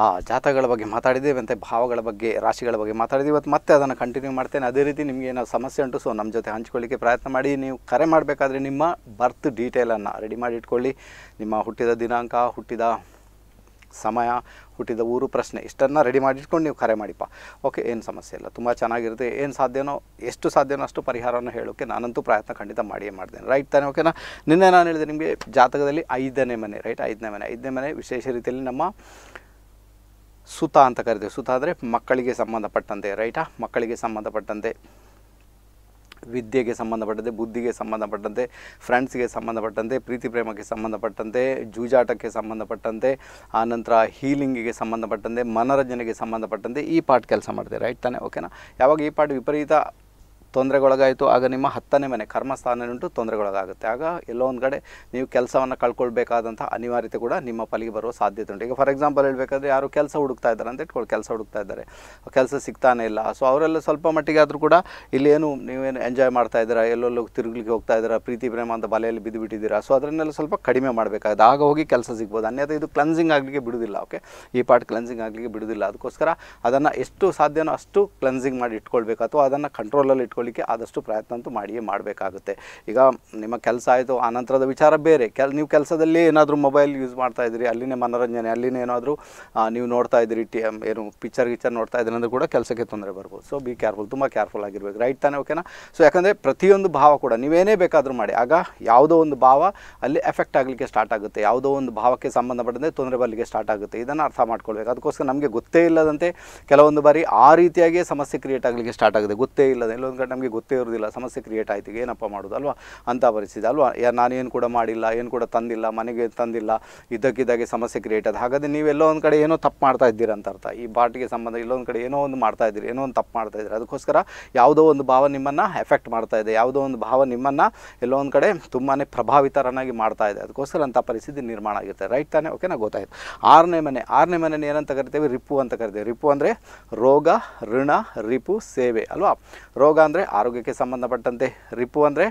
ಆ ಜಾತಕಗಳ ಬಗ್ಗೆ ಮಾತಾಡಿದ್ದೀವಿ ಮತ್ತು ಭಾವಗಳ ಬಗ್ಗೆ ರಾಶಿಗಳ ಬಗ್ಗೆ ಮಾತಾಡಿದ್ದೀವಿ ಇವತ್ತು ಮತ್ತೆ ಅದನ್ನು ಕಂಟಿನ್ಯೂ ಮಾಡ್ತೇನೆ ಅದೇ ರೀತಿ ನಿಮಗೆ ಏನೋ ಸಮಸ್ಯೆ ಉಂಟು ಸೊ ನಮ್ಮ ಜೊತೆ ಹಂಚಿಕೊಳ್ಳಿಕ್ಕೆ ಪ್ರಯತ್ನ ಮಾಡಿ ನೀವು ಕರೆ ಮಾಡಬೇಕಾದ್ರೆ ನಿಮ್ಮ ಬರ್ತ್ ಡೀಟೇಲನ್ನು ರೆಡಿ ಮಾಡಿ ಇಟ್ಕೊಳ್ಳಿ ನಿಮ್ಮ ಹುಟ್ಟಿದ ದಿನಾಂಕ ಹುಟ್ಟಿದ ಸಮಯ ಹುಟ್ಟಿದ ಊರು ಪ್ರಶ್ನೆ ಇಷ್ಟನ್ನು ರೆಡಿ ಮಾಡಿಟ್ಕೊಂಡು ನೀವು ಕರೆ ಮಾಡಿಪ್ಪ ಓಕೆ ಏನು ಸಮಸ್ಯೆ ಇಲ್ಲ ತುಂಬ ಚೆನ್ನಾಗಿರುತ್ತೆ ಏನು ಸಾಧ್ಯನೋ ಎಷ್ಟು ಸಾಧ್ಯನೋ ಅಷ್ಟು ಪರಿಹಾರವನ್ನು ಹೇಳೋಕ್ಕೆ ನಾನಂತೂ ಪ್ರಯತ್ನ ಖಂಡಿತ ಮಾಡಿಯೇ ಮಾಡ್ತೇನೆ ರೈಟ್ ತಾನೆ ಓಕೆನಾ ನಿನ್ನೆ ನಾನು ಹೇಳಿದೆ ನಿಮಗೆ ಜಾತಕದಲ್ಲಿ ಐದನೇ ಮನೆ ರೈಟ್ ಐದನೇ ಮನೆ ಐದನೇ ಮನೆ ವಿಶೇಷ ರೀತಿಯಲ್ಲಿ ನಮ್ಮ ಸುತ ಅಂತ ಕರಿತೀವಿ ಸುತ ಅಂದರೆ ಮಕ್ಕಳಿಗೆ ಸಂಬಂಧಪಟ್ಟಂತೆ ರೈಟಾ ಮಕ್ಕಳಿಗೆ ಸಂಬಂಧಪಟ್ಟಂತೆ ವಿದ್ಯೆಗೆ ಸಂಬಂಧಪಟ್ಟಂತೆ ಬುದ್ಧಿಗೆ ಸಂಬಂಧಪಟ್ಟಂತೆ ಫ್ರೆಂಡ್ಸ್ಗೆ ಸಂಬಂಧಪಟ್ಟಂತೆ ಪ್ರೀತಿ ಪ್ರೇಮಕ್ಕೆ ಸಂಬಂಧಪಟ್ಟಂತೆ ಜೂಜಾಟಕ್ಕೆ ಸಂಬಂಧಪಟ್ಟಂತೆ ಆನಂತರ ಹೀಲಿಂಗಿಗೆ ಸಂಬಂಧಪಟ್ಟಂತೆ ಮನರಂಜನೆಗೆ ಸಂಬಂಧಪಟ್ಟಂತೆ ಈ ಪಾಠ ಕೆಲಸ ಮಾಡ್ತೀವಿ ರೈಟ್ ತಾನೇ ಓಕೆನಾ ಯಾವಾಗ ಈ ಪಾಠ ವಿಪರೀತ ತೊಂದರೆಗೊಳಗಾಯಿತು ಆಗ ನಿಮ್ಮ ಹತ್ತನೇ ಮನೆ ಉಂಟು ತೊಂದರೆಗೊಳಗಾಗುತ್ತೆ ಆಗ ಎಲ್ಲೋ ಒಂದು ಕಡೆ ನೀವು ಕೆಲಸವನ್ನು ಕಳ್ಕೊಳ್ಬೇಕಾದಂಥ ಅನಿವಾರ್ಯತೆ ಕೂಡ ನಿಮ್ಮ ಪಾಲಿಗೆ ಬರುವ ಸಾಧ್ಯತೆ ಉಂಟು ಈಗ ಫಾರ್ ಎಕ್ಸಾಂಪಲ್ ಹೇಳಬೇಕಾದ್ರೆ ಯಾರು ಕೆಲಸ ಹುಡುಕ್ತಾ ಇದ್ದಾರೆ ಅಂತ ಇಟ್ಕೊಳ್ಳಿ ಕೆಲಸ ಹುಡುಕ್ತಾ ಇದ್ದಾರೆ ಕೆಲಸ ಸಿಗ್ತಾನೆ ಇಲ್ಲ ಸೊ ಅವರೆಲ್ಲ ಸ್ವಲ್ಪ ಮಟ್ಟಿಗೆ ಆದರೂ ಕೂಡ ಇಲ್ಲೇನು ನೀವೇನು ಎಂಜಾಯ್ ಮಾಡ್ತಾ ಇದ್ದೀರಾ ಎಲ್ಲೆಲ್ಲೋ ತಿರುಗಲಿಕ್ಕೆ ಹೋಗ್ತಾ ಇದ್ದೀರಾ ಪ್ರೀತಿ ಪ್ರೇಮ ಅಂತ ಬಲೆಯಲ್ಲಿ ಬಿದ್ದುಬಿಟ್ಟಿದ್ದೀರಾ ಸೊ ಅದನ್ನೆಲ್ಲ ಸ್ವಲ್ಪ ಕಡಿಮೆ ಮಾಡಬೇಕಾಗಿದೆ ಆಗ ಹೋಗಿ ಕೆಲಸ ಸಿಗ್ಬೋದು ಅನ್ಯಥ ಇದು ಕ್ಲೆನ್ಸಿಂಗ್ ಆಗಲಿಕ್ಕೆ ಬಿಡೋದಿಲ್ಲ ಓಕೆ ಈ ಪಾರ್ಟ್ ಕ್ಲೆನ್ಸಿಂಗ್ ಆಗಲಿಕ್ಕೆ ಬಿಡುವುದಿಲ್ಲ ಅದಕ್ಕೋಸ್ಕರ ಅದನ್ನು ಎಷ್ಟು ಸಾಧ್ಯನೋ ಅಷ್ಟು ಕ್ಲೆನ್ಸಿಂಗ್ ಮಾಡಿ ಇಟ್ಕೊಳ್ಬೇಕು ಅಥವಾ ಅದನ್ನು ಕಂಟ್ರೋಲಲ್ಲಿ ಇಟ್ಕೊಳ್ಬೇಕು ಉಳಿಸ್ಕೊಳ್ಳಿಕ್ಕೆ ಆದಷ್ಟು ಪ್ರಯತ್ನ ಅಂತೂ ಮಾಡಿಯೇ ಮಾಡಬೇಕಾಗುತ್ತೆ ಈಗ ನಿಮ್ಮ ಕೆಲಸ ಆಯಿತು ಆ ನಂತರದ ವಿಚಾರ ಬೇರೆ ಕೆಲ ನೀವು ಕೆಲಸದಲ್ಲಿ ಏನಾದರೂ ಮೊಬೈಲ್ ಯೂಸ್ ಮಾಡ್ತಾ ಇದ್ದೀರಿ ಅಲ್ಲಿನೇ ಮನೋರಂಜನೆ ಅಲ್ಲಿನೇ ಏನಾದರೂ ನೀವು ನೋಡ್ತಾ ಇದ್ದೀರಿ ಟಿ ಏನು ಪಿಕ್ಚರ್ ಗಿಚ್ಚರ್ ನೋಡ್ತಾ ಇದ್ದೀರಿ ಕೂಡ ಕೆಲಸಕ್ಕೆ ತೊಂದರೆ ಬರ್ಬೋದು ಸೊ ಬಿ ಕೇರ್ಫುಲ್ ತುಂಬ ಕೇರ್ಫುಲ್ ಆಗಿರಬೇಕು ರೈಟ್ ತಾನೇ ಓಕೆನಾ ಸೊ ಯಾಕಂದರೆ ಪ್ರತಿಯೊಂದು ಭಾವ ಕೂಡ ನೀವೇನೇ ಬೇಕಾದರೂ ಮಾಡಿ ಆಗ ಯಾವುದೋ ಒಂದು ಭಾವ ಅಲ್ಲಿ ಎಫೆಕ್ಟ್ ಆಗಲಿಕ್ಕೆ ಸ್ಟಾರ್ಟ್ ಆಗುತ್ತೆ ಯಾವುದೋ ಒಂದು ಭಾವಕ್ಕೆ ಸಂಬಂಧಪಟ್ಟಂತೆ ತೊಂದರೆ ಬರಲಿಕ್ಕೆ ಸ್ಟಾರ್ಟ್ ಆಗುತ್ತೆ ಇದನ್ನು ಅರ್ಥ ಮಾಡ್ಕೊಳ್ಬೇಕು ಅದಕ್ಕೋಸ್ಕರ ನಮಗೆ ಗೊತ್ತೇ ಇಲ್ಲದಂತೆ ಕೆಲವೊಂದು ಬಾರಿ ಆ ರೀತಿಯಾಗಿ ಸಮಸ್ಯೆ ಕ್ರಿಯೇಟ್ ಆಗಲಿಕ್ಕೆ ಸ್ಟಾರ್ಟ್ ಆಗುತ್ತೆ ಗೊತ್ತೇ ಇಲ್ಲದೆ ಇಲ್ಲೊಂದು ಕಡೆ ನಮಗೆ ಗೊತ್ತೇ ಇರೋದಿಲ್ಲ ಸಮಸ್ಯೆ ಕ್ರಿಯೇಟ್ ಆಯ್ತು ಏನಪ್ಪ ಮಾಡೋದು ಅಲ್ವಾ ಅಂತ ಪರಿಸ್ಥಿತಿ ಅಲ್ವಾ ನಾನೇನು ಕೂಡ ಮಾಡಿಲ್ಲ ಏನು ಕೂಡ ತಂದಿಲ್ಲ ಮನೆಗೆ ತಂದಿಲ್ಲ ಇದ್ದಕ್ಕಿದ್ದಾಗೆ ಸಮಸ್ಯೆ ಕ್ರಿಯೇಟ್ ಆದ ಹಾಗಾದರೆ ನೀವೆಲ್ಲೋ ಒಂದು ಕಡೆ ಏನೋ ತಪ್ಪು ಮಾಡ್ತಾ ಇದ್ದೀರ ಅಂತ ಅರ್ಥ ಈ ಬಾಟಿಗೆ ಸಂಬಂಧ ಇಲ್ಲೊಂದು ಕಡೆ ಏನೋ ಒಂದು ಮಾಡ್ತಾ ಇದ್ದೀರಿ ಏನೋ ಒಂದು ತಪ್ಪು ಮಾಡ್ತಾ ಇದ್ದೀರಿ ಅದಕ್ಕೋಸ್ಕರ ಯಾವುದೋ ಒಂದು ಭಾವ ನಿಮ್ಮನ್ನು ಎಫೆಕ್ಟ್ ಮಾಡ್ತಾ ಇದೆ ಯಾವುದೋ ಒಂದು ಭಾವ ನಿಮ್ಮನ್ನು ಎಲ್ಲೋ ಒಂದು ಕಡೆ ತುಂಬಾ ಪ್ರಭಾವಿತರನ್ನಾಗಿ ಮಾಡ್ತಾ ಇದೆ ಅದಕ್ಕೋಸ್ಕರ ಅಂತ ಪರಿಸ್ಥಿತಿ ನಿರ್ಮಾಣ ಆಗಿರುತ್ತೆ ರೈಟ್ ತಾನೇ ನಾವು ಗೊತ್ತಾಯಿತು ಆರನೇ ಮನೆ ಆರನೇ ಮನೆ ಏನಂತ ಕರಿತೇವೆ ರಿಪು ಅಂತ ಕರಿತೇವೆ ರಿಪು ಅಂದರೆ ರೋಗ ಋಣ ರಿಪು ಸೇವೆ ಅಲ್ವಾ ರೋಗ ಅಂದರೆ ಅಂದರೆ ಆರೋಗ್ಯಕ್ಕೆ ಸಂಬಂಧಪಟ್ಟಂತೆ ರಿಪು ಅಂದರೆ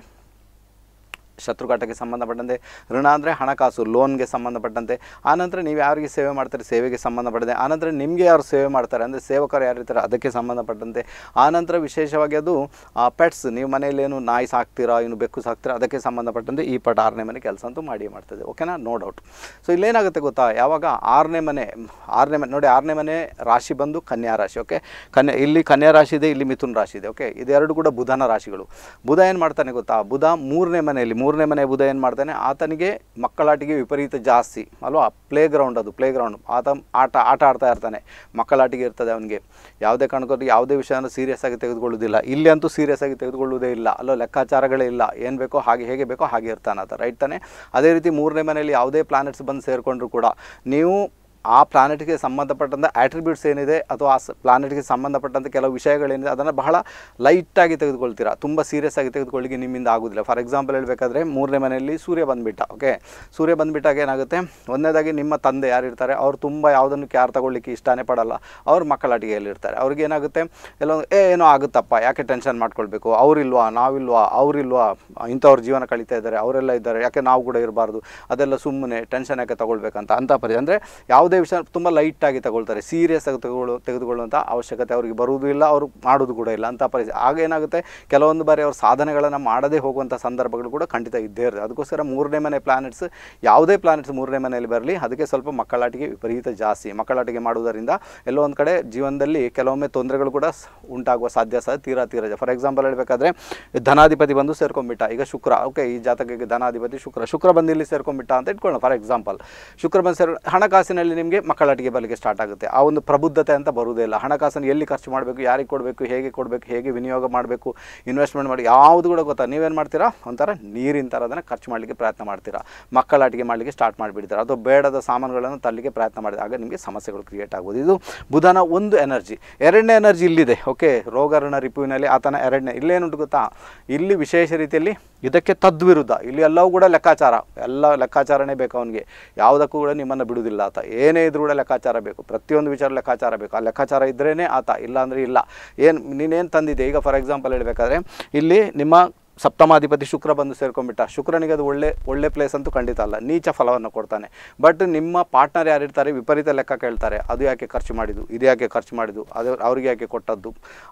ಶತ್ರುಘಾಟಕ್ಕೆ ಸಂಬಂಧಪಟ್ಟಂತೆ ಋಣ ಅಂದರೆ ಹಣಕಾಸು ಲೋನ್ಗೆ ಸಂಬಂಧಪಟ್ಟಂತೆ ಆನಂತರ ನೀವು ಯಾರಿಗೆ ಸೇವೆ ಮಾಡ್ತಾರೆ ಸೇವೆಗೆ ಸಂಬಂಧಪಟ್ಟಂತೆ ಆನಂತರ ನಿಮಗೆ ಯಾರು ಸೇವೆ ಮಾಡ್ತಾರೆ ಅಂದರೆ ಸೇವಕರು ಯಾರು ಇರ್ತಾರೆ ಅದಕ್ಕೆ ಸಂಬಂಧಪಟ್ಟಂತೆ ಆನಂತರ ವಿಶೇಷವಾಗಿ ಅದು ಪೆಟ್ಸ್ ನೀವು ಏನು ನಾಯಿ ಸಾಕ್ತೀರಾ ಇನ್ನು ಬೆಕ್ಕು ಸಾಕ್ತೀರಾ ಅದಕ್ಕೆ ಸಂಬಂಧಪಟ್ಟಂತೆ ಈ ಪಟ ಆರನೇ ಮನೆ ಕೆಲಸ ಅಂತೂ ಮಾಡಿ ಮಾಡ್ತದೆ ಓಕೆನಾ ನೋ ಡೌಟ್ ಸೊ ಇಲ್ಲೇನಾಗುತ್ತೆ ಗೊತ್ತಾ ಯಾವಾಗ ಆರನೇ ಮನೆ ಆರನೇ ಮನೆ ನೋಡಿ ಆರನೇ ಮನೆ ರಾಶಿ ಬಂದು ಕನ್ಯಾ ರಾಶಿ ಓಕೆ ಕನ್ಯಾ ಇಲ್ಲಿ ಕನ್ಯಾ ರಾಶಿ ಇದೆ ಇಲ್ಲಿ ಮಿಥುನ್ ರಾಶಿ ಇದೆ ಓಕೆ ಇದೆರಡು ಕೂಡ ಬುಧನ ರಾಶಿಗಳು ಬುಧ ಏನು ಮಾಡ್ತಾನೆ ಗೊತ್ತಾ ಬುಧ ಮೂರನೇ ಮನೆಯಲ್ಲಿ ಮೂರು ಮೂರನೇ ಮನೆ ಬುಧ ಏನು ಮಾಡ್ತಾನೆ ಆತನಿಗೆ ಮಕ್ಕಳಾಟಿಗೆ ವಿಪರೀತ ಜಾಸ್ತಿ ಅಲ್ವಾ ಪ್ಲೇ ಗ್ರೌಂಡ್ ಅದು ಪ್ಲೇ ಗ್ರೌಂಡ್ ಆತ ಆಟ ಆಟ ಆಡ್ತಾ ಇರ್ತಾನೆ ಮಕ್ಕಳಾಟಿಗೆ ಇರ್ತದೆ ಅವನಿಗೆ ಯಾವುದೇ ಕಾರಣಕ್ಕೂ ಯಾವುದೇ ವಿಷಯನ ಸೀರಿಯಸ್ ಆಗಿ ತೆಗೆದುಕೊಳ್ಳೋದಿಲ್ಲ ಇಲ್ಲಿ ಅಂತೂ ಸೀರಿಯಸ್ ಆಗಿ ತೆಗೆದುಕೊಳ್ಳೋದೇ ಇಲ್ಲ ಅಲ್ಲೋ ಲೆಕ್ಕಾಚಾರಗಳೇ ಇಲ್ಲ ಏನು ಬೇಕೋ ಹಾಗೆ ಹೇಗೆ ಬೇಕೋ ಹಾಗೆ ಇರ್ತಾನೆ ಆತ ರೈಟ್ ತಾನೆ ಅದೇ ರೀತಿ ಮೂರನೇ ಮನೆಯಲ್ಲಿ ಯಾವುದೇ ಪ್ಲಾನೆಟ್ಸ್ ಬಂದು ಸೇರಿಕೊಂಡ್ರು ಕೂಡ ನೀವು ಆ ಪ್ಲಾನೆಟ್ಗೆ ಸಂಬಂಧಪಟ್ಟಂಥ ಆಟ್ರಿಬ್ಯೂಟ್ಸ್ ಏನಿದೆ ಅಥವಾ ಆ ಪ್ಲಾನೆಟ್ಗೆ ಸಂಬಂಧಪಟ್ಟಂಥ ಕೆಲವು ವಿಷಯಗಳೇನಿದೆ ಅದನ್ನು ಬಹಳ ಲೈಟಾಗಿ ತೆಗೆದುಕೊಳ್ತೀರಾ ತುಂಬ ಸೀರಿಯಸ್ ಆಗಿ ತೆಗೆದುಕೊಳ್ಳಿಕ್ಕೆ ನಿಮ್ಮಿಂದ ಆಗೋದಿಲ್ಲ ಫಾರ್ ಎಕ್ಸಾಂಪಲ್ ಹೇಳಬೇಕಾದ್ರೆ ಮೂರನೇ ಮನೆಯಲ್ಲಿ ಸೂರ್ಯ ಬಂದುಬಿಟ್ಟ ಓಕೆ ಸೂರ್ಯ ಬಂದುಬಿಟ್ಟಾಗ ಏನಾಗುತ್ತೆ ಒಂದನೇದಾಗಿ ನಿಮ್ಮ ತಂದೆ ಯಾರಿರ್ತಾರೆ ಅವ್ರು ತುಂಬ ಯಾವುದನ್ನು ಕ್ಯಾರ್ ತಗೊಳ್ಳಿಕ್ಕೆ ಇಷ್ಟನೇ ಪಡಲ್ಲ ಅವ್ರ ಮಕ್ಕಳಾಟಿಗೆಯಲ್ಲಿರ್ತಾರೆ ಅವ್ರಿಗೆ ಏನಾಗುತ್ತೆ ಎಲ್ಲೊಂದು ಏ ಏನೋ ಆಗುತ್ತಪ್ಪ ಯಾಕೆ ಟೆನ್ಷನ್ ಮಾಡ್ಕೊಳ್ಬೇಕು ಅವರಿಲ್ವಾ ನಾವಿಲ್ವಾ ಅವರಿಲ್ವಾ ಇಂಥವ್ರ ಜೀವನ ಕಳೀತಾ ಇದ್ದಾರೆ ಅವರೆಲ್ಲ ಇದ್ದಾರೆ ಯಾಕೆ ನಾವು ಕೂಡ ಇರಬಾರ್ದು ಅದೆಲ್ಲ ಸುಮ್ಮನೆ ಟೆನ್ಷನ್ ಯಾಕೆ ತಗೊಳ್ಬೇಕಂತ ಅಂತ ಪರಿ ಅಂದರೆ ಯಾವ ಯಾವುದೇ ವಿಷಯ ತುಂಬ ಲೈಟಾಗಿ ತಗೊಳ್ತಾರೆ ಸೀರಿಯಸ್ ಆಗಿ ತಗೊಳ್ಳೋ ತೆಗೆದುಕೊಳ್ಳುವಂಥ ಅವಶ್ಯಕತೆ ಅವರಿಗೆ ಬರುವುದು ಇಲ್ಲ ಅವರು ಮಾಡೋದು ಕೂಡ ಇಲ್ಲ ಅಂತ ಪರಿಸ್ಥಿತಿ ಆಗ ಏನಾಗುತ್ತೆ ಕೆಲವೊಂದು ಬಾರಿ ಅವ್ರ ಸಾಧನೆಗಳನ್ನು ಮಾಡದೇ ಹೋಗುವಂಥ ಸಂದರ್ಭಗಳು ಕೂಡ ಖಂಡಿತ ಇದ್ದೇ ಇರುತ್ತೆ ಅದಕ್ಕೋಸ್ಕರ ಮೂರನೇ ಮನೆ ಪ್ಲಾನೆಟ್ಸ್ ಯಾವುದೇ ಪ್ಲಾನೆಟ್ಸ್ ಮೂರನೇ ಮನೆಯಲ್ಲಿ ಬರಲಿ ಅದಕ್ಕೆ ಸ್ವಲ್ಪ ಮಕ್ಕಳಾಟಿಗೆ ವಿಪರೀತ ಜಾಸ್ತಿ ಮಕ್ಕಳಾಟಿಗೆ ಮಾಡುವುದರಿಂದ ಎಲ್ಲೋ ಒಂದು ಕಡೆ ಜೀವನದಲ್ಲಿ ಕೆಲವೊಮ್ಮೆ ತೊಂದರೆಗಳು ಕೂಡ ಉಂಟಾಗುವ ಸಾಧ್ಯ ಸಹ ತೀರಾ ತೀರ ಫಾರ್ ಎಕ್ಸಾಂಪಲ್ ಹೇಳಬೇಕಾದ್ರೆ ಧನಾಧಿಪತಿ ಬಂದು ಸೇರ್ಕೊಂಡ್ಬಿಟ್ಟ ಈಗ ಶುಕ್ರ ಓಕೆ ಈ ಜಾತಕಕ್ಕೆ ಧನಾಧಿಪತಿ ಶುಕ್ರ ಶುಕ್ರ ಬಂದು ಇಲ್ಲಿ ಸೇರ್ಕೊಂಡ್ಬಿಟ್ಟ ಅಂತ ಇಟ್ಕೊಳ್ಳೋಣ ಫಾರ್ ಎಕ್ಸಾಂಪಲ್ ಶುಕ್ರ ಬಂದು ಸೇರ್ ಹಣಕಾಸಿನಲ್ಲಿ ನಿಮಗೆ ಮಕ್ಕಳಾಟಿಗೆ ಬರಲಿಕ್ಕೆ ಸ್ಟಾರ್ಟ್ ಆಗುತ್ತೆ ಆ ಒಂದು ಪ್ರಬುದ್ಧತೆ ಅಂತ ಬರುವುದೇ ಇಲ್ಲ ಹಣಕಾಸನ್ನು ಎಲ್ಲಿ ಖರ್ಚು ಮಾಡಬೇಕು ಯಾರಿಗೆ ಕೊಡಬೇಕು ಹೇಗೆ ಕೊಡಬೇಕು ಹೇಗೆ ವಿನಿಯೋಗ ಮಾಡಬೇಕು ಇನ್ವೆಸ್ಟ್ಮೆಂಟ್ ಮಾಡಿ ಯಾವುದು ಕೂಡ ಗೊತ್ತಾ ನೀವೇನು ಮಾಡ್ತೀರಾ ಒಂಥರ ನೀರಿನ ಥರ ಅದನ್ನು ಖರ್ಚು ಮಾಡಲಿಕ್ಕೆ ಪ್ರಯತ್ನ ಮಾಡ್ತೀರಾ ಮಕ್ಕಳಾಟಿಗೆ ಮಾಡಲಿಕ್ಕೆ ಸ್ಟಾರ್ಟ್ ಮಾಡಿಬಿಡ್ತೀರಾ ಅಥವಾ ಬೇಡದ ಸಾಮಾನುಗಳನ್ನು ತಲ್ಲಿಗೆ ಪ್ರಯತ್ನ ಮಾಡಿದ ಆಗ ನಿಮಗೆ ಸಮಸ್ಯೆಗಳು ಕ್ರಿಯೇಟ್ ಆಗ್ಬೋದು ಇದು ಬುಧನ ಒಂದು ಎನರ್ಜಿ ಎರಡನೇ ಎನರ್ಜಿ ಇಲ್ಲಿದೆ ಓಕೆ ರೋಗರಣ ರಿಪುವಿನಲ್ಲಿ ಆತನ ಎರಡನೇ ಇಲ್ಲೇನುಂಟು ಗೊತ್ತಾ ಇಲ್ಲಿ ವಿಶೇಷ ರೀತಿಯಲ್ಲಿ ಇದಕ್ಕೆ ತದ್ವಿರುದ್ಧ ಇಲ್ಲಿ ಎಲ್ಲವೂ ಕೂಡ ಲೆಕ್ಕಾಚಾರ ಎಲ್ಲ ಲೆಕ್ಕಾಚಾರನೇ ಬೇಕು ಅವನಿಗೆ ಯಾವುದಕ್ಕೂ ಕೂಡ ನಿಮ್ಮನ್ನು ಬಿಡುವುದಿಲ್ಲ ಆತ ಏನೇ ಇದ್ರೂ ಕೂಡ ಲೆಕ್ಕಾಚಾರ ಬೇಕು ಪ್ರತಿಯೊಂದು ವಿಚಾರ ಲೆಕ್ಕಾಚಾರ ಬೇಕು ಆ ಲೆಕ್ಕಾಚಾರ ಇದ್ರೇ ಆತ ಇಲ್ಲ ಅಂದರೆ ಇಲ್ಲ ಏನು ನೀನೇನು ತಂದಿದ್ದೆ ಈಗ ಫಾರ್ ಎಕ್ಸಾಂಪಲ್ ಹೇಳಬೇಕಾದ್ರೆ ಇಲ್ಲಿ ನಿಮ್ಮ ಸಪ್ತಮಾಧಿಪತಿ ಶುಕ್ರ ಬಂದು ಸೇರ್ಕೊಂಡ್ಬಿಟ್ಟ ಶುಕ್ರನಿಗೆ ಅದು ಒಳ್ಳೆ ಒಳ್ಳೆ ಪ್ಲೇಸ್ ಅಂತೂ ಖಂಡಿತ ಅಲ್ಲ ನೀಚ ಫಲವನ್ನು ಕೊಡ್ತಾನೆ ಬಟ್ ನಿಮ್ಮ ಪಾರ್ಟ್ನರ್ ಯಾರಿರ್ತಾರೆ ವಿಪರೀತ ಲೆಕ್ಕ ಕೇಳ್ತಾರೆ ಅದು ಯಾಕೆ ಖರ್ಚು ಮಾಡಿದ್ದು ಇದು ಯಾಕೆ ಖರ್ಚು ಮಾಡಿದ್ದು ಅದು ಅವ್ರಿಗೆ ಯಾಕೆ ಕೊಟ್ಟದ್ದು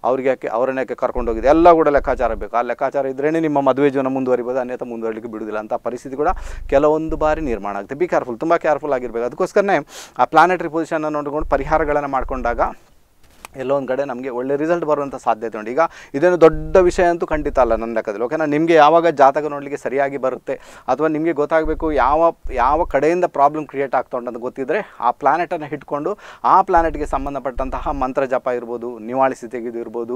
ಅವ್ರಿಗೆ ಯಾಕೆ ಅವರನ್ನ ಯಾಕೆ ಕರ್ಕೊಂಡೋಗಿದೆ ಎಲ್ಲ ಕೂಡ ಲೆಕ್ಕಾಚಾರ ಬೇಕು ಆ ಲೆಕ್ಕಾಚಾರ ಇದ್ರೇ ನಿಮ್ಮ ಮದುವೆ ಜೀವನ ಮುಂದುವರಿಬೋದು ಅನ್ಯತ ಮುಂದುವರಿಲಿಕ್ಕೆ ಬಿಡುವುದಿಲ್ಲ ಅಂತ ಪರಿಸ್ಥಿತಿ ಕೂಡ ಕೆಲವೊಂದು ಬಾರಿ ನಿರ್ಮಾಣ ಆಗುತ್ತೆ ಬಿ ಕೇರ್ಫುಲ್ ತುಂಬ ಕೇರ್ಫುಲ್ ಆಗಿರಬೇಕು ಅದಕ್ಕೋಸ್ಕರನೇ ಆ ಪ್ಲಾನೆಟರಿ ಪೊಸಿಷನ್ನ ನೋಡಿಕೊಂಡು ಪರಿಹಾರಗಳನ್ನು ಮಾಡಿಕೊಂಡಾಗ ಎಲ್ಲೋ ಒಂದು ಕಡೆ ನಮಗೆ ಒಳ್ಳೆ ರಿಸಲ್ಟ್ ಬರುವಂಥ ಸಾಧ್ಯತೆ ಉಂಟು ಈಗ ಇದೇನು ದೊಡ್ಡ ವಿಷಯ ಅಂತೂ ಖಂಡಿತ ಅಲ್ಲ ನನ್ನ ಲೆಕ್ಕದಲ್ಲಿ ಓಕೆನಾ ನಿಮಗೆ ಯಾವಾಗ ಜಾತಕ ನೋಡಲಿಕ್ಕೆ ಸರಿಯಾಗಿ ಬರುತ್ತೆ ಅಥವಾ ನಿಮಗೆ ಗೊತ್ತಾಗಬೇಕು ಯಾವ ಯಾವ ಕಡೆಯಿಂದ ಪ್ರಾಬ್ಲಮ್ ಕ್ರಿಯೇಟ್ ಆಗ್ತಾ ಉಂಟು ಅಂತ ಗೊತ್ತಿದ್ದರೆ ಆ ಪ್ಲಾನೆಟನ್ನು ಹಿಡ್ಕೊಂಡು ಆ ಪ್ಲಾನೆಟ್ಗೆ ಸಂಬಂಧಪಟ್ಟಂತಹ ಮಂತ್ರ ಜಪ ಇರ್ಬೋದು ನಿವಾಳಿಸಿ ತೆಗೆದು ಇರ್ಬೋದು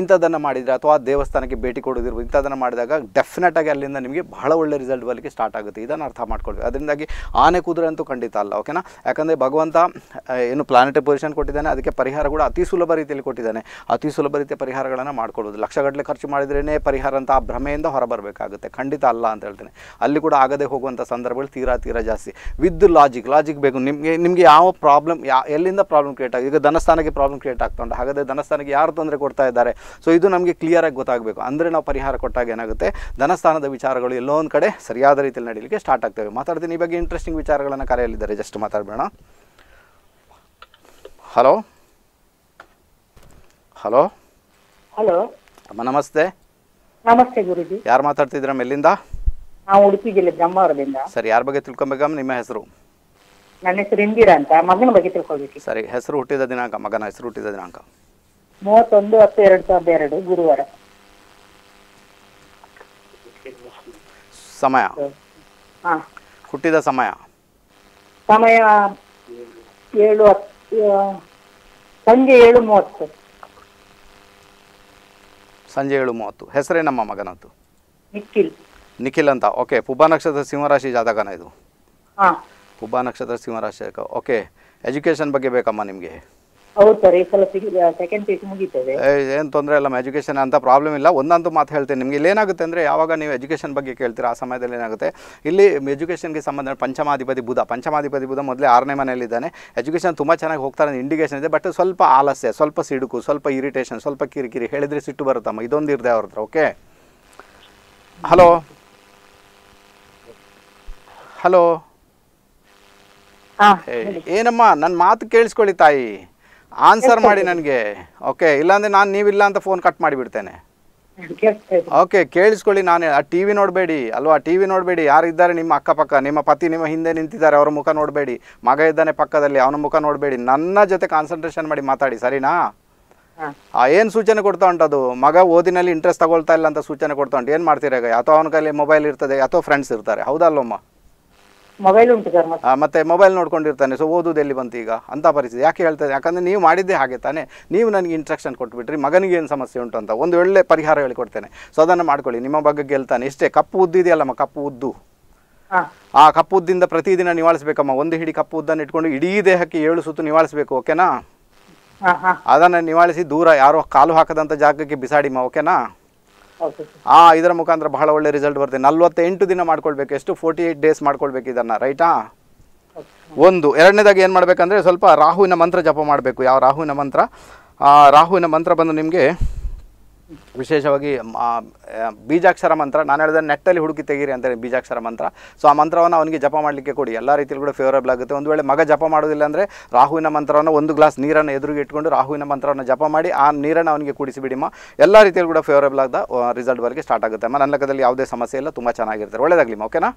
ಇಂಥದ್ದನ್ನು ಮಾಡಿದರೆ ಅಥವಾ ದೇವಸ್ಥಾನಕ್ಕೆ ಭೇಟಿ ಕೊಡೋದಿರ್ಬೋದು ಇಂಥದ್ದನ್ನು ಮಾಡಿದಾಗ ಡೆಫಿನೆಟಾಗಿ ಅಲ್ಲಿಂದ ನಿಮಗೆ ಬಹಳ ಒಳ್ಳೆ ರಿಸಲ್ಟ್ ಬರಲಿಕ್ಕೆ ಸ್ಟಾರ್ಟ್ ಆಗುತ್ತೆ ಇದನ್ನು ಅರ್ಥ ಮಾಡ್ಕೊಳ್ಬೇಕು ಅದರಿಂದಾಗಿ ಆನೆ ಕುದುರೆ ಅಂತೂ ಖಂಡಿತ ಅಲ್ಲ ಓಕೆನಾ ಯಾಕಂದರೆ ಭಗವಂತ ಏನು ಪ್ಲಾನೆಟ್ ಪೊಸಿಷನ್ ಕೊಟ್ಟಿದ್ದಾನೆ ಅದಕ್ಕೆ ಪರಿಹಾರ ಕೂಡ ಅತಿ ಸುಲಭ ರೀತಿಯಲ್ಲಿ ಕೊಟ್ಟಿದ್ದಾನೆ ಅತಿ ಸುಲಭ ರೀತಿಯ ಪರಿಹಾರಗಳನ್ನು ಮಾಡ್ಕೊಳ್ಬೋದು ಲಕ್ಷಗಟ್ಟಲೆ ಖರ್ಚು ಮಾಡಿದ್ರೇ ಪರಿಹಾರ ಅಂತ ಆ ಭ್ರಮೆಯಿಂದ ಹೊರಬರಬೇಕಾಗುತ್ತೆ ಖಂಡಿತ ಅಲ್ಲ ಅಂತ ಹೇಳ್ತೇನೆ ಅಲ್ಲಿ ಕೂಡ ಆಗದೆ ಹೋಗುವಂಥ ಸಂದರ್ಭಗಳು ತೀರಾ ತೀರಾ ಜಾಸ್ತಿ ವಿದ್ ಲಾಜಿಕ್ ಲಾಜಿಕ್ ಬೇಕು ನಿಮಗೆ ನಿಮಗೆ ಯಾವ ಪ್ರಾಬ್ಲಮ್ ಯಾ ಎಲ್ಲಿಂದ ಪ್ರಾಬ್ಲಮ್ ಕ್ರಿಯೇಟ್ ಆಗಿದೆ ಈಗ ಧನಸ್ಥಾನಕ್ಕೆ ಪ್ರಾಬ್ಲಮ್ ಕ್ರಿಯೇಟ್ ಆಗ್ತಾ ಉಂಟು ಹಾಗಾದರೆ ಧನಸ್ಥಾನಕ್ಕೆ ಯಾರು ತೊಂದರೆ ಕೊಡ್ತಾ ಇದ್ದಾರೆ ಸೊ ಇದು ನಮಗೆ ಕ್ಲಿಯರಾಗಿ ಗೊತ್ತಾಗಬೇಕು ಅಂದರೆ ನಾವು ಪರಿಹಾರ ಕೊಟ್ಟಾಗ ಏನಾಗುತ್ತೆ ಧನಸ್ಥಾನದ ವಿಚಾರಗಳು ಎಲ್ಲೋ ಒಂದು ಕಡೆ ಸರಿಯಾದ ರೀತಿಯಲ್ಲಿ ನಡೀಲಿಕ್ಕೆ ಸ್ಟಾರ್ಟ್ ಆಗ್ತವೆ ಮಾತಾಡ್ತೀನಿ ಈ ಬಗ್ಗೆ ಇಂಟ್ರೆಸ್ಟಿಂಗ್ ವಿಚಾರಗಳನ್ನು ಕರೆಯಲಿದ್ದಾರೆ ಜಸ್ಟ್ ಮಾತಾಡಬೇಡ ಹಲೋ ಹಲೋ ಹಲೋ ಅಮ್ಮ ನಮಸ್ತೆ ನಮಸ್ತೆ ಗುರುಜಿ ಯಾರು ಮಾತಾಡ್ತಿದ್ದೀರಮ್ಮ ಎಲ್ಲಿಂದ ನಾವು ಉಡುಪಿ ಜಿಲ್ಲೆ ಬ್ರಹ್ಮಾವರದಿಂದ ಸರಿ ಯಾರ ಬಗ್ಗೆ ತಿಳ್ಕೊಬೇಕಮ್ಮ ನಿಮ್ಮ ಹೆಸರು ನನ್ನ ಹೆಸರು ಇಂದಿರಾ ಅಂತ ಮಗನ ಬಗ್ಗೆ ತಿಳ್ಕೊಬೇಕು ಸರಿ ಹೆಸರು ಹುಟ್ಟಿದ ದಿನಾಂಕ ಮಗನ ಹೆಸರು ಹುಟ್ಟಿದ ದಿನಾಂಕ ಮೂವತ್ತೊಂದು ಹತ್ತು ಎರಡು ಸಾವಿರದ ಎರಡು ಗುರುವಾರ ಸಮಯ ಹುಟ್ಟಿದ ಸಮಯ ಸಮಯ ಏಳು ಸಂಜೆ ಏಳು ಮೂವತ್ತು ಸಂಜೆ ಏಳು ಮೂವತ್ತು ಹೆಸರೇ ನಮ್ಮ ಮಗನದ್ದು ನಿಖಿಲ್ ನಿಖಿಲ್ ಅಂತ ಓಕೆ ಪುಬ್ಬಾ ನಕ್ಷತ್ರ ಸಿಂಹರಾಶಿ ಜಾತಕನ ಇದು ಪುಬ್ಬಾ ನಕ್ಷತ್ರ ಸಿಂಹರಾಶಿ ಓಕೆ ಎಜುಕೇಷನ್ ಬಗ್ಗೆ ಬೇಕಮ್ಮ ನಿಮಗೆ ಏನ್ ತೊಂದರೆ ಇಲ್ಲ ಎಜುಕೇಶನ್ ಅಂತ ಪ್ರಾಬ್ಲಮ್ ಇಲ್ಲ ಒಂದೊಂದು ಮಾತು ಹೇಳ್ತೀನಿ ನಿಮ್ಗೆ ಇಲ್ಲಿ ಏನಾಗುತ್ತೆ ಅಂದ್ರೆ ಯಾವಾಗ ನೀವು ಎಜುಕೇಶನ್ ಬಗ್ಗೆ ಕೇಳ್ತೀರಾ ಆ ಸಮಯದಲ್ಲಿ ಏನಾಗುತ್ತೆ ಇಲ್ಲಿ ಎಜುಕೇಷನ್ಗೆ ಸಂಬಂಧ ಪಂಚಮಾಧಿಪತಿ ಬುಧ ಪಂಚಮಾಧಿಪತಿ ಬುಧ ಮೊದಲೇ ಆರನೇ ಮನೆಯಲ್ಲಿದ್ದಾನೆ ಎಜುಕೇಶನ್ ತುಂಬಾ ಚೆನ್ನಾಗಿ ಹೋಗ್ತಾರೆ ಇಂಡಿಕೇಷನ್ ಇದೆ ಬಟ್ ಸ್ವಲ್ಪ ಆಲಸ್ಯ ಸ್ವಲ್ಪ ಸಿಡುಕು ಸ್ವಲ್ಪ ಇರಿಟೇಷನ್ ಸ್ವಲ್ಪ ಕಿರಿಕಿರಿ ಹೇಳಿದ್ರೆ ಸಿಟ್ಟು ಬರುತ್ತಮ್ಮ ಇದೊಂದು ಇರದೆ ಅವ್ರ ಹತ್ರ ಓಕೆ ಹಲೋ ಹಲೋ ಏನಮ್ಮ ನನ್ನ ಮಾತು ಕೇಳಿಸ್ಕೊಳ್ಳಿ ತಾಯಿ ಆನ್ಸರ್ ಮಾಡಿ ನನಗೆ ಓಕೆ ಇಲ್ಲಾಂದ್ರೆ ನಾನು ನೀವಿಲ್ಲ ಅಂತ ಫೋನ್ ಕಟ್ ಮಾಡಿಬಿಡ್ತೇನೆ ಓಕೆ ಕೇಳಿಸ್ಕೊಳ್ಳಿ ನಾನು ಆ ಟಿ ವಿ ನೋಡಬೇಡಿ ಅಲ್ವಾ ಟಿ ವಿ ನೋಡಬೇಡಿ ಯಾರಿದ್ದಾರೆ ನಿಮ್ಮ ಅಕ್ಕಪಕ್ಕ ನಿಮ್ಮ ಪತಿ ನಿಮ್ಮ ಹಿಂದೆ ನಿಂತಿದ್ದಾರೆ ಅವರ ಮುಖ ನೋಡಬೇಡಿ ಮಗ ಇದ್ದಾನೆ ಪಕ್ಕದಲ್ಲಿ ಅವನ ಮುಖ ನೋಡಬೇಡಿ ನನ್ನ ಜೊತೆ ಕಾನ್ಸಂಟ್ರೇಷನ್ ಮಾಡಿ ಮಾತಾಡಿ ಸರಿನಾ ಆ ಏನು ಸೂಚನೆ ಕೊಡ್ತಾ ಉಂಟದು ಮಗ ಓದಿನಲ್ಲಿ ಇಂಟ್ರೆಸ್ಟ್ ತಗೊಳ್ತಾ ಇಲ್ಲ ಅಂತ ಸೂಚನೆ ಕೊಡ್ತಾ ಉಂಟು ಏನು ಮಾಡ್ತೀರಾಗ ಅಥವಾ ಅವನ ಕೈಲಿ ಮೊಬೈಲ್ ಇರ್ತದೆ ಅಥವಾ ಫ್ರೆಂಡ್ಸ್ ಇರ್ತಾರೆ ಹೌದಲ್ವಮ್ಮ ಮೊಬೈಲ್ ಉಂಟು ಸರ್ ಮತ್ತೆ ಮೊಬೈಲ್ ನೋಡ್ಕೊಂಡಿರ್ತಾನೆ ಸೊ ಓದೋದು ಎಲ್ಲಿ ಬಂತು ಈಗ ಅಂತ ಪರಿಸ್ಥಿತಿ ಯಾಕೆ ಹೇಳ್ತಾರೆ ಯಾಕಂದ್ರೆ ನೀವು ಮಾಡಿದ್ದೆ ಹಾಗೆ ತಾನೆ ನೀವು ನನಗೆ ಇನ್ಸ್ಟ್ರಕ್ಷನ್ ಕೊಟ್ಬಿಟ್ರಿ ಮಗನಿಗೆ ಏನು ಸಮಸ್ಯೆ ಉಂಟು ಅಂತ ಒಂದು ಒಳ್ಳೆ ಪರಿಹಾರ ಹೇಳಿಕೊಡ್ತೇನೆ ಸೊ ಅದನ್ನು ಮಾಡ್ಕೊಳ್ಳಿ ನಿಮ್ಮ ಬಗ್ಗೆ ಗೆಲ್ತಾನೆ ಇಷ್ಟೇ ಕಪ್ಪು ಉದ್ದಿದೆಯಲ್ಲಮ್ಮ ಕಪ್ಪು ಉದ್ದು ಆ ಕಪ್ಪು ಉದ್ದಿಂದ ಪ್ರತಿದಿನ ನಿವಾಳಿಸ್ಬೇಕಮ್ಮ ಒಂದು ಹಿಡಿ ಕಪ್ಪು ಉದ್ದನ್ನು ಇಟ್ಕೊಂಡು ಇಡೀ ದೇಹಕ್ಕೆ ಏಳು ಸುತ್ತು ನಿವಾಳಿಸ್ಬೇಕು ಓಕೆನಾ ಅದನ್ನು ನಿವಾಳಿಸಿ ದೂರ ಯಾರೋ ಕಾಲು ಹಾಕದಂಥ ಜಾಗಕ್ಕೆ ಬಿಸಾಡಿಮ್ಮ ಓಕೆನಾ ಹಾ ಇದರ ಮುಖಾಂತರ ಬಹಳ ಒಳ್ಳೆ ರಿಸಲ್ಟ್ ಬರುತ್ತೆ ನಲ್ವತ್ತೆಂಟು ದಿನ ಮಾಡ್ಕೊಳ್ಬೇಕು ಎಷ್ಟು ಫೋರ್ಟಿ ಏಟ್ ಡೇಸ್ ಮಾಡ್ಕೊಳ್ಬೇಕು ಇದನ್ನ ರೈಟಾ ಒಂದು ಎರಡನೇದಾಗಿ ಏನು ಮಾಡ್ಬೇಕಂದ್ರೆ ಸ್ವಲ್ಪ ರಾಹುವಿನ ಮಂತ್ರ ಜಪ ಮಾಡಬೇಕು ಯಾವ ರಾಹುವಿನ ಮಂತ್ರ ಆ ರಾಹುವಿನ ಮಂತ್ರ ಬಂದು ನಿಮಗೆ ವಿಶೇಷವಾಗಿ ಬೀಜಾಕ್ಷರ ಮಂತ್ರ ನಾನು ಹೇಳಿದ ನೆಟ್ಟಲ್ಲಿ ಹುಡುಕಿ ತೆಗೀರಿ ಅಂತ ಬೀಜಾಕ್ಷರ ಮಂತ್ರ ಸೊ ಆ ಮಂತ್ರವನ್ನು ಅವನಿಗೆ ಜಪ ಮಾಡಲಿಕ್ಕೆ ಕೊಡಿ ಎಲ್ಲ ರೀತಿಯಲ್ಲಿ ಕೂಡ ಫೇವರೇಬಲ್ ಆಗುತ್ತೆ ಒಂದು ವೇಳೆ ಮಗ ಜಪ ಮಾಡೋದಿಲ್ಲ ಅಂದರೆ ರಾಹುವಿನ ಮಂತ್ರವನ್ನು ಒಂದು ಗ್ಲಾಸ್ ನೀರನ್ನು ಎದುರಿಗೆ ಇಟ್ಕೊಂಡು ರಾಹುವಿನ ಮಂತ್ರವನ್ನು ಜಪ ಮಾಡಿ ಆ ನೀರನ್ನು ಅವನಿಗೆ ಕುಡಿಸಿಬಿಡಿಮ್ಮ ಎಲ್ಲ ರೀತಿಯಲ್ಲಿ ಕೂಡ ಫೇವರೇಬಲ್ ಆದ ರಿಸಲ್ಟ್ ಬರಲಿಕ್ಕೆ ಸ್ಟಾರ್ಟ್ ಆಗುತ್ತೆ ಅಮ್ಮ ನನ್ನ ಲೆಕ್ಕದಲ್ಲಿ ಯಾವುದೇ ಸಮಸ್ಯೆ ಇಲ್ಲ ತುಂಬ ಚೆನ್ನಾಗಿರ್ತಾರೆ ಒಳ್ಳೇದಾಗಲಿಮ್ಮ ಓಕೆನಾ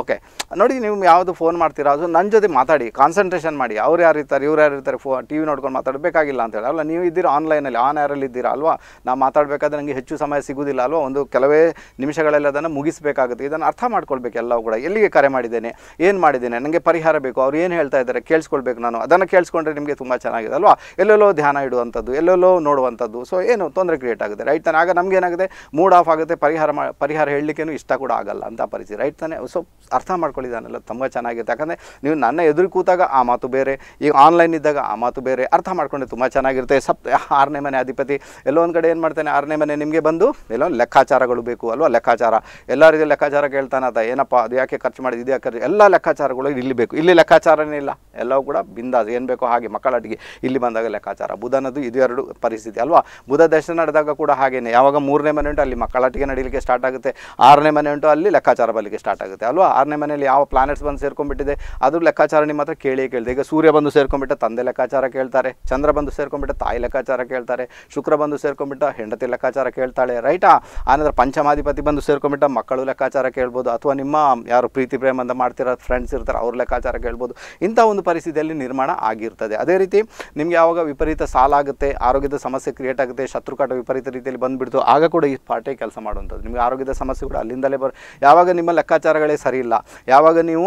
ಓಕೆ ನೋಡಿ ನೀವು ಯಾವುದು ಫೋನ್ ಮಾಡ್ತೀರಾ ಅದು ನನ್ನ ಜೊತೆ ಮಾತಾಡಿ ಕಾನ್ಸಂಟ್ರೇಷನ್ ಮಾಡಿ ಅವ್ರು ಯಾರು ಇರ್ತಾರೆ ಇವ್ರು ಯಾರು ಇರ್ತಾರೆ ಫೋ ಟಿ ವಿ ನೋಡ್ಕೊಂಡು ಮಾತಾಡಬೇಕಾಗಿಲ್ಲ ಅಂತೇಳಿ ಅಲ್ಲ ನೀವು ಇದ್ದೀರಾ ಆನ್ಲೈನಲ್ಲಿ ಆನ್ ಏರಲ್ಲಿ ಇದ್ದೀರಾ ಅಲ್ವಾ ನಾವು ಮಾತಾಡಬೇಕಾದ್ರೆ ನನಗೆ ಹೆಚ್ಚು ಸಮಯ ಸಿಗುವುದಿಲ್ಲ ಅಲ್ವಾ ಒಂದು ಕೆಲವೇ ನಿಮಿಷಗಳಲ್ಲಿ ಅದನ್ನು ಮುಗಿಸಬೇಕಾಗುತ್ತೆ ಇದನ್ನು ಅರ್ಥ ಮಾಡ್ಕೊಳ್ಬೇಕು ಎಲ್ಲವೂ ಕೂಡ ಎಲ್ಲಿಗೆ ಕರೆ ಮಾಡಿದ್ದೇನೆ ಏನು ಮಾಡಿದ್ದೇನೆ ನನಗೆ ಪರಿಹಾರ ಬೇಕು ಅವ್ರು ಏನು ಹೇಳ್ತಾ ಇದ್ದಾರೆ ಕೇಳಿಸ್ಕೊಳ್ಬೇಕು ನಾನು ಅದನ್ನು ಕೇಳಿಸ್ಕೊಂಡ್ರೆ ನಿಮಗೆ ತುಂಬ ಚೆನ್ನಾಗಿದೆ ಅಲ್ವಾ ಎಲ್ಲೆಲ್ಲೋ ಧ್ಯಾನ ಇಡುವಂಥದ್ದು ಎಲ್ಲೆಲ್ಲೋ ನೋಡುವಂಥದ್ದು ಸೊ ಏನು ತೊಂದರೆ ಕ್ರಿಯೇಟ್ ಆಗುತ್ತೆ ರೈಟ್ ತಾನೆ ಆಗ ನಮಗೇನಾಗುತ್ತೆ ಮೂಡ್ ಆಫ್ ಆಗುತ್ತೆ ಪರಿಹಾರ ಪರಿಹಾರ ಹೇಳಲಿಕ್ಕೇನು ಇಷ್ಟ ಕೂಡ ಆಗಲ್ಲ ಅಂತ ಪರಿಸ್ಥಿತಿ ರೈಟ್ ತಾನೆ ಸೊ ಅರ್ಥ ಮಾಡ್ಕೊಳ್ಳಿದಾನಲ್ಲ ತುಂಬ ಚೆನ್ನಾಗಿರುತ್ತೆ ಯಾಕಂದರೆ ನೀವು ನನ್ನ ಎದುರು ಕೂತಾಗ ಆ ಮಾತು ಬೇರೆ ಈಗ ಆನ್ಲೈನ್ ಇದ್ದಾಗ ಆ ಮಾತು ಬೇರೆ ಅರ್ಥ ಮಾಡ್ಕೊಂಡ್ರೆ ತುಂಬ ಚೆನ್ನಾಗಿರುತ್ತೆ ಸಪ್ ಆರನೇ ಮನೆ ಅಧಿಪತಿ ಎಲ್ಲೋ ಒಂದು ಕಡೆ ಏನು ಮಾಡ್ತಾನೆ ಆರನೇ ಮನೆ ನಿಮಗೆ ಬಂದು ಎಲ್ಲೋ ಲೆಕ್ಕಾಚಾರಗಳು ಬೇಕು ಅಲ್ವಾ ಲೆಕ್ಕಾಚಾರ ಎಲ್ಲ ರೀತಿಯ ಲೆಕ್ಕಾಚಾರ ಕೇಳ್ತಾನೆ ಅಂತ ಏನಪ್ಪ ಅದು ಯಾಕೆ ಖರ್ಚು ಮಾಡಿದ ಇದು ಯಾಕೆ ಎಲ್ಲ ಲೆಕ್ಕಾಚಾರಗಳು ಇಲ್ಲಿ ಬೇಕು ಇಲ್ಲಿ ಲೆಕ್ಕಾಚಾರನೇ ಇಲ್ಲ ಎಲ್ಲವೂ ಕೂಡ ಅದು ಏನು ಬೇಕೋ ಹಾಗೆ ಮಕ್ಕಳಾಟಿಗೆ ಇಲ್ಲಿ ಬಂದಾಗ ಲೆಕ್ಕಾಚಾರ ಅನ್ನೋದು ಇದು ಎರಡು ಪರಿಸ್ಥಿತಿ ಅಲ್ವಾ ಬುಧ ದರ್ಶನ ನಡೆದಾಗ ಕೂಡ ಹಾಗೇನೆ ಯಾವಾಗ ಮೂರನೇ ಮನೆ ಉಂಟು ಅಲ್ಲಿ ಮಕ್ಕಳಾಟಿಗೆ ನಡೀಲಿಕ್ಕೆ ಸ್ಟಾರ್ಟ್ ಆಗುತ್ತೆ ಆರನೇ ಮನೆ ಉಂಟು ಅಲ್ಲಿ ಲೆಕ್ಕಾಚಾರ ಬರಲಿಕ್ಕೆ ಸ್ಟಾರ್ಟ್ ಆಗುತ್ತೆ ಅಲ್ವಾ ಆರನೇ ಮನೆಯಲ್ಲಿ ಯಾವ ಪ್ಲಾನೆಟ್ಸ್ ಬಂದು ಸೇರ್ಕೊಂಡ್ಬಿಟ್ಟಿದೆ ಅದ್ರ ಲೆಕ್ಕಾಚಾರ ನಿಮ್ಮ ಹತ್ರ ಕೇಳಿ ಕೇಳಿದೆ ಈಗ ಸೂರ್ಯ ಬಂದು ಸೇರ್ಕೊಂಡ್ಬಿಟ್ಟ ತಂದೆ ಲೆಕ್ಕಾಚಾರ ಕೇಳ್ತಾರೆ ಚಂದ್ರ ಬಂದು ಸೇರ್ಕೊಂಡ್ಬಿಟ್ಟ ತಾಯಿ ಲೆಕ್ಕಾಚಾರ ಕೇಳ್ತಾರೆ ಶುಕ್ರ ಬಂದು ಸೇರ್ಕೊಂಡ್ಬಿಟ್ಟ ಹೆಂಡತಿ ಲೆಕ್ಕಾಚಾರ ಕೇಳ್ತಾಳೆ ರೈಟಾ ಆನಂತರ ಪಂಚಮಾಧಿಪತಿ ಬಂದು ಸೇರ್ಕೊಂಡ್ಬಿಟ್ಟ ಮಕ್ಕಳು ಲೆಕ್ಕಾಚಾರ ಕೇಳ್ಬೋದು ಅಥವಾ ನಿಮ್ಮ ಯಾರು ಪ್ರೀತಿ ಪ್ರೇಮ ಅಂತ ಮಾಡ್ತಿರೋ ಫ್ರೆಂಡ್ಸ್ ಇರ್ತಾರೆ ಅವ್ರ ಲೆಕ್ಕಾಚಾರ ಕೇಳ್ಬೋದು ಇಂಥ ಒಂದು ಪರಿಸ್ಥಿತಿಯಲ್ಲಿ ನಿರ್ಮಾಣ ಆಗಿರ್ತದೆ ಅದೇ ರೀತಿ ನಿಮಗೆ ಯಾವಾಗ ವಿಪರೀತ ಸಾಲ ಆಗುತ್ತೆ ಆರೋಗ್ಯದ ಸಮಸ್ಯೆ ಕ್ರಿಯೇಟ್ ಆಗುತ್ತೆ ಶತ್ರುಕಾಟ ವಿಪರೀತ ರೀತಿಯಲ್ಲಿ ಬಂದುಬಿಡ್ತು ಆಗ ಕೂಡ ಈ ಪಾರ್ಟೇ ಕೆಲಸ ಮಾಡುವಂಥದ್ದು ನಿಮಗೆ ಆರೋಗ್ಯದ ಸಮಸ್ಯೆ ಕೂಡ ಅಲ್ಲಿಂದಲೇ ಬರೋ ಯಾವಾಗ ನಿಮ್ಮ ಲೆಕ್ಕಾಚಾರಗಳೇ ಸರಿ ಇಲ್ಲ ಯಾವಾಗ ನೀವು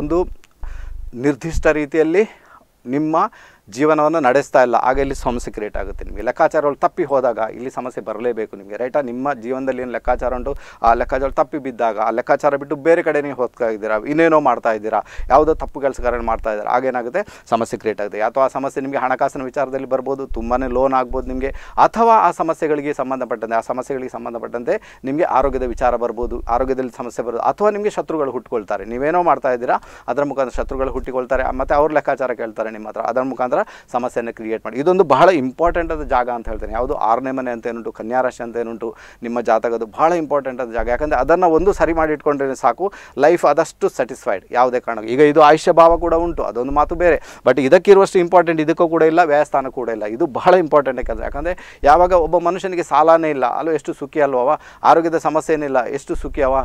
ಒಂದು ನಿರ್ದಿಷ್ಟ ರೀತಿಯಲ್ಲಿ ನಿಮ್ಮ ಜೀವನವನ್ನು ನಡೆಸ್ತಾ ಇಲ್ಲ ಆಗ ಇಲ್ಲಿ ಸಮಸ್ಯೆ ಕ್ರಿಯೇಟ್ ಆಗುತ್ತೆ ನಿಮಗೆ ಲೆಕ್ಕಾಚಾರಗಳು ತಪ್ಪಿ ಹೋದಾಗ ಇಲ್ಲಿ ಸಮಸ್ಯೆ ಬರಲೇಬೇಕು ನಿಮಗೆ ರೈಟಾ ನಿಮ್ಮ ಜೀವನದಲ್ಲಿ ಏನು ಲೆಕ್ಕಾಚಾರ ಉಂಟು ಆ ಲೆಕ್ಕಾಚಾರ ತಪ್ಪಿ ಬಿದ್ದಾಗ ಆ ಲೆಕ್ಕಾಚಾರ ಬಿಟ್ಟು ಬೇರೆ ಕಡೆನೇ ನೀವು ಹೋಗ್ತಾ ಇದ್ದೀರಾ ಇನ್ನೇನೋ ಮಾಡ್ತಾ ಇದ್ದೀರಾ ಯಾವುದೋ ತಪ್ಪು ಕೆಲಸಗಳನ್ನು ಮಾಡ್ತಾ ಇದ್ದಾರೆ ಆಗೇನಾಗುತ್ತೆ ಸಮಸ್ಯೆ ಕ್ರಿಯೇಟ್ ಆಗುತ್ತೆ ಅಥವಾ ಆ ಸಮಸ್ಯೆ ನಿಮಗೆ ಹಣಕಾಸಿನ ವಿಚಾರದಲ್ಲಿ ಬರ್ಬೋದು ತುಂಬಾ ಲೋನ್ ಆಗ್ಬೋದು ನಿಮಗೆ ಅಥವಾ ಆ ಸಮಸ್ಯೆಗಳಿಗೆ ಸಂಬಂಧಪಟ್ಟಂತೆ ಆ ಸಮಸ್ಯೆಗಳಿಗೆ ಸಂಬಂಧಪಟ್ಟಂತೆ ನಿಮಗೆ ಆರೋಗ್ಯದ ವಿಚಾರ ಬರ್ಬೋದು ಆರೋಗ್ಯದಲ್ಲಿ ಸಮಸ್ಯೆ ಬರ್ಬೋದು ಅಥವಾ ನಿಮಗೆ ಶತ್ರುಗಳು ಹುಟ್ಕೊಳ್ತಾರೆ ನೀವೇನೋ ಮಾಡ್ತಾ ಇದ್ದೀರಾ ಅದರ ಮುಖಾಂತರ ಶತ್ರುಗಳು ಹುಟ್ಟಿಕೊಳ್ತಾರೆ ಮತ್ತು ಅವ್ರ ಲೆಕ್ಕಾಚಾರ ಕೇಳ್ತಾರೆ ನಿಮ್ಮ ಹತ್ರ ಅದರ ಮುಖಾಂತರ ಮುಖಾಂತರ ಸಮಸ್ಯೆಯನ್ನು ಕ್ರಿಯೇಟ್ ಮಾಡಿ ಇದೊಂದು ಬಹಳ ಇಂಪಾರ್ಟೆಂಟ್ ಆದ ಜಾಗ ಅಂತ ಹೇಳ್ತೇನೆ ಯಾವುದು ಆರನೇ ಮನೆ ಅಂತ ಏನುಂಟು ಕನ್ಯಾರಾಶಿ ರಾಶಿ ಅಂತ ಏನುಂಟು ನಿಮ್ಮ ಜಾತಕದ್ದು ಬಹಳ ಇಂಪಾರ್ಟೆಂಟ್ ಆದ ಜಾಗ ಯಾಕಂದರೆ ಅದನ್ನು ಒಂದು ಸರಿ ಮಾಡಿ ಇಟ್ಕೊಂಡ್ರೆ ಸಾಕು ಲೈಫ್ ಆದಷ್ಟು ಸ್ಯಾಟಿಸ್ಫೈಡ್ ಯಾವುದೇ ಕಾರಣಕ್ಕೂ ಈಗ ಇದು ಆಯುಷ್ಯ ಭಾವ ಕೂಡ ಉಂಟು ಅದೊಂದು ಮಾತು ಬೇರೆ ಬಟ್ ಇದಕ್ಕಿರುವಷ್ಟು ಇಂಪಾರ್ಟೆಂಟ್ ಇದಕ್ಕೂ ಕೂಡ ಇಲ್ಲ ವ್ಯಯಸ್ಥಾನ ಕೂಡ ಇಲ್ಲ ಇದು ಬಹಳ ಇಂಪಾರ್ಟೆಂಟ್ ಯಾಕಂದರೆ ಯಾಕಂದರೆ ಯಾವಾಗ ಒಬ್ಬ ಮನುಷ್ಯನಿಗೆ ಸಾಲನೇ ಇಲ್ಲ ಅಲ್ಲೋ ಎಷ್ಟು ಸುಖಿ ಅಲ್ವ ಆರೋಗ್ಯದ ಸಮಸ್ಯೆ ಏನಿಲ್ಲ ಎಷ್ಟು ಸುಖಿ ಅವ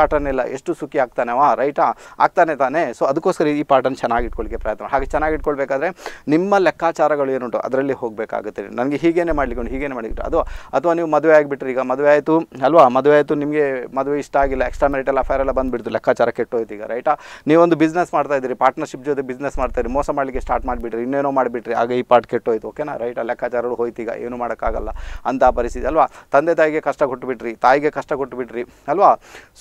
ಕಾಟನೇ ಇಲ್ಲ ಎಷ್ಟು ಸುಖಿ ಆಗ್ತಾನೆ ಅವ ರೈಟಾ ಆಗ್ತಾನೆ ತಾನೆ ಸೊ ಅದಕ್ಕೋಸ್ಕರ ಈ ಪಾಠನ ಚೆನ್ನಾಗಿ ಇಟ್ಕೊಳ್ಳಿಕ್ಕೆ ಪ್ರಯತ್ನ ಹಾಗೆ ಚೆನ್ನಾಗಿ ಇಟ್ಕೊಳ್ಬೇಕಾದ್ರೆ ನಿಮ್ಮ ಲೆಕ್ಕಾಚಾರಗಳು ಏನುಂಟು ಅದರಲ್ಲಿ ಹೋಗಬೇಕಾಗುತ್ತೆ ನನಗೆ ಹೀಗೇನೆ ಮಾಡ್ಲಿಕ್ಕೆ ಹೀಗೇನೆ ಮಾಡಿಕೊಂಡು ಅದು ಅಥವಾ ನೀವು ಮದುವೆ ಆಗಿಬಿಟ್ರಿ ಈಗ ಮದುವೆ ಆಯಿತು ಅಲ್ವಾ ಮದುವೆ ಆಯಿತು ನಿಮಗೆ ಮದುವೆ ಇಷ್ಟ ಆಗಿಲ್ಲ ಎಕ್ಸ್ಟ್ರಾ ಮೆರಿಟಲ್ ಅಫೇರ್ ಎಲ್ಲ ಬಂದುಬಿಡ್ತು ಲೆಕ್ಕಾಚಾರ ಹೋಯ್ತು ಈಗ ರೈಟಾ ನೀವೊಂದು ಬಿಸ್ನೆಸ್ ಮಾಡ್ತಾ ಇದ್ದೀರಿ ಪಾರ್ಟ್ನರ್ಶಿಪ್ ಜೊತೆ ಬಿಸ್ನೆಸ್ ಮಾಡ್ತಾ ಇರಿ ಮೋಸ ಮಾಡಲಿಕ್ಕೆ ಸ್ಟಾರ್ಟ್ ಮಾಡಿಬಿಟ್ರಿ ಇನ್ನೇನೋ ಮಾಡಿಬಿಟ್ರಿ ಆಗ ಈ ಪಾರ್ಟ್ ಕೆಟ್ಟೋಯ್ತು ಓಕೆನಾ ರೈಟಾ ಲೆಕ್ಕಾಚಾರಗಳು ಹೋಯ್ತು ಈಗ ಏನು ಮಾಡೋಕ್ಕಾಗಲ್ಲ ಅಂತ ಪರಿಸ್ಥಿತಿ ಅಲ್ವಾ ತಂದೆ ತಾಯಿಗೆ ಕಷ್ಟ ಕೊಟ್ಟುಬಿಟ್ರಿ ತಾಯಿಗೆ ಕಷ್ಟ ಕೊಟ್ಟುಬಿಟ್ರಿ ಅಲ್ವಾ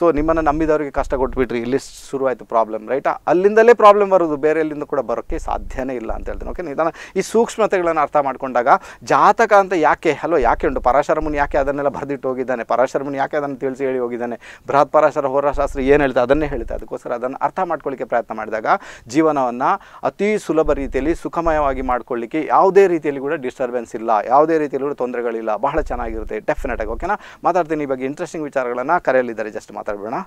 ಸೊ ನಿಮ್ಮನ್ನು ನಂಬಿದವರಿಗೆ ಕಷ್ಟ ಕೊಟ್ಟುಬಿಟ್ರಿ ಇಲ್ಲಿ ಶುರುವಾಯಿತು ಪ್ರಾಬ್ಲಮ್ ರೈಟಾ ಅಲ್ಲಿಂದಲೇ ಪ್ರಾಬ್ಲಮ್ ಬರೋದು ಬೇರೆ ಎಲ್ಲಿಂದ ಕೂಡ ಬರೋಕ್ಕೆ ಸಾಧ್ಯನೇ ಇಲ್ಲ ಅಂತ ಹೇಳ್ತೀನಿ ಓಕೆ ಯಾಕೆ ನಿಧಾನ ಈ ಸೂಕ್ಷ್ಮತೆಗಳನ್ನು ಅರ್ಥ ಮಾಡಿಕೊಂಡಾಗ ಜಾತಕ ಅಂತ ಯಾಕೆ ಹಲೋ ಯಾಕೆ ಉಂಟು ಪರಾಶರಮುನಿ ಯಾಕೆ ಅದನ್ನೆಲ್ಲ ಬರೆದಿಟ್ಟು ಹೋಗಿದ್ದಾನೆ ಪರಾಶರಮುನಿ ಯಾಕೆ ಅದನ್ನು ತಿಳಿಸಿ ಹೇಳಿ ಹೋಗಿದ್ದಾನೆ ಬೃಹತ್ ಪರಾಶರ ಹೋರಾಶಾಸ್ತ್ರ ಏನು ಹೇಳ್ತಾ ಅದನ್ನೇ ಹೇಳ್ತಾ ಅದಕ್ಕೋಸ್ಕರ ಅದನ್ನು ಅರ್ಥ ಮಾಡ್ಕೊಳ್ಳಿಕ್ಕೆ ಪ್ರಯತ್ನ ಮಾಡಿದಾಗ ಜೀವನವನ್ನು ಅತಿ ಸುಲಭ ರೀತಿಯಲ್ಲಿ ಸುಖಮಯವಾಗಿ ಮಾಡಿಕೊಳ್ಳಿಕ್ಕೆ ಯಾವುದೇ ರೀತಿಯಲ್ಲಿ ಕೂಡ ಡಿಸ್ಟರ್ಬೆನ್ಸ್ ಇಲ್ಲ ಯಾವುದೇ ರೀತಿಯಲ್ಲಿ ಕೂಡ ತೊಂದರೆಗಳಿಲ್ಲ ಬಹಳ ಚೆನ್ನಾಗಿರುತ್ತೆ ಆಗಿ ಓಕೆನಾ ಮಾತಾಡ್ತೀನಿ ಈ ಬಗ್ಗೆ ಇಂಟ್ರೆಸ್ಟಿಂಗ್ ವಿಚಾರಗಳನ್ನು ಕರೆಯಲಿದ್ದಾರೆ ಜಸ್ಟ್ ಮಾತಾಡಬೇಣ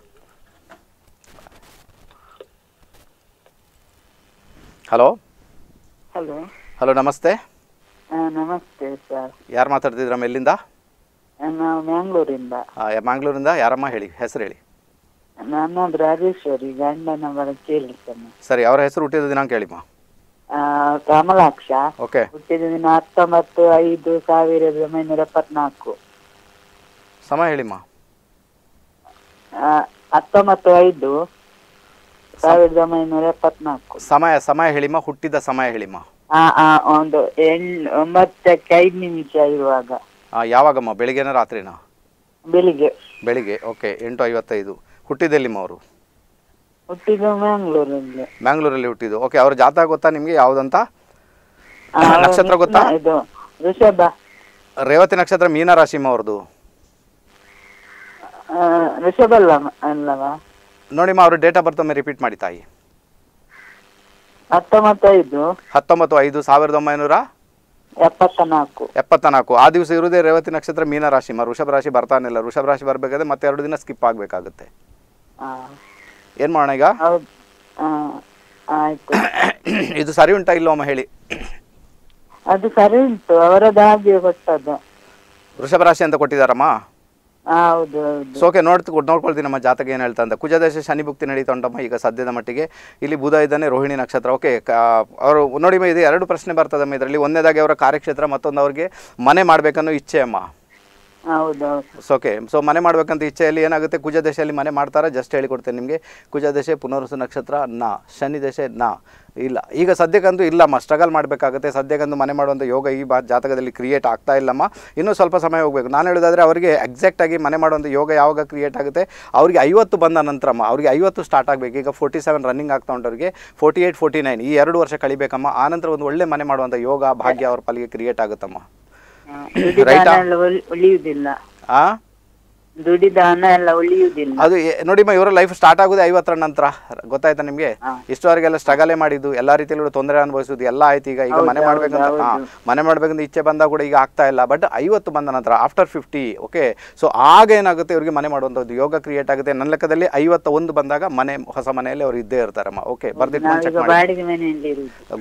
ಹಲೋ ಹಲೋ ಹಲೋ ನಮಸ್ತೆ ನಮಸ್ತೆ ಸರ್ ಯಾರು ಮಾತಾಡ್ತಿದ್ರಮ್ಮ ಎಲ್ಲಿಂದ ನಾವು ಮ್ಯಾಂಗ್ಳೂರಿಂದ ಮ್ಯಾಂಗ್ಳೂರಿಂದ ಯಾರಮ್ಮ ಹೇಳಿ ಹೆಸರು ಹೇಳಿ ನಾನು ರಾಜೇಶ್ವರಿ ಗಂಡನ ಬರ ಕೇಳಿ ಸರಿ ಅವರ ಹೆಸರು ಹುಟ್ಟಿದ ದಿನಾಂಕ ಹೇಳಿಮ್ಮ ಕಮಲಾಕ್ಷ ಓಕೆ ಹುಟ್ಟಿದ ದಿನ ಹತ್ತೊಂಬತ್ತು ಐದು ಸಾವಿರದ ಒಂಬೈನೂರ ಎಪ್ಪತ್ನಾಲ್ಕು ಸಮಯ ಹೇಳಿಮ್ಮ ಹತ್ತೊಂಬತ್ತು ಐದು ಸಾವಿರದ ಒಂಬೈನೂರ ಎಪ್ಪತ್ನಾಲ್ಕು ಸಮಯ ಸಮಯ ಹೇಳಿಮ ಹುಟ್ಟಿದ ಸಮಯ ಹೇಳಿಮ್ಮ ಒಂದು ಒಂಬತ್ತಕ್ಕೆ ಐದು ನಿಮಿಷ ಇರುವಾಗ ಯಾವಾಗಮ್ಮ ಬೆಳಿಗ್ಗೆನ ರಾತ್ರಿನ ಬೆಳಿಗ್ಗೆ ಬೆಳಿಗ್ಗೆ ಓಕೆ ಎಂಟು ಐವತ್ತೈದು ಹುಟ್ಟಿದೆಲ್ಲಿಮ್ಮ ಅವರು ಹುಟ್ಟಿದ್ದು ಮ್ಯಾಂಗ್ಳೂರಲ್ಲಿ ಮ್ಯಾಂಗ್ಳೂರಲ್ಲಿ ಹುಟ್ಟಿದ್ದು ಓಕೆ ಅವ್ರ ಜಾತಾ ಗೊತ್ತಾ ನಿಮಗೆ ಯಾವುದಂತ ನಕ್ಷತ್ರ ಗೊತ್ತಾ ಇದು ಋಷಭ ರೇವತಿ ನಕ್ಷತ್ರ ಮೀನ ರಾಶಿಮ್ಮ ಅವ್ರದ್ದು ಋಷಭ ಅಲ್ಲ ಅಲ್ಲವಾ ನೋಡಿಮ್ಮ ಅವರು ಡೇಟ್ ಆಫ್ ಬರ್ತ್ ಒಮ್ಮೆ ರಿಪೀಟ್ ಮಾಡಿ ತಾಯಿ ಹತ್ತೊಂಬತ್ತೈದು ಹತ್ತೊಂಬತ್ತು ಐದು ಸಾವಿರದ ಒಂಬೈನೂರ ಎಪ್ಪತ್ತ ನಾಲ್ಕು ಆ ದಿವಸ ಇರುವುದೇ ರೇವತಿ ನಕ್ಷತ್ರ ಮೀನ ರಾಶಿ ವೃಷಭ ರಾಶಿ ಬರ್ತಾನೆಲ್ಲ ವೃಷಭ ರಾಶಿ ಬರಬೇಕಾದ್ರೆ ಮತ್ತೆ ಎರಡು ದಿನ ಸ್ಕಿಪ್ ಆಗಬೇಕಾಗುತ್ತೆ ಏನ್ ಮಾಡೋಣ ಈಗ ಇದು ಸರಿ ಉಂಟಾ ಇಲ್ಲವಮ್ಮ ಹೇಳಿ ಅದು ಸರಿ ಉಂಟು ಕೊಟ್ಟದ್ದು ವೃಷಭ ರಾಶಿ ಅಂತ ಕೊಟ್ಟಿದ್ದಾರಮ್ಮ ಸೊಕೆ ಹೌದು ನೋಡ್ಕೊಳ್ತೀನಿ ನಮ್ಮ ಜಾತಕ ಏನು ಹೇಳ್ತಾ ಅಂತ ಕುಜದೇಶ ಶನಿ ಭುಕ್ತಿ ನಡೀತಾ ಈಗ ಸದ್ಯದ ಮಟ್ಟಿಗೆ ಇಲ್ಲಿ ಬುಧ ಇದ್ದಾನೆ ರೋಹಿಣಿ ನಕ್ಷತ್ರ ಓಕೆ ಅವರು ನೋಡಿ ಇದು ಎರಡು ಪ್ರಶ್ನೆ ಬರ್ತದಮ್ಮ ಇದರಲ್ಲಿ ಒಂದನೇದಾಗಿ ಅವರ ಕಾರ್ಯಕ್ಷೇತ್ರ ಮತ್ತೊಂದು ಅವ್ರಿಗೆ ಮನೆ ಮಾಡಬೇಕನ್ನೋ ಇಚ್ಛೆ ಅಮ್ಮ ಹೌದು ಓಕೆ ಸೊ ಮನೆ ಮಾಡಬೇಕಂತ ಇಚ್ಛೆಯಲ್ಲಿ ಏನಾಗುತ್ತೆ ಕುಜ ದಶೆಯಲ್ಲಿ ಮನೆ ಮಾಡ್ತಾರೆ ಜಸ್ಟ್ ಹೇಳಿಕೊಡ್ತೇನೆ ನಿಮಗೆ ಕುಜ ದಶೆ ಪುನರ್ವಸು ನಕ್ಷತ್ರ ನಾ ಶನಿ ದಶೆ ನಾ ಇಲ್ಲ ಈಗ ಸದ್ಯಕ್ಕಂತೂ ಇಲ್ಲಮ್ಮ ಸ್ಟ್ರಗಲ್ ಮಾಡಬೇಕಾಗುತ್ತೆ ಸದ್ಯಕ್ಕಂತೂ ಮನೆ ಮಾಡುವಂಥ ಯೋಗ ಈ ಬಾ ಜಾತಕದಲ್ಲಿ ಕ್ರಿಯೇಟ್ ಆಗ್ತಾ ಇಲ್ಲಮ್ಮ ಇನ್ನೂ ಸ್ವಲ್ಪ ಸಮಯ ಹೋಗಬೇಕು ನಾನು ಹೇಳೋದಾದರೆ ಅವರಿಗೆ ಎಕ್ಸಾಕ್ಟಾಗಿ ಮನೆ ಮಾಡುವಂಥ ಯೋಗ ಯಾವಾಗ ಕ್ರಿಯೇಟ್ ಆಗುತ್ತೆ ಅವರಿಗೆ ಐವತ್ತು ಬಂದ ನಂತರಮ್ಮ ಅವರಿಗೆ ಐವತ್ತು ಸ್ಟಾರ್ಟ್ ಆಗಬೇಕು ಈಗ ಫೋರ್ಟಿ ಸೆವೆನ್ ರನ್ನಿಂಗ್ ಆಗ್ತಾ ಉಂಟವರಿಗೆ ಫೋರ್ಟಿ ಏಯ್ಟ್ ಫೋರ್ಟಿ ನೈನ್ ಈ ಎರಡು ವರ್ಷ ಕಳಿಬೇಕಮ್ಮ ಆನಂತರ ಒಂದು ಒಳ್ಳೆ ಮನೆ ಮಾಡುವಂಥ ಯೋಗ ಭಾಗ್ಯ ಅವ್ರ ಪಾಲಿಗೆ ಕ್ರಿಯೇಟ್ ಆಗುತ್ತಮ್ಮ ರೈತ ಒಲಿಯುವುದಿಲ್ಲ ಅದು ನೋಡಿಮ್ಮ ಇವರ ಲೈಫ್ ಸ್ಟಾರ್ಟ್ ಆಗುದೇ ಐವತ್ತರ ನಂತರ ಗೊತ್ತಾಯ್ತಾ ನಿಮ್ಗೆ ಇಷ್ಟವರೆಗೆಲ್ಲ ಸ್ಟ್ರಗಲೇ ಮಾಡಿದ್ದು ಎಲ್ಲಾ ರೀತಿಯಲ್ಲೂ ತೊಂದರೆ ಅನುಭವಿಸುದು ಎಲ್ಲ ಆಯ್ತು ಈಗ ಈಗ ಮನೆ ಮಾಡ್ಬೇಕಂತ ಮನೆ ಮಾಡ್ಬೇಕಂತ ಇಚ್ಛೆ ಬಂದಾಗ ಕೂಡ ಈಗ ಆಗ್ತಾ ಇಲ್ಲ ಬಟ್ ಐವತ್ತು ಬಂದ ನಂತರ ಆಫ್ಟರ್ ಫಿಫ್ಟಿ ಓಕೆ ಸೊ ಆಗ ಏನಾಗುತ್ತೆ ಇವರಿಗೆ ಮನೆ ಮಾಡುವಂಥದ್ದು ಯೋಗ ಕ್ರಿಯೇಟ್ ಆಗುತ್ತೆ ನನ್ನ ಲೆಕ್ಕದಲ್ಲಿ ಐವತ್ತ ಒಂದು ಬಂದಾಗ ಮನೆ ಹೊಸ ಮನೆಯಲ್ಲಿ ಅವ್ರು ಇದ್ದೇ ಇರ್ತಾರಮ್ಮ ಓಕೆ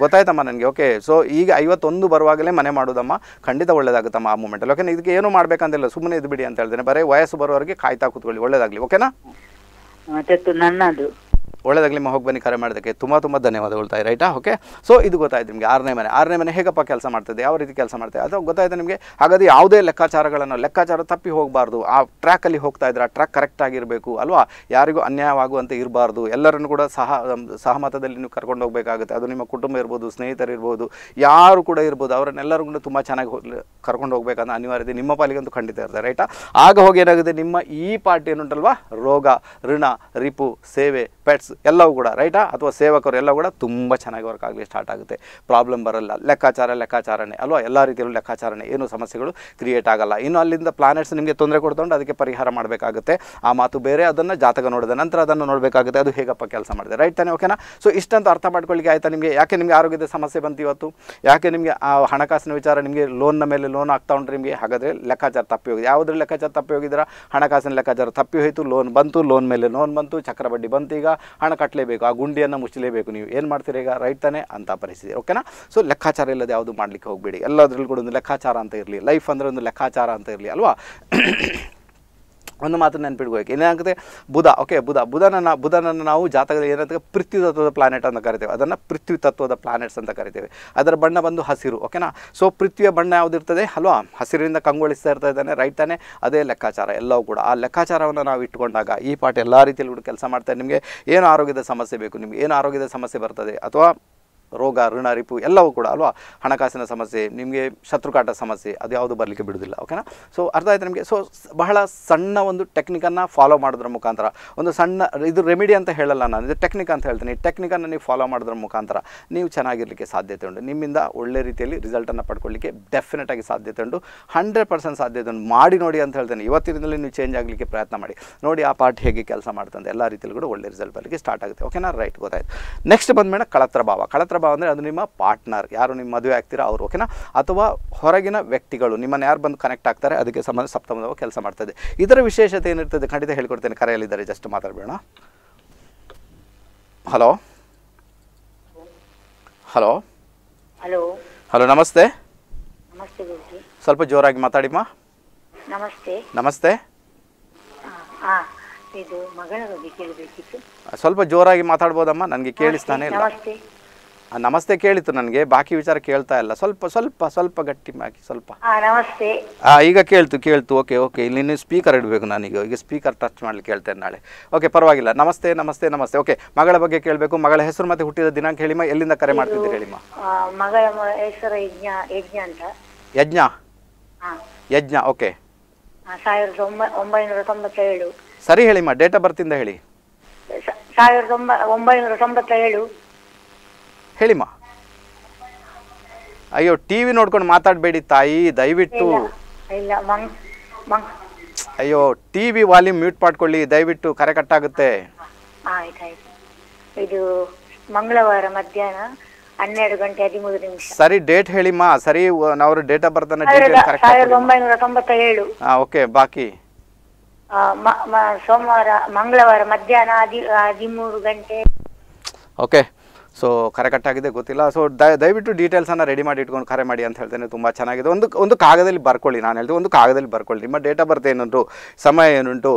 ಗೊತ್ತಾಯ್ತಮ್ಮ ನನಗೆ ಓಕೆ ಸೊ ಈಗ ಐವತ್ತೊಂದು ಬರುವಾಗಲೇ ಮನೆ ಮಾಡೋದಮ್ಮ ಖಂಡಿತ ಒಳ್ಳೇದಾಗುತ್ತಮ್ಮ ಆ ಮೂಮೆಂಟ್ ಓಕೆ ಇದಕ್ಕೆ ಏನು ಮಾಡ್ಬೇಕಂತಿಲ್ಲ ಸುಮ್ಮನೆ ಇದು ಬಿಡಿ ಅಂತ ಹೇಳ್ತೇನೆ ಬರೇ ವಯಸ್ಸು ಬರೋವರೆಗೆ ಕಾಯ್ತಾ ಕೂತ್ಕೊಳ್ಳಿ ಒಳ್ಳೇದಾಗ್ಲಿ ಓಕೆನಾ ನನ್ನದು ಒಳ್ಳೆದಾಗಲಿ ಹೋಗಿ ಬನ್ನಿ ಕರೆ ಮಾಡೋದಕ್ಕೆ ತುಂಬ ತುಂಬ ಧನ್ಯವಾದಗಳು ತಾಯಿ ರೈಟಾ ಓಕೆ ಸೊ ಇದು ಗೊತ್ತಾಯ್ತು ನಿಮಗೆ ಆರನೇ ಮನೆ ಆರನೇ ಮನೆ ಹೇಗಪ್ಪ ಕೆಲಸ ಮಾಡ್ತದೆ ಯಾವ ರೀತಿ ಕೆಲಸ ಮಾಡ್ತದೆ ಅದು ಗೊತ್ತಾಯ್ತು ನಿಮಗೆ ಹಾಗಾದ್ರೆ ಯಾವುದೇ ಲೆಕ್ಕಾಚಾರಗಳನ್ನು ಲೆಕ್ಕಾಚಾರ ತಪ್ಪಿ ಹೋಗಬಾರ್ದು ಆ ಟ್ರ್ಯಾಕಲ್ಲಿ ಹೋಗ್ತಾ ಇದ್ರೆ ಆ ಟ್ರ್ಯಾಕ್ ಕರೆಕ್ಟ್ ಆಗಿರಬೇಕು ಅಲ್ವಾ ಯಾರಿಗೂ ಅನ್ಯಾಯವಾಗುವಂತೆ ಇರಬಾರ್ದು ಎಲ್ಲರನ್ನು ಕೂಡ ಸಹ ಸಹಮತದಲ್ಲಿ ನೀವು ಕರ್ಕೊಂಡು ಹೋಗಬೇಕಾಗುತ್ತೆ ಅದು ನಿಮ್ಮ ಕುಟುಂಬ ಇರ್ಬೋದು ಸ್ನೇಹಿತರು ಇರ್ಬೋದು ಯಾರು ಕೂಡ ಇರ್ಬೋದು ಅವರನ್ನೆಲ್ಲರೂ ಕೂಡ ತುಂಬ ಚೆನ್ನಾಗಿ ಕರ್ಕೊಂಡು ಹೋಗಬೇಕಂತ ಅನಿವಾರ್ಯತೆ ನಿಮ್ಮ ಪಾಲಿಗಂತೂ ಖಂಡಿತ ಇರ್ತದೆ ರೈಟಾ ಆಗ ಹೋಗಿ ಏನಾಗುತ್ತೆ ನಿಮ್ಮ ಈ ಪಾರ್ಟಿ ಏನುಂಟಲ್ವಾ ರೋಗ ಋಣ ರಿಪು ಸೇವೆ ಪೆಟ್ಸ್ ಎಲ್ಲವೂ ಕೂಡ ರೈಟಾ ಅಥವಾ ಸೇವಕರು ಎಲ್ಲ ಕೂಡ ತುಂಬ ಚೆನ್ನಾಗಿ ವರ್ಕ್ ಆಗಲಿ ಸ್ಟಾರ್ಟ್ ಆಗುತ್ತೆ ಪ್ರಾಬ್ಲಮ್ ಬರಲ್ಲ ಲೆಕ್ಕಾಚಾರ ಲೆಕ್ಕಾಚಾರಣೆ ಅಲ್ವಾ ಎಲ್ಲ ರೀತಿಯಲ್ಲೂ ಲೆಕ್ಕಾಚಾರಣೆ ಏನು ಸಮಸ್ಯೆಗಳು ಕ್ರಿಯೇಟ್ ಆಗಲ್ಲ ಇನ್ನು ಅಲ್ಲಿಂದ ಪ್ಲಾನೆಟ್ಸ್ ನಿಮಗೆ ತೊಂದರೆ ಕೊಡ್ತೊಂಡು ಅದಕ್ಕೆ ಪರಿಹಾರ ಮಾಡಬೇಕಾಗುತ್ತೆ ಆ ಮಾತು ಬೇರೆ ಅದನ್ನು ಜಾತಕ ನೋಡಿದ ನಂತರ ಅದನ್ನು ನೋಡಬೇಕಾಗುತ್ತೆ ಅದು ಹೇಗಪ್ಪ ಕೆಲಸ ಮಾಡಿದೆ ರೈಟ್ ತಾನೇ ಓಕೆನಾ ಸೊ ಇಷ್ಟಂತ ಅರ್ಥ ಮಾಡ್ಕೊಳ್ಳಿಕ್ಕೆ ಆಯಿತಾ ನಿಮಗೆ ಯಾಕೆ ನಿಮಗೆ ಆರೋಗ್ಯದ ಸಮಸ್ಯೆ ಬಂತು ಇವತ್ತು ಯಾಕೆ ನಿಮಗೆ ಆ ಹಣಕಾಸಿನ ವಿಚಾರ ನಿಮಗೆ ಲೋನ್ನ ಮೇಲೆ ಲೋನ್ ಆಗ್ತಾ ಉಂಟು ನಿಮಗೆ ಹಾಗಾದರೆ ಲೆಕ್ಕಾಚಾರ ತಪ್ಪಿ ಹೋಗಿದೆ ಯಾವುದ್ರ ಲೆಕ್ಕಾಚಾರ ತಪ್ಪಿ ಹೋಗಿದ್ರೆ ಹಣಕಾಸಿನ ಲೆಕ್ಕಾಚಾರ ತಪ್ಪಿ ಹೋಯಿತು ಲೋನ್ ಬಂತು ಲೋನ್ ಮೇಲೆ ಲೋನ್ ಬಂತು ಚಕ್ರಬಡ್ಡಿ ಬಡ್ಡಿ ಬಂತು ಈಗ ಹಣ ಕಟ್ಟಲೇಬೇಕು ಆ ಗುಂಡಿಯನ್ನು ಮುಚ್ಚಲೇಬೇಕು ನೀವು ಏನು ಮಾಡ್ತೀರಿ ಈಗ ರೈಟ್ ತಾನೇ ಅಂತ ಪರಿಸ್ಥಿತಿ ಓಕೆನಾ ಸೊ ಲೆಕ್ಕಾಚಾರ ಇಲ್ಲದೆ ಯಾವುದು ಮಾಡಲಿಕ್ಕೆ ಹೋಗಬೇಡಿ ಎಲ್ಲದರಲ್ಲೂ ಕೂಡ ಒಂದು ಲೆಕ್ಕಾಚಾರ ಅಂತ ಇರಲಿ ಲೈಫ್ ಅಂದರೆ ಒಂದು ಲೆಕ್ಕಾಚಾರ ಅಂತ ಇರಲಿ ಅಲ್ವಾ ಒಂದು ಮಾತ್ರ ನೆನಪಿಟ್ಕೋಬೇಕು ಏನಾಗುತ್ತೆ ಬುಧ ಓಕೆ ಬುಧ ಬುಧನ ಬುಧನನ್ನು ನಾವು ಜಾತಕದಲ್ಲಿ ಏನಂತ ಪೃಥ್ವಿ ತತ್ವದ ಪ್ಲಾನೆಟ್ ಅಂತ ಕರಿತೇವೆ ಅದನ್ನು ಪೃಥ್ವಿ ತತ್ವದ ಪ್ಲಾನೆಟ್ಸ್ ಅಂತ ಕರಿತೇವೆ ಅದರ ಬಣ್ಣ ಬಂದು ಹಸಿರು ಓಕೆನಾ ಸೊ ಪೃಥ್ವಿಯ ಬಣ್ಣ ಯಾವುದಿರ್ತದೆ ಅಲ್ವಾ ಹಸಿರಿನಿಂದ ಕಂಗೊಳಿಸ್ತಾ ಇರ್ತಾ ಇದ್ದಾನೆ ರೈಟ್ ತಾನೆ ಅದೇ ಲೆಕ್ಕಾಚಾರ ಎಲ್ಲವೂ ಕೂಡ ಆ ಲೆಕ್ಕಾಚಾರವನ್ನು ನಾವು ಇಟ್ಟುಕೊಂಡಾಗ ಈ ಪಾಠ ಎಲ್ಲ ರೀತಿಯಲ್ಲಿ ಕೂಡ ಕೆಲಸ ಮಾಡ್ತಾರೆ ನಿಮಗೆ ಏನು ಆರೋಗ್ಯದ ಸಮಸ್ಯೆ ಬೇಕು ನಿಮಗೆ ಏನು ಆರೋಗ್ಯದ ಸಮಸ್ಯೆ ಬರ್ತದೆ ಅಥವಾ ರೋಗ ಅರಿಪು ಎಲ್ಲವೂ ಕೂಡ ಅಲ್ವಾ ಹಣಕಾಸಿನ ಸಮಸ್ಯೆ ನಿಮಗೆ ಶತ್ರುಕಾಟ ಸಮಸ್ಯೆ ಅದು ಯಾವುದು ಬರಲಿಕ್ಕೆ ಬಿಡೋದಿಲ್ಲ ಓಕೆನಾ ಸೊ ಅರ್ಥ ಆಯಿತು ನಿಮಗೆ ಸೊ ಬಹಳ ಸಣ್ಣ ಒಂದು ಟೆಕ್ನಿಕನ್ನು ಫಾಲೋ ಮಾಡೋದ್ರ ಮುಖಾಂತರ ಒಂದು ಸಣ್ಣ ಇದು ರೆಮಿಡಿ ಅಂತ ಹೇಳಲ್ಲ ನಾನು ಇದು ಟೆಕ್ನಿಕ್ ಅಂತ ಹೇಳ್ತೀನಿ ಈ ಟೆಕ್ನಿಕನ್ನು ನೀವು ಫಾಲೋ ಮಾಡೋದ್ರ ಮುಖಾಂತರ ನೀವು ಚೆನ್ನಾಗಿರಲಿಕ್ಕೆ ಸಾಧ್ಯತೆ ಉಂಟು ನಿಮ್ಮಿಂದ ಒಳ್ಳೆ ರೀತಿಯಲ್ಲಿ ರಿಸಲ್ಟನ್ನು ಪಡ್ಕೊಳ್ಳಿಕ್ಕೆ ಆಗಿ ಸಾಧ್ಯತೆ ಉಂಟು ಹಂಡ್ರೆಡ್ ಪರ್ಸೆಂಟ್ ಸಾಧ್ಯತೆ ಉಂಟು ಮಾಡಿ ನೋಡಿ ಅಂತ ಹೇಳ್ತೇನೆ ಇವತ್ತಿನಿಂದಲೇ ನೀವು ಚೇಂಜ್ ಆಗಲಿಕ್ಕೆ ಪ್ರಯತ್ನ ಮಾಡಿ ನೋಡಿ ಆ ಪಾರ್ಟ್ ಹೇಗೆ ಕೆಲಸ ಮಾಡ್ತಂತೆ ಎಲ್ಲ ರೀತಿಯಲ್ಲಿ ಕೂಡ ಒಳ್ಳೆ ರಿಸಲ್ಟ್ ಬರಲಿಕ್ಕೆ ಸ್ಟಾರ್ಟ್ ಆಗುತ್ತೆ ಓಕೆನಾ ರೈಟ್ ಗೊತ್ತಾಯಿತು ನೆಕ್ಸ್ಟ್ ಬಂದ ಮೇಡಮ್ ಕಳತ್ರ ಭಾವ ಕಳತ್ರ ಹತ್ರ ಬಾ ಅಂದರೆ ಅದು ನಿಮ್ಮ ಪಾರ್ಟ್ನರ್ ಯಾರು ನಿಮ್ಮ ಮದುವೆ ಆಗ್ತೀರಾ ಅವರು ಓಕೆನಾ ಅಥವಾ ಹೊರಗಿನ ವ್ಯಕ್ತಿಗಳು ನಿಮ್ಮನ್ನು ಯಾರು ಬಂದು ಕನೆಕ್ಟ್ ಆಗ್ತಾರೆ ಅದಕ್ಕೆ ಸಂಬಂಧ ಸಪ್ತಮದವ ಕೆಲಸ ಮಾಡ್ತದೆ ಇದರ ವಿಶೇಷತೆ ಏನಿರ್ತದೆ ಖಂಡಿತ ಹೇಳ್ಕೊಡ್ತೇನೆ ಕರೆಯಲ್ಲಿದ್ದಾರೆ ಜಸ್ಟ್ ಮಾತಾಡಬೇಡ ಹಲೋ ಹಲೋ ಹಲೋ ಹಲೋ ನಮಸ್ತೆ ಸ್ವಲ್ಪ ಜೋರಾಗಿ ಮಾತಾಡಿಮ್ಮ ನಮಸ್ತೆ ನಮಸ್ತೆ ಸ್ವಲ್ಪ ಜೋರಾಗಿ ಮಾತಾಡ್ಬೋದಮ್ಮ ನನಗೆ ಕೇಳಿಸ್ತಾನೆ ಇಲ್ಲ ನಮಸ್ತೆ ಕೇಳಿತು ನನಗೆ ಬಾಕಿ ವಿಚಾರ ಕೇಳ್ತಾ ಇಲ್ಲ ಸ್ವಲ್ಪ ಸ್ವಲ್ಪ ಸ್ವಲ್ಪ ಗಟ್ಟಿ ಮಾಡಿ ಸ್ವಲ್ಪ ನಮಸ್ತೆ ಈಗ ಕೇಳ್ತು ಕೇಳ್ತು ಓಕೆ ಓಕೆ ಇಲ್ಲಿ ನೀನು ಸ್ಪೀಕರ್ ಇಡಬೇಕು ನಾನೀಗ ಈಗ ಸ್ಪೀಕರ್ ಟಚ್ ಮಾಡಲಿ ಕೇಳ್ತೇನೆ ನಾಳೆ ಓಕೆ ಪರವಾಗಿಲ್ಲ ನಮಸ್ತೆ ನಮಸ್ತೆ ನಮಸ್ತೆ ಓಕೆ ಮಗಳ ಬಗ್ಗೆ ಕೇಳಬೇಕು ಮಗಳ ಹೆಸರು ಮತ್ತೆ ಹುಟ್ಟಿದ ದಿನಾಂಕ ಹೇಳಿಮ ಎಲ್ಲಿಂದ ಕರೆ ಮಾಡ್ತಿದ್ದೀರಿ ಹೇಳಿಮ ಮಗಳ ಹೆಸರು ಯಜ್ಞ ಯಜ್ಞ ಅಂತ ಯಜ್ಞ ಯಜ್ಞ ಓಕೆ ಸಾವಿರದ ಒಂಬೈನೂರ ತೊಂಬತ್ತೇಳು ಸರಿ ಹೇಳಿಮ ಡೇಟ್ ಆಫ್ ಬರ್ತಿಂದ ಹೇಳಿ ಸಾವಿರದ ಹೇಳಿಮ್ಮ ಅಯ್ಯೋ ಟಿವಿ ನೋಡ್ಕೊಂಡು ಮಾತಾಡಬೇಡಿ ತಾಯಿ ದಯವಿಟ್ಟು ಅಯ್ಯೋ ಟಿವಿ ವಾಲ್ಯೂಮ್ ಮ್ಯೂಟ್ ಮಾಡ್ಕೊಳ್ಳಿ ದಯವಿಟ್ಟು ಕರೆ ಕಟ್ಟಾಗುತ್ತೆ ಇದು ಮಂಗಳವಾರ ಮಧ್ಯಾಹ್ನ ಹನ್ನೆರಡು ಗಂಟೆ ಹದಿಮೂರು ನಿಮಿಷ ಸರಿ ಡೇಟ್ ಹೇಳಿಮ್ಮ ಸರಿ ನಾವು ಡೇಟ್ ಆಫ್ ಬರ್ತ್ ಒಂಬೈನೂರ ತೊಂಬತ್ತೇಳು ಓಕೆ ಬಾಕಿ ಸೋಮವಾರ ಮಂಗಳವಾರ ಮಧ್ಯಾಹ್ನ ಹದಿಮೂರು ಗಂಟೆ ಓಕೆ ಸೊ ಕಟ್ಟಾಗಿದೆ ಗೊತ್ತಿಲ್ಲ ಸೊ ದಯವಿಟ್ಟು ಡೀಟೇಲ್ಸನ್ನು ರೆಡಿ ಮಾಡಿ ಇಟ್ಕೊಂಡು ಕರೆ ಮಾಡಿ ಅಂತ ಹೇಳ್ತೇನೆ ತುಂಬ ಚೆನ್ನಾಗಿದೆ ಒಂದು ಒಂದು ಕಾಗದಲ್ಲಿ ಬರ್ಕೊಳ್ಳಿ ನಾನು ಹೇಳ್ತೀನಿ ಒಂದು ಕಾಗದಲ್ಲಿ ಬರ್ಕೊಳ್ಳಿ ನಿಮ್ಮ ಡೇಟ್ ಆಫ್ ಬರ್ತ್ ಏನುಂಟು ಸಮಯ ಏನುಂಟು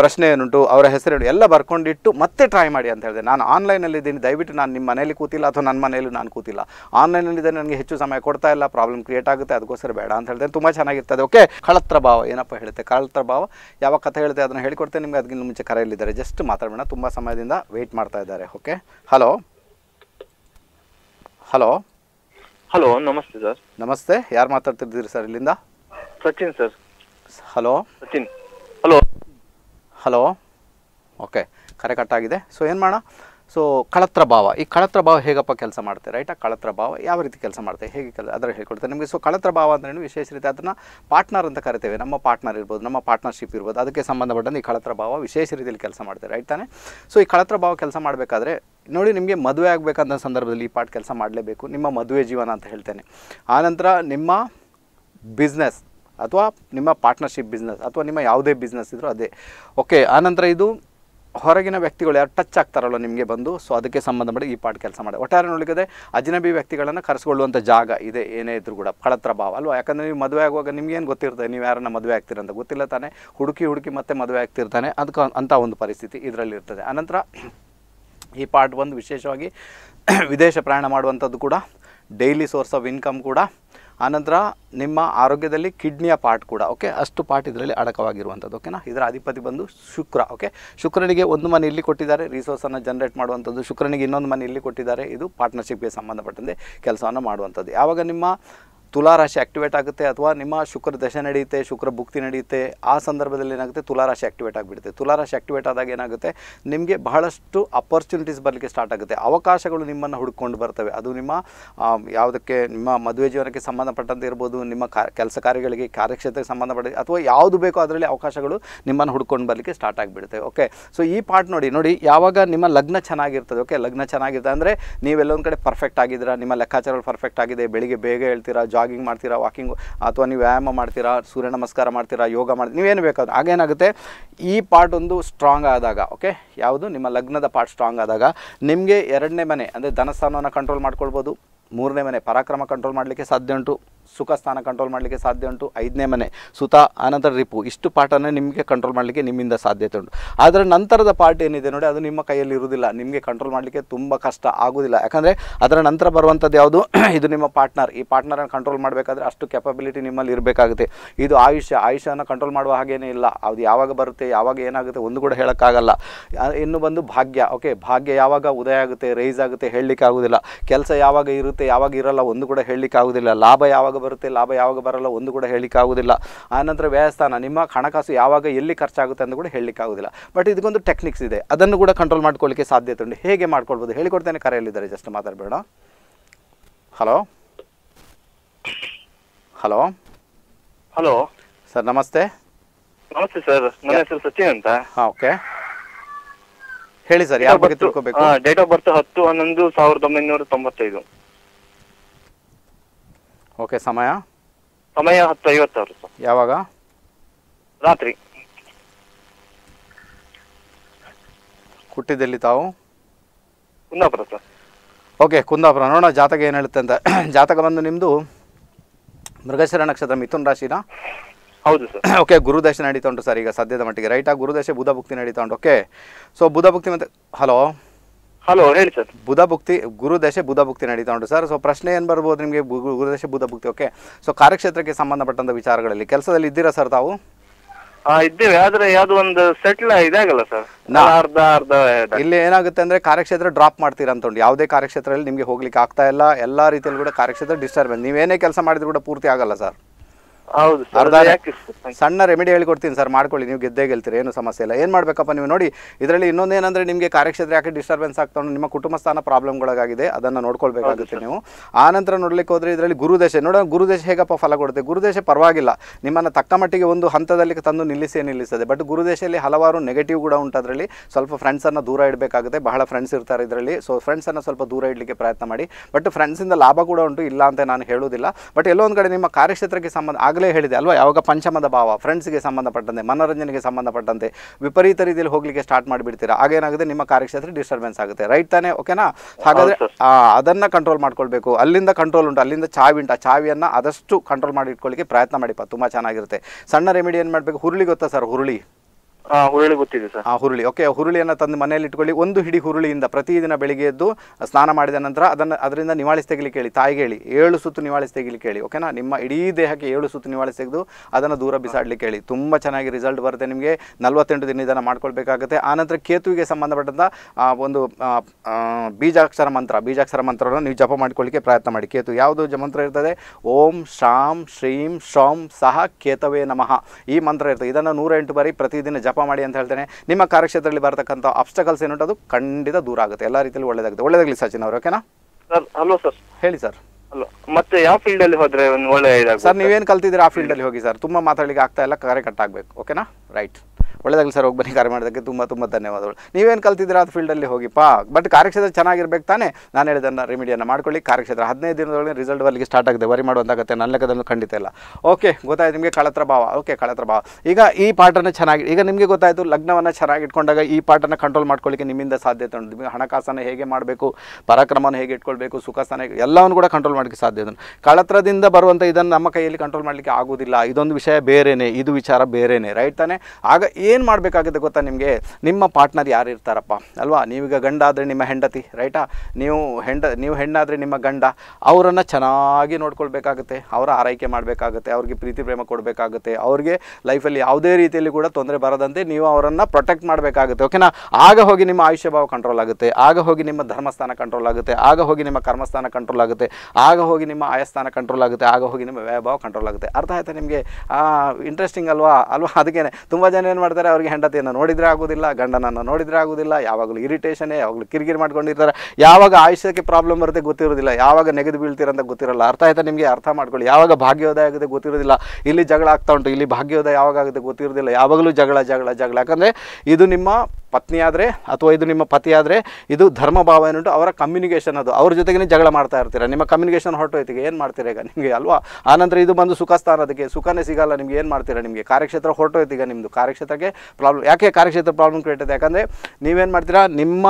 ಪ್ರಶ್ನೆ ಏನುಂಟು ಅವರ ಹೆಸರು ಎಲ್ಲ ಬರ್ಕೊಂಡಿಟ್ಟು ಮತ್ತೆ ಟ್ರೈ ಮಾಡಿ ಅಂತ ಹೇಳಿದೆ ನಾನು ಆನ್ಲೈನಲ್ಲಿದ್ದೀನಿ ದಯವಿಟ್ಟು ನಾನು ನಿಮ್ಮ ಮನೇಲಿ ಕೂತಿಲ್ಲ ಅಥವಾ ನನ್ನ ಮನೇಲಿ ನಾನು ಕೂತಿಲ್ಲ ಆನ್ಲೈನಲ್ಲಿದ್ದರೆ ನನಗೆ ಹೆಚ್ಚು ಸಮಯ ಕೊಡ್ತಾ ಇಲ್ಲ ಪ್ರಾಬ್ಲಮ್ ಕ್ರಿಯೇಟ್ ಆಗುತ್ತೆ ಅದಕ್ಕೋಸ್ಕರ ಬೇಡ ಅಂತ ಹೇಳ್ತೇನೆ ತುಂಬ ಚೆನ್ನಾಗಿರ್ತದೆ ಓಕೆ ಕಳತ್ರ ಭಾವ ಏನಪ್ಪ ಹೇಳುತ್ತೆ ಕಳತ್ರ ಭಾವ ಯಾವ ಕಥೆ ಹೇಳುತ್ತೆ ಅದನ್ನು ಹೇಳಿಕೊಡ್ತೇನೆ ನಿಮಗೆ ಅದಕ್ಕಿಂತ ಮುಂಚೆ ಕರೆಯಲ್ಲಿದ್ದಾರೆ ಜಸ್ಟ್ ಮಾತಾಡೋಣ ತುಂಬ ಸಮಯದಿಂದ ವೆಯ್ಟ್ ಮಾಡ್ತಾ ಇದ್ದಾರೆ ಓಕೆ ಹಲೋ ಹಲೋ ಹಲೋ ನಮಸ್ತೆ ಸರ್ ನಮಸ್ತೆ ಯಾರು ಮಾತಾಡ್ತಿದ್ದೀರಿ ಸರ್ ಇಲ್ಲಿಂದ Sachin sir hello Sachin hello hello okay ಕರೆ ಕಟ್ಟಾಗಿದೆ ಸೊ ಏನು ಮಾಡೋಣ ಸೊ ಕಳತ್ರ ಭಾವ ಈ ಕಳತ್ರ ಭಾವ ಹೇಗಪ್ಪ ಕೆಲಸ ಮಾಡ್ತಾರೆ ರೈಟ್ ಆ ಕಳತ್ರ ಭಾವ ಯಾವ ರೀತಿ ಕೆಲಸ ಮಾಡ್ತಾರೆ ಹೇಗೆ ಕೆಲ ಅದರ ಹೇಳ್ಕೊಡ್ತಾರೆ ನಿಮಗೆ ಸೊ ಕಳತ್ರ ಭಾವ ಏನು ವಿಶೇಷ ರೀತಿ ಅದನ್ನು ಪಾರ್ಟ್ನರ್ ಅಂತ ಕರಿತೇವೆ ನಮ್ಮ ಪಾರ್ಟ್ನರ್ ಇರ್ಬೋದು ನಮ್ಮ ಪಾರ್ಟ್ನರ್ಶಿಪ್ ಇರ್ಬೋದು ಅದಕ್ಕೆ ಸಂಬಂಧಪಟ್ಟಂತೆ ಈ ಕಳತ್ರ ಭಾವ ವಿಶೇಷ ರೀತಿಯಲ್ಲಿ ಕೆಲಸ ಮಾಡ್ತಾರೆ ರೈಟ್ ತಾನೆ ಸೊ ಈ ಕಳತ್ರ ಭಾವ ಕೆಲಸ ಮಾಡಬೇಕಾದ್ರೆ ನೋಡಿ ನಿಮಗೆ ಮದುವೆ ಆಗಬೇಕಂತ ಸಂದರ್ಭದಲ್ಲಿ ಈ ಪಾರ್ಟ್ ಕೆಲಸ ಮಾಡಲೇಬೇಕು ನಿಮ್ಮ ಮದುವೆ ಜೀವನ ಅಂತ ಹೇಳ್ತೇನೆ ಆನಂತರ ನಿಮ್ಮ ಬಿಸ್ನೆಸ್ ಅಥವಾ ನಿಮ್ಮ ಪಾರ್ಟ್ನರ್ಶಿಪ್ ಬಿಸ್ನೆಸ್ ಅಥವಾ ನಿಮ್ಮ ಯಾವುದೇ ಬಿಸ್ನೆಸ್ ಇದ್ದರೂ ಅದೇ ಓಕೆ ಆನಂತರ ಇದು ಹೊರಗಿನ ವ್ಯಕ್ತಿಗಳು ಯಾರು ಟಚ್ ಆಗ್ತಾರಲ್ಲ ನಿಮಗೆ ಬಂದು ಸೊ ಅದಕ್ಕೆ ಸಂಬಂಧಪಟ್ಟ ಈ ಪಾಠ ಕೆಲಸ ಮಾಡಿ ಒಟ್ಟಾರೆ ನೋಡಿದೆ ಅಜನಬಿ ವ್ಯಕ್ತಿಗಳನ್ನು ಕರೆಸಿಕೊಳ್ಳುವಂಥ ಜಾಗ ಇದೆ ಏನೇ ಇದ್ರು ಕೂಡ ಕಳತ್ರ ಭಾವ ಅಲ್ವಾ ಯಾಕಂದರೆ ನೀವು ಮದುವೆ ಆಗುವಾಗ ನಿಮಗೇನು ಗೊತ್ತಿರ್ತದೆ ನೀವು ಯಾರನ್ನ ಮದುವೆ ಆಗ್ತೀರ ಅಂತ ಗೊತ್ತಿಲ್ಲ ತಾನೆ ಹುಡುಕಿ ಹುಡುಕಿ ಮತ್ತೆ ಮದುವೆ ಆಗ್ತಿರ್ತಾನೆ ಅದಕ್ಕೆ ಅಂಥ ಒಂದು ಪರಿಸ್ಥಿತಿ ಇದರಲ್ಲಿರ್ತದೆ ಅನಂತರ ಈ ಪಾರ್ಟ್ ಒಂದು ವಿಶೇಷವಾಗಿ ವಿದೇಶ ಪ್ರಯಾಣ ಮಾಡುವಂಥದ್ದು ಕೂಡ ಡೈಲಿ ಸೋರ್ಸ್ ಆಫ್ ಇನ್ಕಮ್ ಕೂಡ ಆನಂತರ ನಿಮ್ಮ ಆರೋಗ್ಯದಲ್ಲಿ ಕಿಡ್ನಿಯ ಪಾರ್ಟ್ ಕೂಡ ಓಕೆ ಅಷ್ಟು ಪಾರ್ಟ್ ಇದರಲ್ಲಿ ಅಡಕವಾಗಿರುವಂಥದ್ದು ಓಕೆನಾ ಇದರ ಅಧಿಪತಿ ಬಂದು ಶುಕ್ರ ಓಕೆ ಶುಕ್ರನಿಗೆ ಒಂದು ಮನೆ ಇಲ್ಲಿ ಕೊಟ್ಟಿದ್ದಾರೆ ರಿಸೋರ್ಸನ್ನು ಜನರೇಟ್ ಮಾಡುವಂಥದ್ದು ಶುಕ್ರನಿಗೆ ಇನ್ನೊಂದು ಮನೆ ಇಲ್ಲಿ ಕೊಟ್ಟಿದ್ದಾರೆ ಇದು ಪಾರ್ಟ್ನರ್ಶಿಪ್ಗೆ ಸಂಬಂಧಪಟ್ಟಂತೆ ಕೆಲಸವನ್ನು ಮಾಡುವಂಥದ್ದು ಯಾವಾಗ ನಿಮ್ಮ ತುಲಾರಾಶಿ ಆಕ್ಟಿವೇಟ್ ಆಗುತ್ತೆ ಅಥವಾ ನಿಮ್ಮ ಶುಕ್ರ ದಶೆ ನಡೆಯುತ್ತೆ ಶುಕ್ರ ಭುಕ್ತಿ ನಡೆಯುತ್ತೆ ಆ ಸಂದರ್ಭದಲ್ಲಿ ಏನಾಗುತ್ತೆ ತುಲಾರಾಶಿ ಆಕ್ಟಿವೇಟ್ ಆಗಿಬಿಡುತ್ತೆ ತುಲಾರಾಶಿ ಆಕ್ಟಿವೇಟ್ ಆದಾಗ ಏನಾಗುತ್ತೆ ನಿಮಗೆ ಬಹಳಷ್ಟು ಅಪರ್ಚುನಿಟೀಸ್ ಬರಲಿಕ್ಕೆ ಸ್ಟಾರ್ಟ್ ಆಗುತ್ತೆ ಅವಕಾಶಗಳು ನಿಮ್ಮನ್ನು ಹುಡ್ಕೊಂಡು ಬರ್ತವೆ ಅದು ನಿಮ್ಮ ಯಾವುದಕ್ಕೆ ನಿಮ್ಮ ಮದುವೆ ಜೀವನಕ್ಕೆ ಸಂಬಂಧಪಟ್ಟಂತೆ ಇರ್ಬೋದು ನಿಮ್ಮ ಕೆಲಸ ಕಾರ್ಯಗಳಿಗೆ ಕಾರ್ಯಕ್ಷೇತ್ರಕ್ಕೆ ಸಂಬಂಧಪಟ್ಟ ಅಥವಾ ಯಾವುದು ಬೇಕೋ ಅದರಲ್ಲಿ ಅವಕಾಶಗಳು ನಿಮ್ಮನ್ನು ಹುಡ್ಕೊಂಡು ಬರಲಿಕ್ಕೆ ಸ್ಟಾರ್ಟ್ ಆಗಿಬಿಡುತ್ತೆ ಓಕೆ ಸೊ ಈ ಪಾರ್ಟ್ ನೋಡಿ ನೋಡಿ ಯಾವಾಗ ನಿಮ್ಮ ಲಗ್ನ ಚೆನ್ನಾಗಿರ್ತದೆ ಓಕೆ ಲಗ್ನ ಚೆನ್ನಾಗಿರ್ತದೆ ಅಂದರೆ ನೀವೆಲ್ಲೊಂದು ಕಡೆ ಪರ್ಫೆಕ್ಟ್ ಆಗಿದ್ದೀರಾ ನಿಮ್ಮ ಲೆಕ್ಕಾಚಾರಗಳು ಪರ್ಫೆಕ್ಟ್ ಆಗಿದೆ ಬೆಳಿಗ್ಗೆ ಬೇಗ ಹೇಳ್ತೀರಾ ಜಾಯ್ ಜಾಗಿಂಗ್ ಮಾಡ್ತೀರಾ ವಾಕಿಂಗ್ ಅಥವಾ ನೀವು ವ್ಯಾಯಾಮ ಮಾಡ್ತೀರಾ ಸೂರ್ಯ ನಮಸ್ಕಾರ ಮಾಡ್ತೀರಾ ಯೋಗ ಮಾಡ್ತೀರಾ ನೀವೇನು ಬೇಕಾದ್ರು ಆಗೇನಾಗುತ್ತೆ ಈ ಪಾರ್ಟ್ ಒಂದು ಸ್ಟ್ರಾಂಗ್ ಆದಾಗ ಓಕೆ ಯಾವುದು ನಿಮ್ಮ ಲಗ್ನದ ಪಾರ್ಟ್ ಸ್ಟ್ರಾಂಗ್ ಆದಾಗ ನಿಮಗೆ ಎರಡನೇ ಮನೆ ಅಂದರೆ ಧನಸ್ಥಾನವನ್ನು ಕಂಟ್ರೋಲ್ ಮಾಡ್ಕೊಳ್ಬೋದು ಮೂರನೇ ಮನೆ ಪರಾಕ್ರಮ ಕಂಟ್ರೋಲ್ ಮಾಡಲಿಕ್ಕೆ ಸಾಧ್ಯ ಉಂಟು ಸುಖ ಸ್ಥಾನ ಕಂಟ್ರೋಲ್ ಮಾಡಲಿಕ್ಕೆ ಸಾಧ್ಯ ಉಂಟು ಐದನೇ ಮನೆ ಸುತ ಆನಂತರ ರಿಪು ಇಷ್ಟು ಪಾಠನ ನಿಮಗೆ ಕಂಟ್ರೋಲ್ ಮಾಡಲಿಕ್ಕೆ ನಿಮ್ಮಿಂದ ಸಾಧ್ಯತೆ ಉಂಟು ಅದರ ನಂತರದ ಪಾರ್ಟ್ ಏನಿದೆ ನೋಡಿ ಅದು ನಿಮ್ಮ ಕೈಯಲ್ಲಿ ಇರುವುದಿಲ್ಲ ನಿಮಗೆ ಕಂಟ್ರೋಲ್ ಮಾಡಲಿಕ್ಕೆ ತುಂಬ ಕಷ್ಟ ಆಗೋದಿಲ್ಲ ಯಾಕಂದರೆ ಅದರ ನಂತರ ಬರುವಂಥದ್ದು ಯಾವುದು ಇದು ನಿಮ್ಮ ಪಾರ್ಟ್ನರ್ ಈ ಪಾರ್ಟ್ನರನ್ನು ಕಂಟ್ರೋಲ್ ಮಾಡಬೇಕಾದ್ರೆ ಅಷ್ಟು ಕೆಪಬಿಲಿಟಿ ನಿಮ್ಮಲ್ಲಿ ಇರಬೇಕಾಗುತ್ತೆ ಇದು ಆಯುಷ್ಯ ಆಯುಷ್ಯನ ಕಂಟ್ರೋಲ್ ಮಾಡುವ ಹಾಗೇನೇ ಇಲ್ಲ ಅದು ಯಾವಾಗ ಬರುತ್ತೆ ಯಾವಾಗ ಏನಾಗುತ್ತೆ ಒಂದು ಕೂಡ ಹೇಳೋಕ್ಕಾಗಲ್ಲ ಇನ್ನು ಬಂದು ಭಾಗ್ಯ ಓಕೆ ಭಾಗ್ಯ ಯಾವಾಗ ಉದಯ ಆಗುತ್ತೆ ರೈಸ್ ಆಗುತ್ತೆ ಹೇಳಲಿಕ್ಕೆ ಆಗೋದಿಲ್ಲ ಕೆಲಸ ಯಾವಾಗ ಇರುತ್ತೆ ಯಾವಾಗ ಇರಲ್ಲ ಒಂದು ಕೂಡ ಹೇಳಲಿಕ್ಕೆ ಆಗೋದಿಲ್ಲ ಲಾಭ ಯಾವಾಗ ಯಾವಾಗ ಬರುತ್ತೆ ಲಾಭ ಯಾವಾಗ ಬರಲ್ಲ ಒಂದು ಕೂಡ ಹೇಳಿಕ್ಕಾಗೋದಿಲ್ಲ ಆನಂತರ ವ್ಯಯಸ್ಥಾನ ನಿಮ್ಮ ಹಣಕಾಸು ಯಾವಾಗ ಎಲ್ಲಿ ಖರ್ಚಾಗುತ್ತೆ ಅಂತ ಕೂಡ ಹೇಳಲಿಕ್ಕಾಗೋದಿಲ್ಲ ಬಟ್ ಇದಕ್ಕೊಂದು ಟೆಕ್ನಿಕ್ಸ್ ಇದೆ ಅದನ್ನು ಕೂಡ ಕಂಟ್ರೋಲ್ ಮಾಡ್ಕೊಳ್ಳಿಕ್ಕೆ ಸಾಧ್ಯತೆ ಉಂಟು ಹೇಗೆ ಮಾಡ್ಕೊಳ್ಬೋದು ಹೇಳಿಕೊಡ್ತೇನೆ ಕರೆಯಲ್ಲಿದ್ದಾರೆ ಜಸ್ಟ್ ಮಾತಾಡಬೇಡ ಹಲೋ ಹಲೋ ಹಲೋ ಸರ್ ನಮಸ್ತೆ ನಮಸ್ತೆ ಸರ್ ನನ್ನ ಹೆಸರು ಸಚಿನ್ ಅಂತ ಹಾ ಓಕೆ ಹೇಳಿ ಸರ್ ಯಾವ ಬಗ್ಗೆ ತಿಳ್ಕೋಬೇಕು ಡೇಟ್ ಆಫ್ ಬರ್ತ್ ಹತ್ತು ಹನ್ನೊಂದು ಸಾವಿರದ ಒಂಬೈನೂರ ತೊಂಬತ್ತೈದು ಓಕೆ ಸಮಯ ಸಮಯ ಹತ್ತು ಸರ್ ಯಾವಾಗ ರಾತ್ರಿ ಹುಟ್ಟಿದಲ್ಲಿ ತಾವು ಕುಂದಾಪುರ ಸರ್ ಓಕೆ ಕುಂದಾಪುರ ನೋಡೋಣ ಜಾತಕ ಏನು ಹೇಳುತ್ತೆ ಅಂತ ಜಾತಕ ಬಂದು ನಿಮ್ಮದು ಮೃಗಶಿರ ನಕ್ಷತ್ರ ಮಿಥುನ್ ರಾಶಿನ ಹೌದು ಸರ್ ಓಕೆ ಗುರುದೇಶ ನಡೀತಾ ಉಂಟು ಸರ್ ಈಗ ಸದ್ಯದ ಮಟ್ಟಿಗೆ ರೈಟಾ ಗುರುದಶೆ ಬುಧ ಭುಕ್ತಿ ನಡೀತಾ ಉಂಟು ಓಕೆ ಸೊ ಬುಧ ಭಕ್ತಿ ಮತ್ತು ಹಲೋ ಹಲೋ ಹೇಳಿ ಸರ್ ಬುಧ ಭುಕ್ತಿ ಗುರುದಶೆ ಬುಧ ಭುಕ್ತಿ ನಡೀತಾ ಉಂಟು ಸರ್ ಸೊ ಪ್ರಶ್ನೆ ಏನು ಬರ್ಬೋದು ನಿಮಗೆ ಗುರುದಶೆ ಬುಧ ಭುಕ್ತಿ ಓಕೆ ಸೊ ಕಾರ್ಯಕ್ಷೇತ್ರಕ್ಕೆ ಸಂಬಂಧಪಟ್ಟಂತ ವಿಚಾರಗಳಲ್ಲಿ ಕೆಲಸದಲ್ಲಿ ಇದ್ದೀರಾ ಸರ್ ತಾವು ಇದ್ದೇವೆ ಆದ್ರೆ ಯಾವ್ದು ಒಂದು ಸೆಟ್ಲ್ ಇದಾಗಲ್ಲ ಸರ್ ಅರ್ಧ ಅರ್ಧ ಇಲ್ಲಿ ಏನಾಗುತ್ತೆ ಅಂದ್ರೆ ಕಾರ್ಯಕ್ಷೇತ್ರ ಡ್ರಾಪ್ ಮಾಡ್ತೀರಾ ಅಂತ ಉಂಟು ಯಾವುದೇ ಕಾರ್ಯಕ್ಷೇತ್ರದಲ್ಲಿ ನಿಮಗೆ ಹೋಗ್ಲಿಕ್ಕೆ ಆಗ್ತಾ ಇಲ್ಲ ಎಲ್ಲಾ ರೀತಿಯಲ್ಲಿ ಕೂಡ ಕಾರ್ಯಕ್ಷೇತ್ರ ಡಿಸ್ಟರ್ಬೆನ್ಸ್ ನೀವೇನೇ ಕೆಲಸ ಮಾಡಿದ್ರು ಕೂಡ ಪೂರ್ತಿ ಆಗಲ್ಲ ಸರ್ ಸಣ್ಣ ರೆಮಿಡಿ ಹೇಳ್ಕೊಡ್ತೀನಿ ಸರ್ ಮಾಡ್ಕೊಳ್ಳಿ ನೀವು ಗೆದ್ದೇ ಗೆಲ್ತೀರಿ ಏನು ಸಮಸ್ಯೆ ಇಲ್ಲ ಏನು ಮಾಡಬೇಕಪ್ಪ ನೀವು ನೋಡಿ ಇದರಲ್ಲಿ ಇನ್ನೊಂದೇನಂದ್ರೆ ನಿಮಗೆ ಕಾರ್ಯಕ್ಷೇತ್ರ ಯಾಕೆ ಡಿಸ್ಟರ್ಬೆನ್ಸ್ ಆಗ್ತಾವೆ ನಿಮ್ಮ ಕುಟುಂಬ ಸ್ಥಾನ ಪ್ರಾಬ್ಲಮ್ಗಳಾಗಿದೆ ಅದನ್ನ ನೋಡ್ಕೊಳ್ಬೇಕಾಗುತ್ತೆ ನೀವು ಆ ನಂತರ ನೋಡ್ಲಿಕ್ಕೆ ಹೋದ್ರೆ ಇದರಲ್ಲಿ ಗುರುದೇಶ ನೋಡೋಣ ಗುರುದೇಶ ಹೇಗಪ್ಪ ಫಲ ಕೊಡುತ್ತೆ ಗುರುದೇಶ ಪರವಾಗಿಲ್ಲ ನಿಮ್ಮನ್ನು ತಕ್ಕ ಮಟ್ಟಿಗೆ ಒಂದು ಹಂತದಲ್ಲಿ ತಂದು ನಿಲ್ಲಿಸಿ ನಿಲ್ಲಿಸ್ತದೆ ಬಟ್ ಗುರುದೇಶದಲ್ಲಿ ಹಲವಾರು ನೆಗೆಟಿವ್ ಕೂಡ ಉಂಟು ಅದರಲ್ಲಿ ಸ್ವಲ್ಪ ಅನ್ನ ದೂರ ಇಡಬೇಕಾಗುತ್ತೆ ಬಹಳ ಫ್ರೆಂಡ್ಸ್ ಇರ್ತಾರೆ ಇದರಲ್ಲಿ ಸೊ ಅನ್ನ ಸ್ವಲ್ಪ ದೂರ ಇಡಲಿಕ್ಕೆ ಪ್ರಯತ್ನ ಮಾಡಿ ಬಟ್ ಫ್ರೆಂಡ್ಸಿಂದ ಲಾಭ ಕೂಡ ಉಂಟು ಇಲ್ಲ ಅಂತ ನಾನು ಹೇಳುವುದಿಲ್ಲ ಬಟ್ ಎಲ್ಲೊಂದ್ ಕಡೆ ನಿಮ್ಮ ಕಾರ್ಯಕ್ಷೇತ್ರಕ್ಕೆ ಸಂಬಂಧ ಆಗಲೇ ಹೇಳಿದೆ ಅಲ್ವಾ ಯಾವಾಗ ಪಂಚಮದ ಭಾವ ಫ್ರೆಂಡ್ಸ್ಗೆ ಸಂಬಂಧಪಟ್ಟಂತೆ ಮನೋರಂಜನೆಗೆ ಸಂಬಂಧಪಟ್ಟಂತೆ ವಿಪರೀತ ರೀತಿಯಲ್ಲಿ ಹೋಗಲಿಕ್ಕೆ ಸ್ಟಾರ್ಟ್ ಮಾಡಿಬಿಡ್ತೀರಾ ಆಗೇನಾಗುತ್ತೆ ನಿಮ್ಮ ಕಾರ್ಯಕ್ಷೇತ್ರ ಡಿಸ್ಟರ್ಬೆನ್ಸ್ ಆಗುತ್ತೆ ರೈಟ್ ತಾನೇ ಓಕೆನಾ ಹಾಗಾದರೆ ಅದನ್ನ ಕಂಟ್ರೋಲ್ ಮಾಡ್ಕೊಳ್ಬೇಕು ಅಲ್ಲಿಂದ ಕಂಟ್ರೋಲ್ ಉಂಟು ಅಲ್ಲಿಂದ ಚಾವಿ ಉಂಟು ಆ ಚಾವಿಯನ್ನು ಆದಷ್ಟು ಕಂಟ್ರೋಲ್ ಮಾಡಿ ಇಟ್ಕೊಳ್ಳಿಕ್ಕೆ ಪ್ರಯತ್ನ ಮಾಡಿಪ್ಪ ತುಂಬ ಚೆನ್ನಾಗಿರುತ್ತೆ ಸಣ್ಣ ರೆಮಿಡಿ ಏನು ಮಾಡಬೇಕು ಹುರುಳಿ ಗೊತ್ತಾ ಸರ್ ಹುರುಳಿ ಹುರುಳಿ ಗೊತ್ತಿದೆ ಸರ್ ಆ ಹುರುಳಿ ಓಕೆ ಹುರುಳಿಯನ್ನು ತಂದು ಮನೆಯಲ್ಲಿ ಇಟ್ಕೊಳ್ಳಿ ಒಂದು ಹಿಡಿ ಹುರುಳಿಯಿಂದ ಪ್ರತಿದಿನ ಬೆಳಿಗ್ಗೆ ಎದ್ದು ಸ್ನಾನ ಮಾಡಿದ ನಂತರ ಅದನ್ನು ಅದರಿಂದ ನಿವಾಳಿಸಿ ತೆಗಿಲಿಕ್ಕೆ ಹೇಳಿ ತಾಯಿಗೆ ಹೇಳಿ ಏಳು ಸುತ್ತು ನಿವಾಳಿಸಿ ತೆಗಿಲಿಕ್ಕೆ ಹೇಳಿ ಓಕೆನಾ ನಿಮ್ಮ ಇಡೀ ದೇಹಕ್ಕೆ ಏಳು ಸುತ್ತು ನಿವಾಳಿಸಿ ತೆಗೆದು ಅದನ್ನು ದೂರ ಬಿಸಾಡಲಿಕ್ಕೆ ಹೇಳಿ ತುಂಬ ಚೆನ್ನಾಗಿ ರಿಸಲ್ಟ್ ಬರುತ್ತೆ ನಿಮಗೆ ನಲವತ್ತೆಂಟು ದಿನ ಇದನ್ನು ಮಾಡ್ಕೊಳ್ಬೇಕಾಗುತ್ತೆ ಆನಂತರ ಕೇತುವಿಗೆ ಸಂಬಂಧಪಟ್ಟಂಥ ಒಂದು ಬೀಜಾಕ್ಷರ ಮಂತ್ರ ಬೀಜಾಕ್ಷರ ಮಂತ್ರವನ್ನು ನೀವು ಜಪ ಮಾಡ್ಕೊಳ್ಳಿಕ್ಕೆ ಪ್ರಯತ್ನ ಮಾಡಿ ಕೇತು ಯಾವುದು ಮಂತ್ರ ಇರ್ತದೆ ಓಂ ಶಾಂ ಶ್ರೀಂ ಷಾಮ್ ಸಹ ಕೇತವೇ ನಮಃ ಈ ಮಂತ್ರ ಇರ್ತದೆ ಇದನ್ನು ನೂರ ಬಾರಿ ಪ್ರತಿದಿನ ಜಪ ಜಪ ಮಾಡಿ ಅಂತ ಹೇಳ್ತೇನೆ ನಿಮ್ಮ ಕಾರ್ಯಕ್ಷೇತ್ರದಲ್ಲಿ ಬರತಕ್ಕಂಥ ಆಬ್ಸ್ಟಕಲ್ಸ್ ಏನುಂಟು ಅದು ಖಂಡಿತ ದೂರ ಆಗುತ್ತೆ ಎಲ್ಲ ರೀತಿಯಲ್ಲಿ ಒಳ್ಳೇದಾಗುತ್ತೆ ಒಳ್ಳೇದಾಗಲಿ ಸಚಿನ್ ಅವರು ಓಕೆನಾ ಸರ್ ಹಲೋ ಸರ್ ಹೇಳಿ ಸರ್ ಮತ್ತೆ ಯಾವ ಫೀಲ್ಡ್ ಅಲ್ಲಿ ಹೋದ್ರೆ ಒಳ್ಳೆ ಸರ್ ನೀವೇನು ಕಲ್ತಿದ್ದೀರಾ ಆ ಫೀಲ್ಡ್ ಅಲ್ಲಿ ಹೋಗಿ ಸರ್ ತುಂಬಾ ಮಾತಾಡಲಿಕ್ಕೆ ಆಗ್ತಾ ಇಲ್ಲ ಕರೆ ಕಟ್ ಆಗಬೇಕು ಓಕೆನಾ ರೈಟ್ ಒಳ್ಳೆದಾಗಲಿ ಸರ್ ಹೋಗಿ ಬನ್ನಿ ಕಾರ್ಯ ಮಾಡೋದಕ್ಕೆ ತುಂಬ ತುಂಬ ಧನ್ಯವಾದಗಳು ನೀವೇನು ಕಲ್ತಿದ್ದೀರಾ ಅದು ಫೀಲ್ಡಲ್ಲಿ ಹೋಗಿ ಪಾ ಬಟ್ ಕಾರ್ಯಕ್ಷೇತ್ರ ಚೆನ್ನಾಗಿರ್ಬೇಕು ತಾನೇ ನಾನು ಹೇಳಿದನ್ನು ರೆಮಿಡಿಯನ್ನು ಮಾಡ್ಕೊಳ್ಳಿ ಕಾರ್ಯಕ್ಷೇತ್ರ ಹದಿನೈದು ದಿನದೊಳಗೆ ರಿಸಲ್ಟ್ ಬರಲಿಕ್ಕೆ ಸ್ಟಾರ್ಟ್ ಆಗಿದೆ ವರಿ ಮಾಡುವಂತಾಗುತ್ತೆ ನನ್ನ ಲೆಕ್ಕದಲ್ಲೂ ಖಂಡಿತ ಇಲ್ಲ ಓಕೆ ಗೊತ್ತಾಯ್ತು ನಿಮಗೆ ಕಳತ್ರ ಭಾವ ಓಕೆ ಕಳತ್ರ ಭಾವ ಈಗ ಈ ಪಾಠನ ಚೆನ್ನಾಗಿ ಈಗ ನಿಮಗೆ ಗೊತ್ತಾಯಿತು ಲಗ್ನವನ್ನು ಚೆನ್ನಾಗಿ ಇಟ್ಕೊಂಡಾಗ ಈ ಪಾಠನ ಕಂಟ್ರೋಲ್ ಮಾಡ್ಕೊಳ್ಳಿಕ್ಕೆ ನಿಮ್ಮಿಂದ ಸಾಧ್ಯತೆ ಉಂಟು ನಿಮಗೆ ಹಣಕಾಸನ್ನು ಹೇಗೆ ಮಾಡಬೇಕು ಪರಾಕ್ರಮನ ಹೇಗೆ ಇಟ್ಕೊಳ್ಬೇಕು ಸುಖಸ್ಥಾನ ಎಲ್ಲವನ್ನು ಕೂಡ ಕಂಟ್ರೋಲ್ ಮಾಡಲಿಕ್ಕೆ ಸಾಧ್ಯ ಉಂಟು ಕಳತ್ರದಿಂದ ಬರುವಂಥ ಇದನ್ನು ನಮ್ಮ ಕೈಯಲ್ಲಿ ಕಂಟ್ರೋಲ್ ಮಾಡಲಿಕ್ಕೆ ಆಗೋದಿಲ್ಲ ಇದೊಂದು ವಿಷಯ ಬೇರೆಯೇ ಇದು ವಿಚಾರ ಬೇರೆಯೇ ರೈಟ್ ತಾನೇ ಆಗ ಈ ಏನು ಮಾಡಬೇಕಾಗುತ್ತೆ ಗೊತ್ತಾ ನಿಮಗೆ ನಿಮ್ಮ ಪಾರ್ಟ್ನರ್ ಯಾರು ಇರ್ತಾರಪ್ಪ ಅಲ್ವಾ ನೀವೀಗ ಗಂಡ ಆದರೆ ನಿಮ್ಮ ಹೆಂಡತಿ ರೈಟಾ ನೀವು ಹೆಂಡ ನೀವು ಹೆಣ್ಣಾದರೆ ನಿಮ್ಮ ಗಂಡ ಅವರನ್ನು ಚೆನ್ನಾಗಿ ನೋಡ್ಕೊಳ್ಬೇಕಾಗುತ್ತೆ ಅವರ ಆರೈಕೆ ಮಾಡಬೇಕಾಗುತ್ತೆ ಅವ್ರಿಗೆ ಪ್ರೀತಿ ಪ್ರೇಮ ಕೊಡಬೇಕಾಗುತ್ತೆ ಅವ್ರಿಗೆ ಲೈಫಲ್ಲಿ ಯಾವುದೇ ರೀತಿಯಲ್ಲಿ ಕೂಡ ತೊಂದರೆ ಬರದಂತೆ ನೀವು ಅವರನ್ನು ಪ್ರೊಟೆಕ್ಟ್ ಮಾಡಬೇಕಾಗುತ್ತೆ ಓಕೆನಾ ಆಗ ಹೋಗಿ ನಿಮ್ಮ ಆಯುಷ್ಯ ಭಾವ ಕಂಟ್ರೋಲ್ ಆಗುತ್ತೆ ಆಗ ಹೋಗಿ ನಿಮ್ಮ ಧರ್ಮಸ್ಥಾನ ಕಂಟ್ರೋಲ್ ಆಗುತ್ತೆ ಆಗ ಹೋಗಿ ನಿಮ್ಮ ಕರ್ಮಸ್ಥಾನ ಕಂಟ್ರೋಲ್ ಆಗುತ್ತೆ ಆಗ ಹೋಗಿ ನಿಮ್ಮ ಆಯಸ್ಥಾನ ಕಂಟ್ರೋಲ್ ಆಗುತ್ತೆ ಆಗ ಹೋಗಿ ನಿಮ್ಮ ವ್ಯಯಭಾವ ಕಂಟ್ರೋಲ್ ಆಗುತ್ತೆ ಅರ್ಥ ಆಯ್ತಾ ನಿಮಗೆ ಇಂಟ್ರೆಸ್ಟಿಂಗ್ ಅಲ್ವಾ ಅಲ್ವಾ ಅದಕ್ಕೇನೆ ತುಂಬ ಜನ ಏನು ಮಾಡ್ತಾರೆ ಅವರಿಗೆ ಅವ್ರಿಗೆ ಹೆಂಡತಿಯನ್ನು ನೋಡಿದರೆ ಆಗೋದಿಲ್ಲ ಗಂಡನನ್ನು ನೋಡಿದರೆ ಆಗೋದಿಲ್ಲ ಯಾವಾಗಲೂ ಇರಿಟೇಷನೇ ಯಾವಾಗಲೂ ಕಿರಿಕಿರಿ ಮಾಡ್ಕೊಂಡಿರ್ತಾರೆ ಯಾವಾಗ ಆಯುಷ್ಯಕ್ಕೆ ಪ್ರಾಬ್ಲಮ್ ಬರುತ್ತೆ ಗೊತ್ತಿರೋದಿಲ್ಲ ಯಾವಾಗ ನೆಗೆದು ಬೀಳ್ತೀರಂತ ಗೊತ್ತಿರಲ್ಲ ಅರ್ಥ ಆಯ್ತಾ ನಿಮಗೆ ಅರ್ಥ ಮಾಡ್ಕೊಳ್ಳಿ ಯಾವಾಗ ಭಾಗ್ಯೋದಯ ಆಗುತ್ತೆ ಗೊತ್ತಿರೋದಿಲ್ಲ ಇಲ್ಲಿ ಜಗಳ ಆಗ್ತಾ ಉಂಟು ಇಲ್ಲಿ ಭಾಗ್ಯೋದಯ ಯಾವಾಗ ಆಗುತ್ತೆ ಗೊತ್ತಿರೋದಿಲ್ಲ ಯಾವಾಗಲೂ ಜಗಳ ಜಗಳ ಜಗಳ ಯಾಕಂದರೆ ಇದು ನಿಮ್ಮ ಪತ್ನಿಯಾದರೆ ಅಥವಾ ಇದು ನಿಮ್ಮ ಪತಿಯಾದರೆ ಇದು ಧರ್ಮ ಭಾವ ಏನುಂಟು ಅವರ ಕಮ್ಯುನಿಕೇಷನ್ ಅದು ಅವ್ರ ಜೊತೆಗೇ ಜಗಳ ಮಾಡ್ತಾ ಇರ್ತೀರ ನಿಮ್ಮ ಕಮ್ಯುನಿಕೇಷನ್ ಹೊರಟೋಯ್ತಿಗೆ ಏನು ಮಾಡ್ತೀರ ಈಗ ನಿಮಗೆ ಅಲ್ವಾ ಆನಂತರ ಇದು ಬಂದು ಸುಖ ಸ್ಥಾನ ಅದಕ್ಕೆ ಸುಖನೇ ಸಿಗಲ್ಲ ನಿಮ್ಗೆ ಏನು ಮಾಡ್ತೀರಾ ನಿಮಗೆ ಕಾರ್ಯಕ್ಷೇತ್ರ ಹೊರಟೋಯ್ತೀಗ ನಿಮ್ಮದು ಕಾರ್ಯಕ್ಷೇತ್ರಕ್ಕೆ ಪ್ರಾಬ್ಲಮ್ ಯಾಕೆ ಕಾರ್ಯಕ್ಷೇತ್ರ ಪ್ರಾಬ್ಲಮ್ ಕ್ರಿಯೇಟ್ ಆಯಿತು ಯಾಕಂದರೆ ನೀವೇನು ಮಾಡ್ತೀರಾ ನಿಮ್ಮ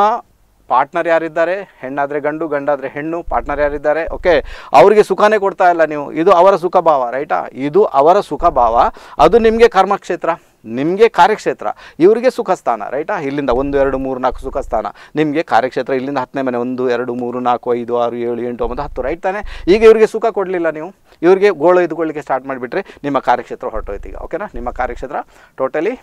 ಪಾರ್ಟ್ನರ್ ಯಾರಿದ್ದಾರೆ ಹೆಣ್ಣಾದರೆ ಗಂಡು ಗಂಡಾದರೆ ಹೆಣ್ಣು ಪಾರ್ಟ್ನರ್ ಯಾರಿದ್ದಾರೆ ಓಕೆ ಅವರಿಗೆ ಸುಖನೇ ಕೊಡ್ತಾ ಇಲ್ಲ ನೀವು ಇದು ಅವರ ಸುಖ ಭಾವ ರೈಟಾ ಇದು ಅವರ ಸುಖ ಭಾವ ಅದು ನಿಮಗೆ ಕರ್ಮಕ್ಷೇತ್ರ ನಿಮಗೆ ಕಾರ್ಯಕ್ಷೇತ್ರ ಇವರಿಗೆ ಸುಖಸ್ಥಾನ ರೈಟಾ ಇಲ್ಲಿಂದ ಒಂದು ಎರಡು ಮೂರು ನಾಲ್ಕು ಸುಖಸ್ಥಾನ ನಿಮಗೆ ಕಾರ್ಯಕ್ಷೇತ್ರ ಇಲ್ಲಿಂದ ಹತ್ತನೇ ಮನೆ ಒಂದು ಎರಡು ಮೂರು ನಾಲ್ಕು ಐದು ಆರು ಏಳು ಎಂಟು ಒಂಬತ್ತು ಹತ್ತು ರೈಟ್ ತಾನೆ ಈಗ ಇವರಿಗೆ ಸುಖ ಕೊಡಲಿಲ್ಲ ನೀವು ಇವರಿಗೆ ಗೋಳು ಇದ್ಕೊಳ್ಳಿಕ್ಕೆ ಸ್ಟಾರ್ಟ್ ಮಾಡಿಬಿಟ್ರೆ ನಿಮ್ಮ ಕಾರ್ಯಕ್ಷೇತ್ರ ಹೊರಟೋಯ್ತು ಈಗ ಓಕೆನಾ ನಿಮ್ಮ ಕಾರ್ಯಕ್ಷೇತ್ರ ಟೋಟಲಿ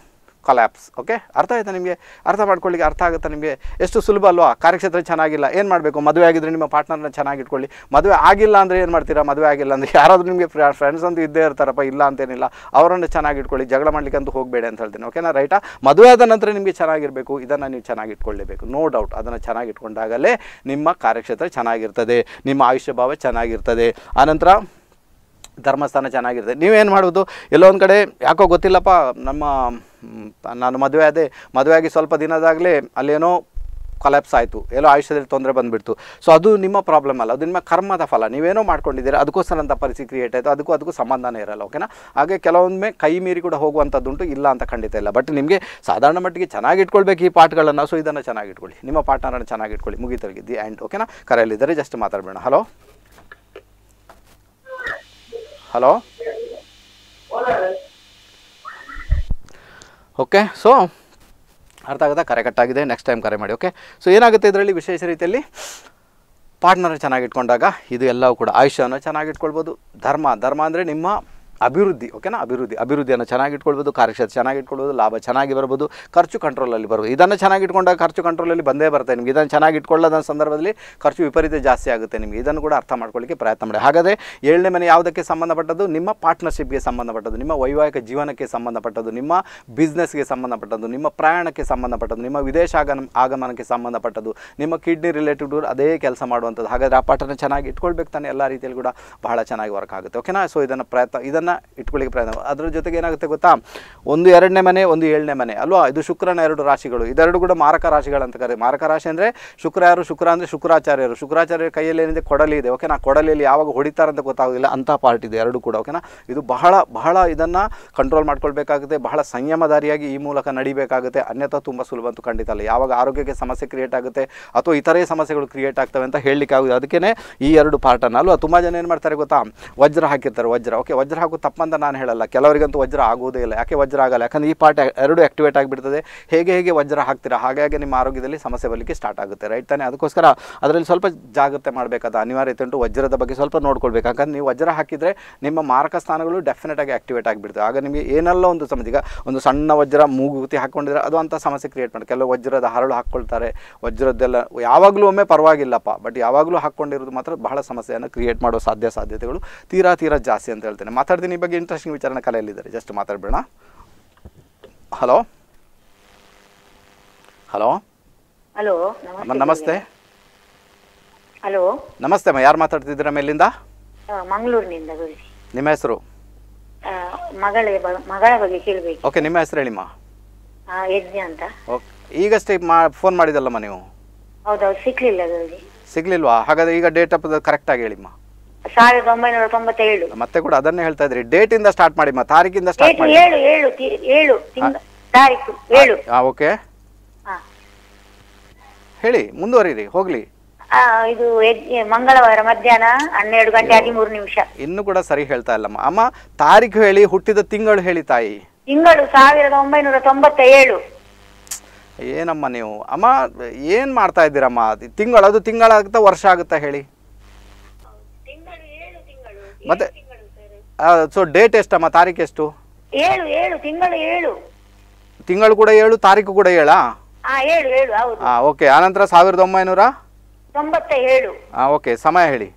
ಕೊಲ್ಯಾಪ್ಸ್ ಓಕೆ ಅರ್ಥ ಆಯಿತಾ ನಿಮಗೆ ಅರ್ಥ ಮಾಡ್ಕೊಳ್ಳಿಕ್ಕೆ ಅರ್ಥ ಆಗುತ್ತಾ ನಿಮಗೆ ಎಷ್ಟು ಸುಲಭ ಅಲ್ವಾ ಕಾರ್ಯಕ್ಷೇತ್ರ ಚೆನ್ನಾಗಿಲ್ಲ ಏನು ಮಾಡಬೇಕು ಮದುವೆ ಆಗಿದ್ರೆ ನಿಮ್ಮ ಪಾರ್ಟ್ನರ್ನ ಚೆನ್ನಾಗಿಟ್ಕೊಳ್ಳಿ ಮದುವೆ ಆಗಿಲ್ಲ ಅಂದರೆ ಏನು ಮಾಡ್ತೀರಾ ಮದುವೆ ಆಗಿಲ್ಲ ಅಂದರೆ ಯಾರಾದರೂ ನಿಮಗೆ ಫ್ರೆಂಡ್ಸ್ ಅಂತೂ ಇದ್ದೇ ಇರ್ತಾರಪ್ಪ ಇಲ್ಲ ಅಂತೇನಿಲ್ಲ ಅವರನ್ನು ಚೆನ್ನಾಗಿಟ್ಕೊಳ್ಳಿ ಜಗಳ ಮಾಡ್ಲಿಕ್ಕಂತೂ ಹೋಗಬೇಡಿ ಅಂತ ಹೇಳ್ತೀನಿ ಓಕೆನಾ ರೈಟಾ ಮದುವೆ ಆದ ನಂತರ ನಿಮಗೆ ಚೆನ್ನಾಗಿರಬೇಕು ಇದನ್ನು ನೀವು ಚೆನ್ನಾಗಿಟ್ಕೊಳ್ಳೇಬೇಕು ನೋ ಡೌಟ್ ಅದನ್ನು ಚೆನ್ನಾಗಿಟ್ಕೊಂಡಾಗಲೇ ನಿಮ್ಮ ಕಾರ್ಯಕ್ಷೇತ್ರ ಚೆನ್ನಾಗಿರ್ತದೆ ನಿಮ್ಮ ಆಯುಷ್ಯ ಭಾವ ಚೆನ್ನಾಗಿರ್ತದೆ ಆನಂತರ ಧರ್ಮಸ್ಥಾನ ಚೆನ್ನಾಗಿರ್ತದೆ ನೀವೇನು ಮಾಡೋದು ಎಲ್ಲೊಂದು ಕಡೆ ಯಾಕೋ ಗೊತ್ತಿಲ್ಲಪ್ಪ ನಮ್ಮ ನಾನು ಮದುವೆ ಅದೇ ಮದುವೆಯಾಗಿ ಸ್ವಲ್ಪ ದಿನದಾಗಲೇ ಅಲ್ಲೇನೋ ಕೊಲ್ಯಾಪ್ಸ್ ಆಯಿತು ಎಲ್ಲೋ ಆಯುಷ್ಯದಲ್ಲಿ ತೊಂದರೆ ಬಂದುಬಿಡ್ತು ಸೊ ಅದು ನಿಮ್ಮ ಪ್ರಾಬ್ಲಮ್ ಅಲ್ಲ ಅದು ನಿಮ್ಮ ಕರ್ಮದ ಫಲ ನೀವೇನೋ ಮಾಡ್ಕೊಂಡಿದ್ದೀರಿ ಅದಕ್ಕೋಸ್ಕರ ಅಂತ ಪರಿಸ್ಥಿತಿ ಕ್ರಿಯೇಟ್ ಆಯಿತು ಅದಕ್ಕೂ ಅದಕ್ಕೂ ಸಂಬಂಧನೇ ಇರಲ್ಲ ಓಕೆನಾ ಹಾಗೆ ಕೆಲವೊಮ್ಮೆ ಕೈ ಮೀರಿ ಕೂಡ ಹೋಗುವಂಥದ್ದುಂಟು ಇಲ್ಲ ಅಂತ ಖಂಡಿತ ಇಲ್ಲ ಬಟ್ ನಿಮಗೆ ಸಾಧಾರಣ ಮಟ್ಟಿಗೆ ಚೆನ್ನಾಗಿ ಇಟ್ಕೊಳ್ಬೇಕು ಈ ಪಾಠಗಳನ್ನು ಸೊ ಇದನ್ನು ಚೆನ್ನಾಗಿ ಇಟ್ಕೊಳ್ಳಿ ನಿಮ್ಮ ಪಾರ್ಟ್ನರನ್ನು ಚೆನ್ನಾಗಿಟ್ಕೊಳ್ಳಿ ಇಟ್ಕೊಳ್ಳಿ ದಿ ಆ್ಯಂಡ್ ಓಕೆನಾ ಕರೆಯಲ್ಲಿದ್ದಾರೆ ಜಸ್ಟ್ ಮಾತಾಡಬೇಡ ಹಲೋ ಹಲೋ ಓಕೆ ಸೊ ಅರ್ಥ ಆಗದ ಕರೆ ಕಟ್ಟಾಗಿದೆ ನೆಕ್ಸ್ಟ್ ಟೈಮ್ ಕರೆ ಮಾಡಿ ಓಕೆ ಸೊ ಏನಾಗುತ್ತೆ ಇದರಲ್ಲಿ ವಿಶೇಷ ರೀತಿಯಲ್ಲಿ ಪಾರ್ಟ್ನರ್ ಚೆನ್ನಾಗಿಟ್ಕೊಂಡಾಗ ಇದು ಎಲ್ಲವೂ ಕೂಡ ಆಯುಷ್ಯವನ್ನು ಚೆನ್ನಾಗಿ ಧರ್ಮ ಧರ್ಮ ಅಂದರೆ ನಿಮ್ಮ ಅಭಿವೃದ್ಧಿ ಓಕೆನಾ ಅಭಿವೃದ್ಧಿ ಅಭಿವೃದ್ಧಿಯನ್ನು ಚೆನ್ನಾಗಿ ಇಟ್ಕೊಳ್ಬೋದು ಕಾರ್ಯಕ್ಷೇತ್ರ ಚೆನ್ನಾಗಿ ಇಟ್ಕೊಳ್ಬೋದು ಲಾಭ ಚೆನ್ನಾಗಿ ಬರ್ಬೋದು ಖರ್ಚು ಕಂಟ್ರೋಲಲ್ಲಿ ಬರ್ಬೋದು ಇದನ್ನು ಚೆನ್ನಾಗಿ ಇಟ್ಕೊಂಡಾಗ ಖರ್ಚು ಕಂಟ್ರೋಲಲ್ಲಿ ಬಂದೇ ಬರುತ್ತೆ ನಿಮಗೆ ಇದನ್ನು ಚೆನ್ನಾಗಿ ಇಟ್ಕೊಳ್ಳೋದ ಸಂದರ್ಭದಲ್ಲಿ ಖರ್ಚು ವಿಪರೀತ ಜಾಸ್ತಿ ಆಗುತ್ತೆ ನಿಮಗೆ ಇದನ್ನು ಕೂಡ ಅರ್ಥ ಮಾಡ್ಕೊಳ್ಳಿಕ್ಕೆ ಪ್ರಯತ್ನ ಮಾಡಿ ಹಾಗಾದರೆ ಏಳನೇ ಮನೆ ಯಾವುದಕ್ಕೆ ಸಂಬಂಧಪಟ್ಟದ್ದು ನಿಮ್ಮ ಪಾರ್ಟ್ನರ್ಶಿಪ್ಗೆ ಸಂಬಂಧಪಟ್ಟದ್ದು ನಿಮ್ಮ ವೈವಾಹಿಕ ಜೀವನಕ್ಕೆ ಸಂಬಂಧಪಟ್ಟದ್ದು ನಿಮ್ಮ ಬಿಸ್ನೆಸ್ಗೆ ಸಂಬಂಧಪಟ್ಟದ್ದು ನಿಮ್ಮ ಪ್ರಯಾಣಕ್ಕೆ ಸಂಬಂಧಪಟ್ಟದ್ದು ನಿಮ್ಮ ವಿದೇಶ ಆಗಮ ಆಗಮನಕ್ಕೆ ಸಂಬಂಧಪಟ್ಟದ್ದು ನಿಮ್ಮ ಕಿಡ್ನಿ ರಿಲೇಟೆಡ್ ಅದೇ ಕೆಲಸ ಮಾಡುವಂಥದ್ದು ಹಾಗಾದರೆ ಆ ಪಾಠನ ಚೆನ್ನಾಗಿ ಇಟ್ಕೊಳ್ಬೇಕು ತಾನೆ ಎಲ್ಲ ರೀತಿಯಲ್ಲಿ ಕೂಡ ಬಹಳ ಚೆನ್ನಾಗಿ ವರ್ಕ್ ಆಗುತ್ತೆ ಓಕೆನಾ ಸೊ ಇದನ್ನು ಪ್ರಯತ್ನ ಇದನ್ನು ಇಟ್ಕೊಳ್ಳಿಕ್ಕೆ ಪ್ರಯತ್ನ ಅದರ ಜೊತೆಗೆ ಏನಾಗುತ್ತೆ ಗೊತ್ತಾ ಒಂದು ಎರಡನೇ ಮನೆ ಒಂದು ಏಳನೇ ಮನೆ ಅಲ್ವಾ ಇದು ಶುಕ್ರನ ಎರಡು ರಾಶಿಗಳು ಇದೆರಡು ಕೂಡ ಮಾರಕ ಅಂತ ಕರೆ ಮಾರಕ ರಾಶಿ ಅಂದರೆ ಶುಕ್ರ ಯಾರು ಶುಕ್ರ ಅಂದರೆ ಶುಕ್ರಾಚಾರ್ಯರು ಶುಕ್ರಾಚಾರ್ಯರ ಕೈಯಲ್ಲಿ ಏನಿದೆ ಕೊಡಲಿ ಇದೆ ಓಕೆನಾ ಕೊಡಲಿಯಲ್ಲಿ ಯಾವಾಗ ಹೊಡಿತಾರಂತ ಗೊತ್ತಾಗೋದಿಲ್ಲ ಅಂತ ಪಾರ್ಟ್ ಇದೆ ಎರಡು ಕೂಡ ಓಕೆನಾ ಇದು ಬಹಳ ಬಹಳ ಇದನ್ನು ಕಂಟ್ರೋಲ್ ಮಾಡ್ಕೊಳ್ಬೇಕಾಗುತ್ತೆ ಬಹಳ ಸಂಯಮದಾರಿಯಾಗಿ ಈ ಮೂಲಕ ನಡಿಬೇಕಾಗುತ್ತೆ ಅನ್ಯಥಾ ತುಂಬ ಸುಲಭ ಅಂತೂ ಖಂಡಿತ ಅಲ್ಲ ಯಾವಾಗ ಆರೋಗ್ಯಕ್ಕೆ ಸಮಸ್ಯೆ ಕ್ರಿಯೇಟ್ ಆಗುತ್ತೆ ಅಥವಾ ಇತರೆ ಸಮಸ್ಯೆಗಳು ಕ್ರಿಯೇಟ್ ಆಗ್ತವೆ ಅಂತ ಹೇಳಲಿಕ್ಕೆ ಆಗುತ್ತೆ ಅದಕ್ಕೇ ಈ ಎರಡು ಪಾರ್ಟನ್ನು ಅಲ್ವಾ ತುಂಬ ಜನ ಏನು ಮಾಡ್ತಾರೆ ಗೊತ್ತಾ ವಜ್ರ ಹಾಕಿರ್ತಾರೆ ವಜ್ರ ಓಕೆ ವಜ್ರ ಹಾಕುತ್ತೆ ತಪ್ಪಂತ ನಾನು ಹೇಳಲ್ಲ ಕೆಲವರಿಗಂತೂ ವಜ್ರ ಆಗೋದೇ ಇಲ್ಲ ಯಾಕೆ ವಜ್ರ ಆಗಲ್ಲ ಯಾಕಂದರೆ ಈ ಪಾರ್ಟ್ ಎರಡು ಆಕ್ಟಿವೇಟ್ ಆಗಿಬಿಡ್ತದೆ ಹೇಗೆ ಹೇಗೆ ವಜ್ರ ಹಾಕ್ತೀರಾ ಹಾಗಾಗಿ ನಿಮ್ಮ ಆರೋಗ್ಯದಲ್ಲಿ ಸಮಸ್ಯೆ ಬರಲಿಕ್ಕೆ ಸ್ಟಾರ್ಟ್ ಆಗುತ್ತೆ ರೈಟ್ ತಾನೆ ಅದಕ್ಕೋಸ್ಕರ ಅದರಲ್ಲಿ ಸ್ವಲ್ಪ ಜಾಗ್ರತೆ ಮಾಡಬೇಕಾದ ಅನಿವಾರ್ಯತೆ ಉಂಟು ವಜ್ರದ ಬಗ್ಗೆ ಸ್ವಲ್ಪ ನೋಡ್ಕೊಳ್ಬೇಕು ಯಾಕಂದರೆ ನೀವು ವಜ್ರ ಹಾಕಿದರೆ ನಿಮ್ಮ ಮಾರಕ ಸ್ಥಾನಗಳು ಡೆಫಿನೆಟಾಗಿ ಆಕ್ಟಿವೇಟ್ ಆಗಿಬಿಡ್ತವೆ ಆಗ ನಿಮಗೆ ಏನೆಲ್ಲ ಒಂದು ಸಮಸ್ಯೆ ಒಂದು ಸಣ್ಣ ವಜ್ರ ಮೂಗುತಿ ಹಾಕ್ಕೊಂಡಿದ್ರೆ ಅದು ಅಂಥ ಸಮಸ್ಯೆ ಕ್ರಿಯೇಟ್ ಮಾಡಿ ಕೆಲವು ವಜ್ರದ ಹರಳು ಹಾಕ್ಕೊಳ್ತಾರೆ ವಜ್ರದ್ದೆಲ್ಲ ಯಾವಾಗಲೂ ಒಮ್ಮೆ ಪರವಾಗಿಲ್ಲಪ್ಪ ಬಟ್ ಯಾವಾಗಲೂ ಹಾಕ್ಕೊಂಡಿರೋದು ಮಾತ್ರ ಬಹಳ ಸಮಸ್ಯೆಯನ್ನು ಕ್ರಿಯೇಟ್ ಮಾಡೋ ಸಾಧ್ಯ ಸಾಧ್ಯತೆಗಳು ತೀರಾ ತೀರಾ ಜಾಸ್ತಿ ಅಂತ ಹೇಳ್ತೇನೆ ಮಾತಾಡ್ತೀನಿ ಈ ಬಗ್ಗೆ ಇಂಟ್ರೆಸ್ಟಿಂಗ್ ವಿಚಾರಣ ಕಲೆಯಲ್ಲಿದ್ದಾರೆ ಜಸ್ಟ್ ಮಾತಾಡ್ಬೇಡ ಹಲೋ ಹಲೋ ಹಲೋ ನಮಸ್ತೆ ಹಲೋ ನಮಸ್ತೆ ಅಮ್ಮ ಯಾರು ಮಾತಾಡ್ತಿದ್ದೀರಾ ಮೇಲಿಂದ ಮಂಗಳೂರಿನಿಂದ ನಿಮ್ಮ ಹೆಸರು ಮಗಳ ಮಗಳ ಬಗ್ಗೆ ಕೇಳಬೇಕು ಓಕೆ ನಿಮ್ಮ ಹೆಸರು ಹೇಳಿಮ್ಮ ಯಜ್ಞ ಅಂತ ಈಗಷ್ಟೇ ಫೋನ್ ಮಾಡಿದಲ್ಲಮ್ಮ ನೀವು ಹೌದು ಸಿಗ್ಲಿಲ್ಲ ಸಿಗ್ಲಿಲ್ವಾ ಹಾಗಾದ್ರೆ ಈಗ ಡೇಟ್ ಆಫ್ ಕರೆಕ್ಟ್ ಆಗಿ ಹೇಳಿಮ್ಮ ಸಾವಿರದ ಒಂಬೈನೂರ ತೊಂಬತ್ತೇಳು ಮತ್ತೆ ಕೂಡ ಅದನ್ನೇ ಹೇಳ್ತಾ ಇದ್ರಿ ಡೇಟ್ ಇಂದ ಸ್ಟಾರ್ಟ್ ಮಾಡಿ ಮತ್ತೆ ತಾರೀಕಿಂದ ಸ್ಟಾರ್ಟ್ ಮಾಡಿ ಏಳು ಏಳು ತಿ- ಏಳು ತಾರೀಕು ಏಳು ಹಾ ಓಕೆ ಹಾ. ಹೇಳಿ ಮುಂದುವರಿರಿ ಹೋಗ್ಲಿ ಇದು ಮಂಗಳವಾರ ಮಧ್ಯಾಹ್ನ ಹನ್ನೆರಡು ಗಂಟೆ ಹದಿಮೂರು ನಿಮಿಷ ಇನ್ನು ಕೂಡ ಸರಿ ಹೇಳ್ತಾ ಇಲ್ಲಮ್ಮ ಅಮ್ಮ ತಾರೀಖು ಹೇಳಿ ಹುಟ್ಟಿದ ತಿಂಗಳು ಹೇಳಿ ತಾಯಿ ತಿಂಗಳು ಸಾವಿರದ ಒಂಬೈನೂರ ತೊಂಬತ್ತ ಏಳು ಏನಮ್ಮ ನೀವು ಅಮ್ಮ ಏನ್ ಮಾಡ್ತಾ ಇದ್ದೀರಮ್ಮ ತಿಂಗಳದು ತಿಂಗಳಾಗುತ್ತಾ ವರ್ಷ ಆಗುತ್ತಾ ಹೇಳಿ ಮತ್ತೆ ಸೊ ಡೇಟ್ ಎಷ್ಟಮ್ಮ ತಾರೀಕು ಎಷ್ಟು ತಿಂಗಳು ಕೂಡ ಏಳು ತಾರೀಕು ಕೂಡ ಏಳಾ ಓಕೆ ಆನಂತರ ಸಾವಿರದ ಒಂಬೈನೂರ ಓಕೆ ಸಮಯ ಹೇಳಿ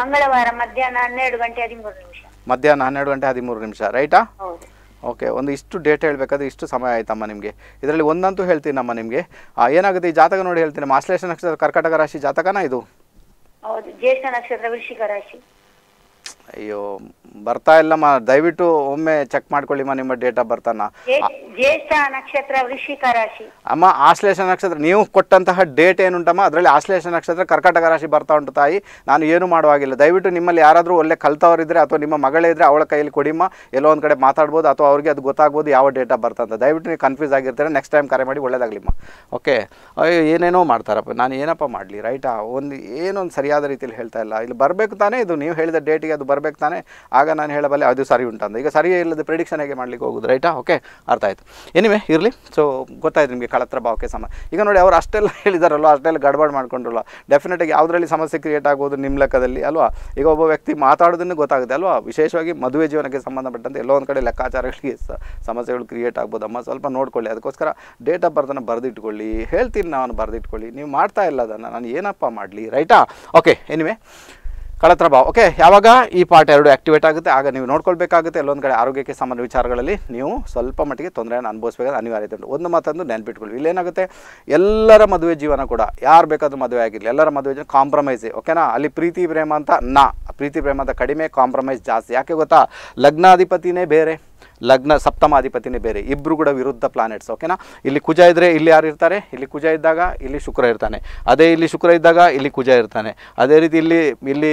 ಮಂಗಳವಾರ ಮಧ್ಯಾಹ್ನ ಹನ್ನೆರಡು ಗಂಟೆ ಹದಿಮೂರು ನಿಮಿಷ ಮಧ್ಯಾಹ್ನ ಹನ್ನೆರಡು ಗಂಟೆ ಹದಿಮೂರು ನಿಮಿಷ ರೈಟಾ ಓಕೆ ಒಂದು ಇಷ್ಟು ಡೇಟ್ ಹೇಳಬೇಕಾದ್ರೆ ಇಷ್ಟು ಸಮಯ ಆಯ್ತಮ್ಮ ನಿಮಗೆ ಇದರಲ್ಲಿ ಒಂದಂತೂ ಹೇಳ್ತೀನಮ್ಮ ನಿಮಗೆ ಏನಾಗುತ್ತೆ ಈ ಜಾತಕ ನೋಡಿ ಹೇಳ್ತೀನಿ ಆಶ್ಲೇಷ ನಕ್ಷತ್ರ ಕರ್ಕಟಕ ರಾಶಿ ಜಾತಕನ ಇದು ಜ್ಯೇಷ್ಠ ನಕ್ಷತ್ರ ವೃಶ್ಚಿಕ ರಾಶಿ ಅಯ್ಯೋ ಬರ್ತಾ ಇಲ್ಲಮ್ಮ ದಯವಿಟ್ಟು ಒಮ್ಮೆ ಚೆಕ್ ಮಾಡ್ಕೊಳ್ಳಿಮ್ಮ ನಿಮ್ಮ ಡೇಟಾ ಬರ್ತಾನ ಜ್ಯೇಷ್ಠ ನಕ್ಷತ್ರ ರಾಶಿ ಅಮ್ಮ ಆಶ್ಲೇಷ ನಕ್ಷತ್ರ ನೀವು ಕೊಟ್ಟಂತಹ ಡೇಟ್ ಏನುಂಟಮ್ಮ ಅದರಲ್ಲಿ ಆಶ್ಲೇಷ ನಕ್ಷತ್ರ ಕರ್ಕಾಟಕ ರಾಶಿ ಬರ್ತಾ ಉಂಟು ತಾಯಿ ನಾನು ಏನು ಮಾಡುವಾಗಿಲ್ಲ ದಯವಿಟ್ಟು ನಿಮ್ಮಲ್ಲಿ ಯಾರಾದರೂ ಒಳ್ಳೆ ಕಲ್ತವರಿದ್ರೆ ಅಥವಾ ನಿಮ್ಮ ಮಗಳೇ ಇದ್ರೆ ಅವಳ ಕೈಯಲ್ಲಿ ಕೊಡಿಮ್ಮ ಎಲ್ಲೋ ಒಂದು ಕಡೆ ಮಾತಾಡ್ಬೋದು ಅಥವಾ ಅವ್ರಿಗೆ ಅದು ಗೊತ್ತಾಗ್ಬೋದು ಯಾವ ಡೇಟ್ ಡೇಟಾ ಅಂತ ದಯವಿಟ್ಟು ನೀವು ಕನ್ಫ್ಯೂಸ್ ಆಗಿರ್ತಾರೆ ನೆಕ್ಸ್ಟ್ ಟೈಮ್ ಕರೆ ಮಾಡಿ ಒಳ್ಳೇದಾಗ್ಲಿಮ್ಮ ಓಕೆ ಅಯ್ಯೋ ಏನೇನೋ ಮಾಡ್ತಾರಪ್ಪ ನಾನು ಏನಪ್ಪ ಮಾಡಲಿ ರೈಟಾ ಒಂದು ಏನೊಂದು ಸರಿಯಾದ ರೀತಿಯಲ್ಲಿ ಹೇಳ್ತಾ ಇಲ್ಲ ಇಲ್ಲಿ ಬರಬೇಕು ತಾನೇ ಇದು ನೀವು ಹೇಳಿದ ಡೇಟಿಗೆ ಅದು ಬರಬೇಕು ಬರಬೇಕು ತಾನೆ ಆಗ ನಾನು ಹೇಳಬಲ್ಲ ಅದು ಸರಿ ಉಂಟಂದ ಈಗ ಸರಿಯೇ ಇಲ್ಲದ ಪ್ರಿಡಿಕ್ಷನ್ ಹೇಗೆ ಮಾಡಲಿಕ್ಕೆ ಹೋಗುದು ರೈಟಾ ಓಕೆ ಅರ್ಥ ಆಯಿತು ಎನಿವೆ ಇರಲಿ ಸೊ ಗೊತ್ತಾಯ್ತು ನಿಮಗೆ ಕಳತ್ರ ಭಾವಕ್ಕೆ ಸಮ ಈಗ ನೋಡಿ ಅವರು ಅಷ್ಟೆಲ್ಲ ಹೇಳಿದಾರಲ್ವ ಅಷ್ಟೆಲ್ಲ ಗಡ್ಬಾಡು ಮಾಡ್ಕೊಂಡ್ರಲ್ಲ ಡೆಫಿನೆಟಾಗಿ ಯಾವುದರಲ್ಲಿ ಸಮಸ್ಯೆ ಕ್ರಿಯೇಟ್ ಆಗೋದು ನಿಮ್ಮ ಲೆಕ್ಕದಲ್ಲಿ ಅಲ್ವಾ ಈಗ ಒಬ್ಬ ವ್ಯಕ್ತಿ ಮಾತಾಡೋದನ್ನು ಗೊತ್ತಾಗುತ್ತೆ ಅಲ್ವಾ ವಿಶೇಷವಾಗಿ ಮದುವೆ ಜೀವನಕ್ಕೆ ಸಂಬಂಧಪಟ್ಟಂತೆ ಎಲ್ಲೋ ಒಂದು ಕಡೆ ಲೆಕ್ಕಾಚಾರಗಳಿಗೆ ಸಮಸ್ಯೆಗಳು ಕ್ರಿಯೇಟ್ ಆಗ್ಬೋದಮ್ಮ ಸ್ವಲ್ಪ ನೋಡ್ಕೊಳ್ಳಿ ಅದಕ್ಕೋಸ್ಕರ ಡೇಟ್ ಆಫ್ ಬರ್ತನ ಬರೆದಿಟ್ಕೊಳ್ಳಿ ಹೇಳ್ತೀನಿ ನಾನು ಬರೆದಿಟ್ಕೊಳ್ಳಿ ನೀವು ಮಾಡ್ತಾ ಇಲ್ಲ ಅದನ್ನು ನಾನು ಏನಪ್ಪ ಮಾಡಲಿ ರೈಟಾ ಓಕೆ ಎನಿವೆ ಕಳತ್ರ ಭಾವ ಓಕೆ ಯಾವಾಗ ಈ ಪಾರ್ಟ್ ಎರಡು ಆಕ್ಟಿವೇಟ್ ಆಗುತ್ತೆ ಆಗ ನೀವು ನೋಡ್ಕೊಳ್ಬೇಕಾಗುತ್ತೆ ಎಲ್ಲೊಂದು ಕಡೆ ಆರೋಗ್ಯಕ್ಕೆ ಸಂಬಂಧ ವಿಚಾರಗಳಲ್ಲಿ ನೀವು ಸ್ವಲ್ಪ ಮಟ್ಟಿಗೆ ತೊಂದರೆಯನ್ನು ಅನುಭವಿಸಬೇಕಾದ ಅನಿವಾರ್ಯತೆ ಉಂಟು ಒಂದು ಮಾತಂದು ನೆನ್ಪಿಟ್ಕೊಳ್ಳಿ ಇಲ್ಲೇನಾಗುತ್ತೆ ಎಲ್ಲರ ಮದುವೆ ಜೀವನ ಕೂಡ ಯಾರು ಬೇಕಾದರೂ ಮದುವೆ ಆಗಿರಲಿ ಎಲ್ಲರ ಮದುವೆ ಜೀವನ ಕಾಂಪ್ರಮೈಸ್ ಓಕೆನಾ ಅಲ್ಲಿ ಪ್ರೀತಿ ಪ್ರೇಮ ಅಂತ ನಾ ಪ್ರೀತಿ ಪ್ರೇಮ ಅಂತ ಕಡಿಮೆ ಕಾಂಪ್ರಮೈಸ್ ಜಾಸ್ತಿ ಯಾಕೆ ಗೊತ್ತಾ ಲಗ್ನಾಧಿಪತಿನೇ ಬೇರೆ ಲಗ್ನ ಸಪ್ತಮಾಧಿಪತಿನೇ ಬೇರೆ ಇಬ್ಬರು ಕೂಡ ವಿರುದ್ಧ ಪ್ಲಾನೆಟ್ಸ್ ಓಕೆನಾ ಇಲ್ಲಿ ಕುಜ ಇದ್ದರೆ ಇಲ್ಲಿ ಯಾರು ಇರ್ತಾರೆ ಇಲ್ಲಿ ಕುಜ ಇದ್ದಾಗ ಇಲ್ಲಿ ಶುಕ್ರ ಇರ್ತಾನೆ ಅದೇ ಇಲ್ಲಿ ಶುಕ್ರ ಇದ್ದಾಗ ಇಲ್ಲಿ ಕುಜ ಇರ್ತಾನೆ ಅದೇ ರೀತಿ ಇಲ್ಲಿ ಇಲ್ಲಿ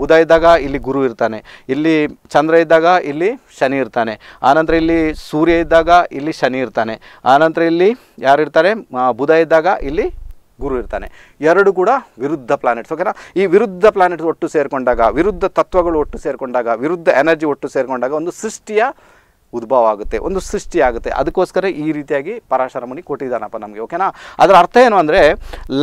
ಬುಧ ಇದ್ದಾಗ ಇಲ್ಲಿ ಗುರು ಇರ್ತಾನೆ ಇಲ್ಲಿ ಚಂದ್ರ ಇದ್ದಾಗ ಇಲ್ಲಿ ಶನಿ ಇರ್ತಾನೆ ಆನಂತರ ಇಲ್ಲಿ ಸೂರ್ಯ ಇದ್ದಾಗ ಇಲ್ಲಿ ಶನಿ ಇರ್ತಾನೆ ಆನಂತರ ಇಲ್ಲಿ ಯಾರು ಇರ್ತಾರೆ ಬುಧ ಇದ್ದಾಗ ಇಲ್ಲಿ ಗುರು ಇರ್ತಾನೆ ಎರಡು ಕೂಡ ವಿರುದ್ಧ ಪ್ಲಾನೆಟ್ಸ್ ಓಕೆನಾ ಈ ವಿರುದ್ಧ ಪ್ಲಾನೆಟ್ಸ್ ಒಟ್ಟು ಸೇರಿಕೊಂಡಾಗ ವಿರುದ್ಧ ತತ್ವಗಳು ಒಟ್ಟು ಸೇರಿಕೊಂಡಾಗ ವಿರುದ್ಧ ಎನರ್ಜಿ ಒಟ್ಟು ಸೇರಿಕೊಂಡಾಗ ಒಂದು ಸೃಷ್ಟಿಯ ಉದ್ಭವ ಆಗುತ್ತೆ ಒಂದು ಸೃಷ್ಟಿಯಾಗುತ್ತೆ ಅದಕ್ಕೋಸ್ಕರ ಈ ರೀತಿಯಾಗಿ ಪರಾಶರ ಮುನಿ ಕೊಟ್ಟಿದ್ದಾನಪ್ಪ ನಮಗೆ ಓಕೆನಾ ಅದರ ಅರ್ಥ ಏನು ಅಂದರೆ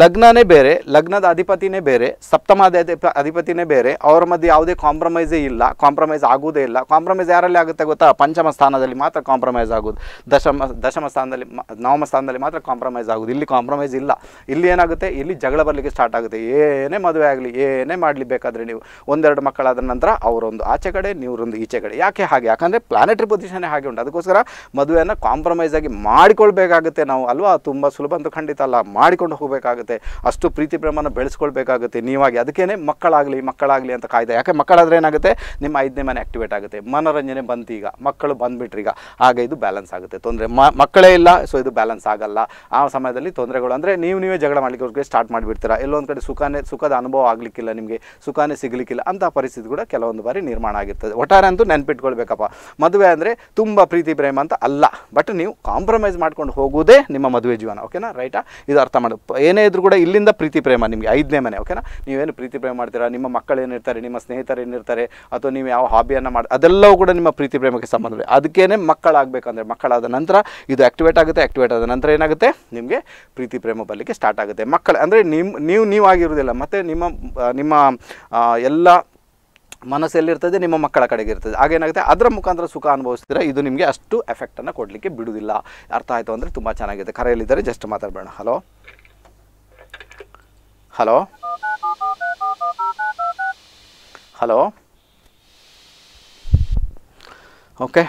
ಲಗ್ನನೇ ಬೇರೆ ಲಗ್ನದ ಅಧಿಪತಿನೇ ಬೇರೆ ಸಪ್ತಮಾದ ಅಧಿಪತಿನೇ ಬೇರೆ ಅವರ ಮಧ್ಯೆ ಯಾವುದೇ ಕಾಂಪ್ರಮೈಸೇ ಇಲ್ಲ ಕಾಂಪ್ರಮೈಸ್ ಆಗೋದೇ ಇಲ್ಲ ಕಾಂಪ್ರಮೈಸ್ ಯಾರಲ್ಲಿ ಆಗುತ್ತೆ ಗೊತ್ತಾ ಪಂಚಮ ಸ್ಥಾನದಲ್ಲಿ ಮಾತ್ರ ಕಾಂಪ್ರಮೈಸ್ ಆಗೋದು ದಶಮ ದಶಮ ಸ್ಥಾನದಲ್ಲಿ ನವಮ ಸ್ಥಾನದಲ್ಲಿ ಮಾತ್ರ ಕಾಂಪ್ರಮೈಸ್ ಆಗೋದು ಇಲ್ಲಿ ಕಾಂಪ್ರಮೈಸ್ ಇಲ್ಲ ಇಲ್ಲಿ ಏನಾಗುತ್ತೆ ಇಲ್ಲಿ ಜಗಳ ಬರಲಿಕ್ಕೆ ಸ್ಟಾರ್ಟ್ ಆಗುತ್ತೆ ಏನೇ ಮದುವೆ ಆಗಲಿ ಏನೇ ಮಾಡಲಿ ಬೇಕಾದರೆ ನೀವು ಒಂದೆರಡು ಮಕ್ಕಳಾದ ನಂತರ ಅವರೊಂದು ಆಚೆ ಕಡೆ ನೀವರೊಂದು ಈಚೆ ಕಡೆ ಯಾಕೆ ಹಾಗೆ ಯಾಕಂದರೆ ಪ್ಲಾನೆಟರಿ ಪೊಸಿಷನ್ ಹಾಗೆ ಉಂಟು ಅದಕ್ಕೋಸ್ಕರ ಮದುವೆಯನ್ನು ಕಾಂಪ್ರಮೈಸ್ ಆಗಿ ಮಾಡಿಕೊಳ್ಬೇಕಾಗುತ್ತೆ ನಾವು ಅಲ್ವಾ ತುಂಬ ಸುಲಭ ಅಂತ ಖಂಡಿತ ಅಲ್ಲ ಮಾಡಿಕೊಂಡು ಹೋಗಬೇಕಾಗುತ್ತೆ ಅಷ್ಟು ಪ್ರೀತಿ ಪ್ರೇಮನ ಬೆಳೆಸ್ಕೊಳ್ಬೇಕಾಗುತ್ತೆ ನೀವಾಗಿ ಅದಕ್ಕೇ ಮಕ್ಕಳಾಗಲಿ ಮಕ್ಕಳಾಗಲಿ ಅಂತ ಕಾಯ್ದೆ ಯಾಕೆ ಮಕ್ಕಳಾದ್ರೆ ಏನಾಗುತ್ತೆ ನಿಮ್ಮ ಐದನೇ ಮನೆ ಆಕ್ಟಿವೇಟ್ ಆಗುತ್ತೆ ಮನೋರಂಜನೆ ಬಂತು ಈಗ ಮಕ್ಕಳು ಬಂದುಬಿಟ್ರಿ ಈಗ ಹಾಗೆ ಇದು ಬ್ಯಾಲೆನ್ಸ್ ಆಗುತ್ತೆ ತೊಂದರೆ ಮಕ್ಕಳೇ ಇಲ್ಲ ಸೊ ಇದು ಬ್ಯಾಲೆನ್ಸ್ ಆಗಲ್ಲ ಆ ಸಮಯದಲ್ಲಿ ತೊಂದರೆಗಳು ಅಂದರೆ ನೀವು ನೀವೇ ಜಗಳ ಮಾಡಲಿಕ್ಕೆ ಸ್ಟಾರ್ಟ್ ಮಾಡಿಬಿಡ್ತೀರಾ ಎಲ್ಲೊಂದು ಕಡೆ ಸುಖಾನೇ ಸುಖದ ಅನುಭವ ಆಗಲಿಕ್ಕಿಲ್ಲ ನಿಮಗೆ ಸುಖಾನೇ ಸಿಗಲಿಕ್ಕಿಲ್ಲ ಅಂತಹ ಪರಿಸ್ಥಿತಿ ಕೂಡ ಕೆಲವೊಂದು ಬಾರಿ ನಿರ್ಮಾಣ ಆಗಿರ್ತದೆ ಒಟ್ಟಾರೆ ಅಂತೂ ನೆನಪಿಟ್ಕೊಳ್ಬೇಕಪ್ಪ ಮದುವೆ ಅಂದರೆ ತುಂಬ ಪ್ರೀತಿ ಪ್ರೇಮ ಅಂತ ಅಲ್ಲ ಬಟ್ ನೀವು ಕಾಂಪ್ರಮೈಸ್ ಮಾಡ್ಕೊಂಡು ಹೋಗೋದೇ ನಿಮ್ಮ ಮದುವೆ ಜೀವನ ಓಕೆನಾ ರೈಟಾ ಇದು ಅರ್ಥ ಮಾಡಿ ಏನೇ ಇದ್ರೂ ಕೂಡ ಇಲ್ಲಿಂದ ಪ್ರೀತಿ ಪ್ರೇಮ ನಿಮಗೆ ಐದನೇ ಮನೆ ಓಕೆನಾ ನೀವೇನು ಪ್ರೀತಿ ಪ್ರೇಮ ಮಾಡ್ತೀರಾ ನಿಮ್ಮ ಮಕ್ಕಳು ಏನಿರ್ತಾರೆ ನಿಮ್ಮ ಸ್ನೇಹಿತರು ಏನಿರ್ತಾರೆ ಅಥವಾ ನೀವು ಯಾವ ಹಾಬಿಯನ್ನು ಮಾಡಿ ಅದೆಲ್ಲವೂ ಕೂಡ ನಿಮ್ಮ ಪ್ರೀತಿ ಪ್ರೇಮಕ್ಕೆ ಸಂಬಂಧವಿದೆ ಅದಕ್ಕೇ ಮಕ್ಕಳಾಗಬೇಕಂದ್ರೆ ಮಕ್ಕಳಾದ ನಂತರ ಇದು ಆ್ಯಕ್ಟಿವೇಟ್ ಆಗುತ್ತೆ ಆ್ಯಕ್ಟಿವೇಟ್ ಆದ ನಂತರ ಏನಾಗುತ್ತೆ ನಿಮಗೆ ಪ್ರೀತಿ ಪ್ರೇಮ ಬರಲಿಕ್ಕೆ ಸ್ಟಾರ್ಟ್ ಆಗುತ್ತೆ ಮಕ್ಕಳು ಅಂದರೆ ನಿಮ್ಮ ನೀವು ನೀವು ಆಗಿರೋದಿಲ್ಲ ಮತ್ತು ನಿಮ್ಮ ನಿಮ್ಮ ಎಲ್ಲ ಮನಸ್ಸಲ್ಲಿರ್ತದೆ ನಿಮ್ಮ ಮಕ್ಕಳ ಕಡೆಗೆ ಇರ್ತದೆ ಹಾಗೇನಾಗುತ್ತೆ ಅದರ ಮುಖಾಂತರ ಸುಖ ಅನುಭವಿಸ್ತೀರಾ ಇದು ನಿಮಗೆ ಅಷ್ಟು ಎಫೆಕ್ಟನ್ನು ಕೊಡಲಿಕ್ಕೆ ಬಿಡುವುದಿಲ್ಲ ಅರ್ಥ ಆಯಿತು ಅಂದರೆ ತುಂಬ ಚೆನ್ನಾಗಿದೆ ಕರೆಯಲ್ಲಿದ್ದರೆ ಜಸ್ಟ್ ಮಾತಾಡಬೇಡ ಹಲೋ ಹಲೋ ಹಲೋ ಓಕೆ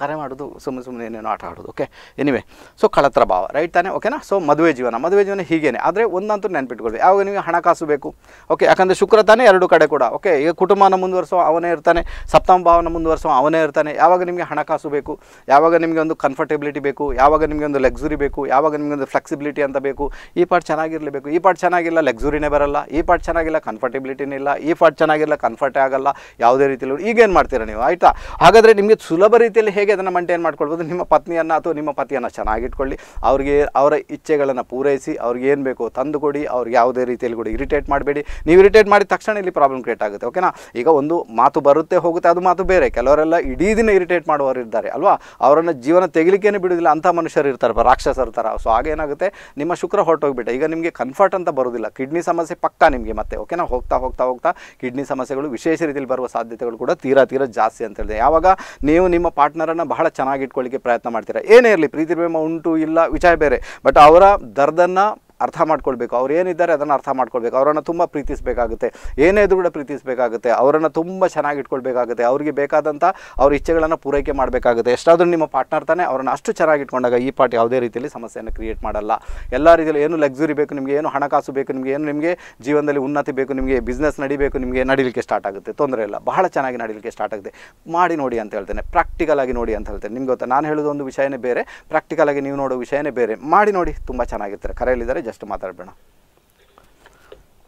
ಕರೆ ಮಾಡೋದು ಸುಮ್ಮನೆ ಸುಮ್ಮನೆ ಏನೇನು ಆಟ ಆಡೋದು ಓಕೆ ಎನಿವೆ ಸೊ ಕಳತ್ರ ಭಾವ ರೈಟ್ ತಾನೆ ಓಕೆನಾ ಸೊ ಮದುವೆ ಜೀವನ ಮದುವೆ ಜೀವನ ಹೀಗೇನೆ ಆದರೆ ಒಂದಂತೂ ನೆನಪಿಟ್ಕೊಳ್ಬೇಕು ಯಾವಾಗ ನಿಮಗೆ ಹಣಕಾಸು ಬೇಕು ಓಕೆ ಯಾಕಂದರೆ ಶುಕ್ರ ತಾನೇ ಎರಡು ಕಡೆ ಕೂಡ ಓಕೆ ಈಗ ಕುಟುಂಬನ ಮುಂದುವರಿಸೋ ಅವನೇ ಇರ್ತಾನೆ ಸಪ್ತಮ ಭಾವನ ಮುಂದುವರಿಸೋ ಅವನೇ ಇರ್ತಾನೆ ಯಾವಾಗ ನಿಮಗೆ ಹಣಕಾಸು ಬೇಕು ಯಾವಾಗ ನಿಮಗೆ ಒಂದು ಕಂಫರ್ಟೆಬಿಲಿಟಿ ಬೇಕು ಯಾವಾಗ ನಿಮಗೆ ಒಂದು ಲೆಕ್ಸುರಿ ಬೇಕು ಯಾವಾಗ ನಿಮಗೆ ಒಂದು ಫ್ಲೆಕ್ಸಿಬಿಲಿಟಿ ಅಂತ ಬೇಕು ಈ ಪಾರ್ಟ್ ಚೆನ್ನಾಗಿರಲೇಬೇಕು ಈ ಪಾರ್ಟ್ ಚೆನ್ನಾಗಿಲ್ಲ ಲೆಕ್ಸುರಿನೇ ಬರಲ್ಲ ಈ ಪಾರ್ಟ್ ಚೆನ್ನಾಗಿಲ್ಲ ಕಂಫರ್ಟೆಬಿಲಿಟಿನೇ ಇಲ್ಲ ಈ ಪಾರ್ಟ್ ಚೆನ್ನಾಗಿಲ್ಲ ಕನ್ಫರ್ಟೇ ಆಗಲ್ಲ ಯಾವುದೇ ರೀತಿಯಲ್ಲಿ ಈಗೇನು ಮಾಡ್ತೀರಾ ನೀವು ಆಯಿತಾ ಹಾಗಾದರೆ ನಿಮಗೆ ಸುಲಭ ರೀತಿಯಲ್ಲಿ ಮನೆಯಲ್ಲಿ ಹೇಗೆ ಅದನ್ನು ಮೈಂಟೈನ್ ಮಾಡ್ಕೊಳ್ಬೋದು ನಿಮ್ಮ ಪತ್ನಿಯನ್ನು ಅಥವಾ ನಿಮ್ಮ ಪತಿಯನ್ನು ಚೆನ್ನಾಗಿಟ್ಕೊಳ್ಳಿ ಅವ್ರಿಗೆ ಅವರ ಇಚ್ಛೆಗಳನ್ನು ಪೂರೈಸಿ ಅವ್ರಿಗೆ ಏನು ಬೇಕೋ ತಂದುಕೊಡಿ ಅವ್ರಿಗೆ ಯಾವುದೇ ರೀತಿಯಲ್ಲಿ ಕೂಡ ಇರಿಟೇಟ್ ಮಾಡಬೇಡಿ ನೀವು ಇರಿಟೇಟ್ ಮಾಡಿದ ತಕ್ಷಣ ಇಲ್ಲಿ ಪ್ರಾಬ್ಲಮ್ ಕ್ರಿಯೇಟ್ ಆಗುತ್ತೆ ಓಕೆನಾ ಈಗ ಒಂದು ಮಾತು ಬರುತ್ತೆ ಹೋಗುತ್ತೆ ಅದು ಮಾತು ಬೇರೆ ಕೆಲವರೆಲ್ಲ ಇಡೀ ದಿನ ಇರಿಟೇಟ್ ಮಾಡುವವರು ಇದ್ದಾರೆ ಅಲ್ವಾ ಅವರನ್ನು ಜೀವನ ತೆಗಿಲಿಕ್ಕೇನೆ ಬಿಡೋದಿಲ್ಲ ಅಂಥ ಮನುಷ್ಯರು ಇರ್ತಾರಪ್ಪ ರಾಕ್ಷಸ ಥರ ಸೊ ಆಗೇನಾಗುತ್ತೆ ನಿಮ್ಮ ಶುಕ್ರ ಹೊರಟೋಗ್ಬಿಟ್ಟೆ ಈಗ ನಿಮಗೆ ಕನ್ಫರ್ಟ್ ಅಂತ ಬರೋದಿಲ್ಲ ಕಿಡ್ನಿ ಸಮಸ್ಯೆ ಪಕ್ಕಾ ನಿಮಗೆ ಮತ್ತೆ ಓಕೆನಾ ಹೋಗ್ತಾ ಹೋಗ್ತಾ ಹೋಗ್ತಾ ಕಿಡ್ನಿ ಸಮಸ್ಯೆಗಳು ವಿಶೇಷ ರೀತಿಯಲ್ಲಿ ಬರುವ ಸಾಧ್ಯತೆಗಳು ಕೂಡ ತೀರಾ ತೀರಾ ಜಾಸ್ತಿ ಅಂತ ಹೇಳಿದೆ ಯಾವಾಗ ನೀವು ನಿಮ್ಮ ಪಾರ್ಟ್ ಪಾರ್ಟ್ನರನ್ನು ಬಹಳ ಚೆನ್ನಾಗಿ ಇಟ್ಕೊಳ್ಳಿಕ್ಕೆ ಪ್ರಯತ್ನ ಮಾಡ್ತೀರಾ ಏನೇ ಇರಲಿ ಪ್ರೀತಿ ಪ್ರೇಮ ಉಂಟು ಇಲ್ಲ ವಿಚಾರ ಬೇರೆ ಬಟ್ ಅವರ ದರ್ದನ್ನು ಅರ್ಥ ಮಾಡ್ಕೊಳ್ಬೇಕು ಅವ್ರು ಏನಿದ್ದಾರೆ ಅದನ್ನು ಅರ್ಥ ಮಾಡ್ಕೊಳ್ಬೇಕು ಅವರನ್ನು ತುಂಬ ಪ್ರೀತಿಸಬೇಕಾಗುತ್ತೆ ಏನೇ ಇದ್ರು ಕೂಡ ಪ್ರೀತಿಸಬೇಕಾಗುತ್ತೆ ಅವರನ್ನು ತುಂಬ ಚೆನ್ನಾಗಿ ಇಟ್ಕೊಳ್ಬೇಕಾಗುತ್ತೆ ಅವರಿಗೆ ಬೇಕಾದಂಥ ಅವ್ರ ಇಚ್ಛೆಗಳನ್ನು ಪೂರೈಕೆ ಮಾಡಬೇಕಾಗುತ್ತೆ ಎಷ್ಟಾದರೂ ನಿಮ್ಮ ಪಾರ್ಟ್ನರ್ ತಾನೆ ಅವರನ್ನು ಅಷ್ಟು ಚೆನ್ನಾಗಿ ಇಟ್ಕೊಂಡಾಗ ಈ ಪಾರ್ಟ್ ಯಾವುದೇ ರೀತಿಯಲ್ಲಿ ಸಮಸ್ಯೆಯನ್ನು ಕ್ರಿಯೇಟ್ ಮಾಡಲ್ಲ ಎಲ್ಲ ರೀತಿಯಲ್ಲಿ ಏನು ಲಕ್ಸುರಿ ಬೇಕು ನಿಮಗೆ ಏನು ಹಣಕಾಸು ಬೇಕು ನಿಮಗೆ ಏನು ನಿಮಗೆ ಜೀವನದಲ್ಲಿ ಉನ್ನತಿ ಬೇಕು ನಿಮಗೆ ಬಿಸ್ನೆಸ್ ನಡಿಬೇಕು ನಿಮಗೆ ನಡಿಲಿಕ್ಕೆ ಸ್ಟಾರ್ಟ್ ಆಗುತ್ತೆ ತೊಂದರೆ ಇಲ್ಲ ಬಹಳ ಚೆನ್ನಾಗಿ ನಡಿಲಿಕ್ಕೆ ಸ್ಟಾರ್ಟ್ ಆಗುತ್ತೆ ಮಾಡಿ ನೋಡಿ ಅಂತ ಹೇಳ್ತೇನೆ ಪ್ರಾಕ್ಟಿಕಲ್ ಆಗಿ ನೋಡಿ ಅಂತ ಹೇಳ್ತೇನೆ ನಿಮ್ಗೆ ಗೊತ್ತಾ ನಾನು ಹೇಳೋದು ಒಂದು ವಿಷಯನೇ ಬೇರೆ ಪ್ರಾಕ್ಟಿಕಲ್ ಆಗಿ ನೀವು ನೋಡೋ ವಿಷಯನೇ ಬೇರೆ ಮಾಡಿ ನೋಡಿ ತುಂಬ ಚೆನ್ನಾಗಿರ್ತಾರೆ ಕರೆಯಲ್ಲಿದ್ದಾರೆ ಜಸ್ಟ್ ಜಸ್ಟ್ ಮಾತಾಡಬೇಡ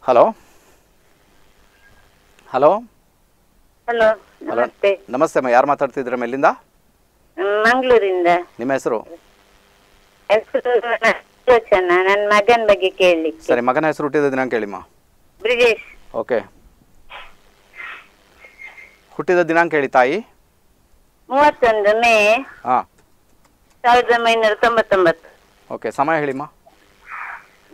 ಹಲೋ ಹಲೋ ಹಲೋ ನಮಸ್ತೆ ನಮಸ್ತೆ ಅಮ್ಮ ಯಾರು ಮಾತಾಡ್ತಿದ್ರಮ್ಮ ಎಲ್ಲಿಂದ ಮಂಗಳೂರಿಂದ ನಿಮ್ಮ ಹೆಸರು ನನ್ನ ಮಗನ ಬಗ್ಗೆ ಕೇಳಿ ಸರಿ ಮಗನ ಹೆಸರು ಹುಟ್ಟಿದ ದಿನಾಂಕ ಹೇಳಿಮ್ಮ ಬ್ರಿಜೇಶ್ ಓಕೆ ಹುಟ್ಟಿದ ದಿನಾಂಕ ಹೇಳಿ ತಾಯಿ ಮೂವತ್ತೊಂದು ಮೇ ಹಾಂ ಸಾವಿರದ ಒಂಬೈನೂರ ತೊಂಬತ್ತೊಂಬತ್ತು ಓಕೆ ಸಮಯ ಹೇಳಿಮ್ಮ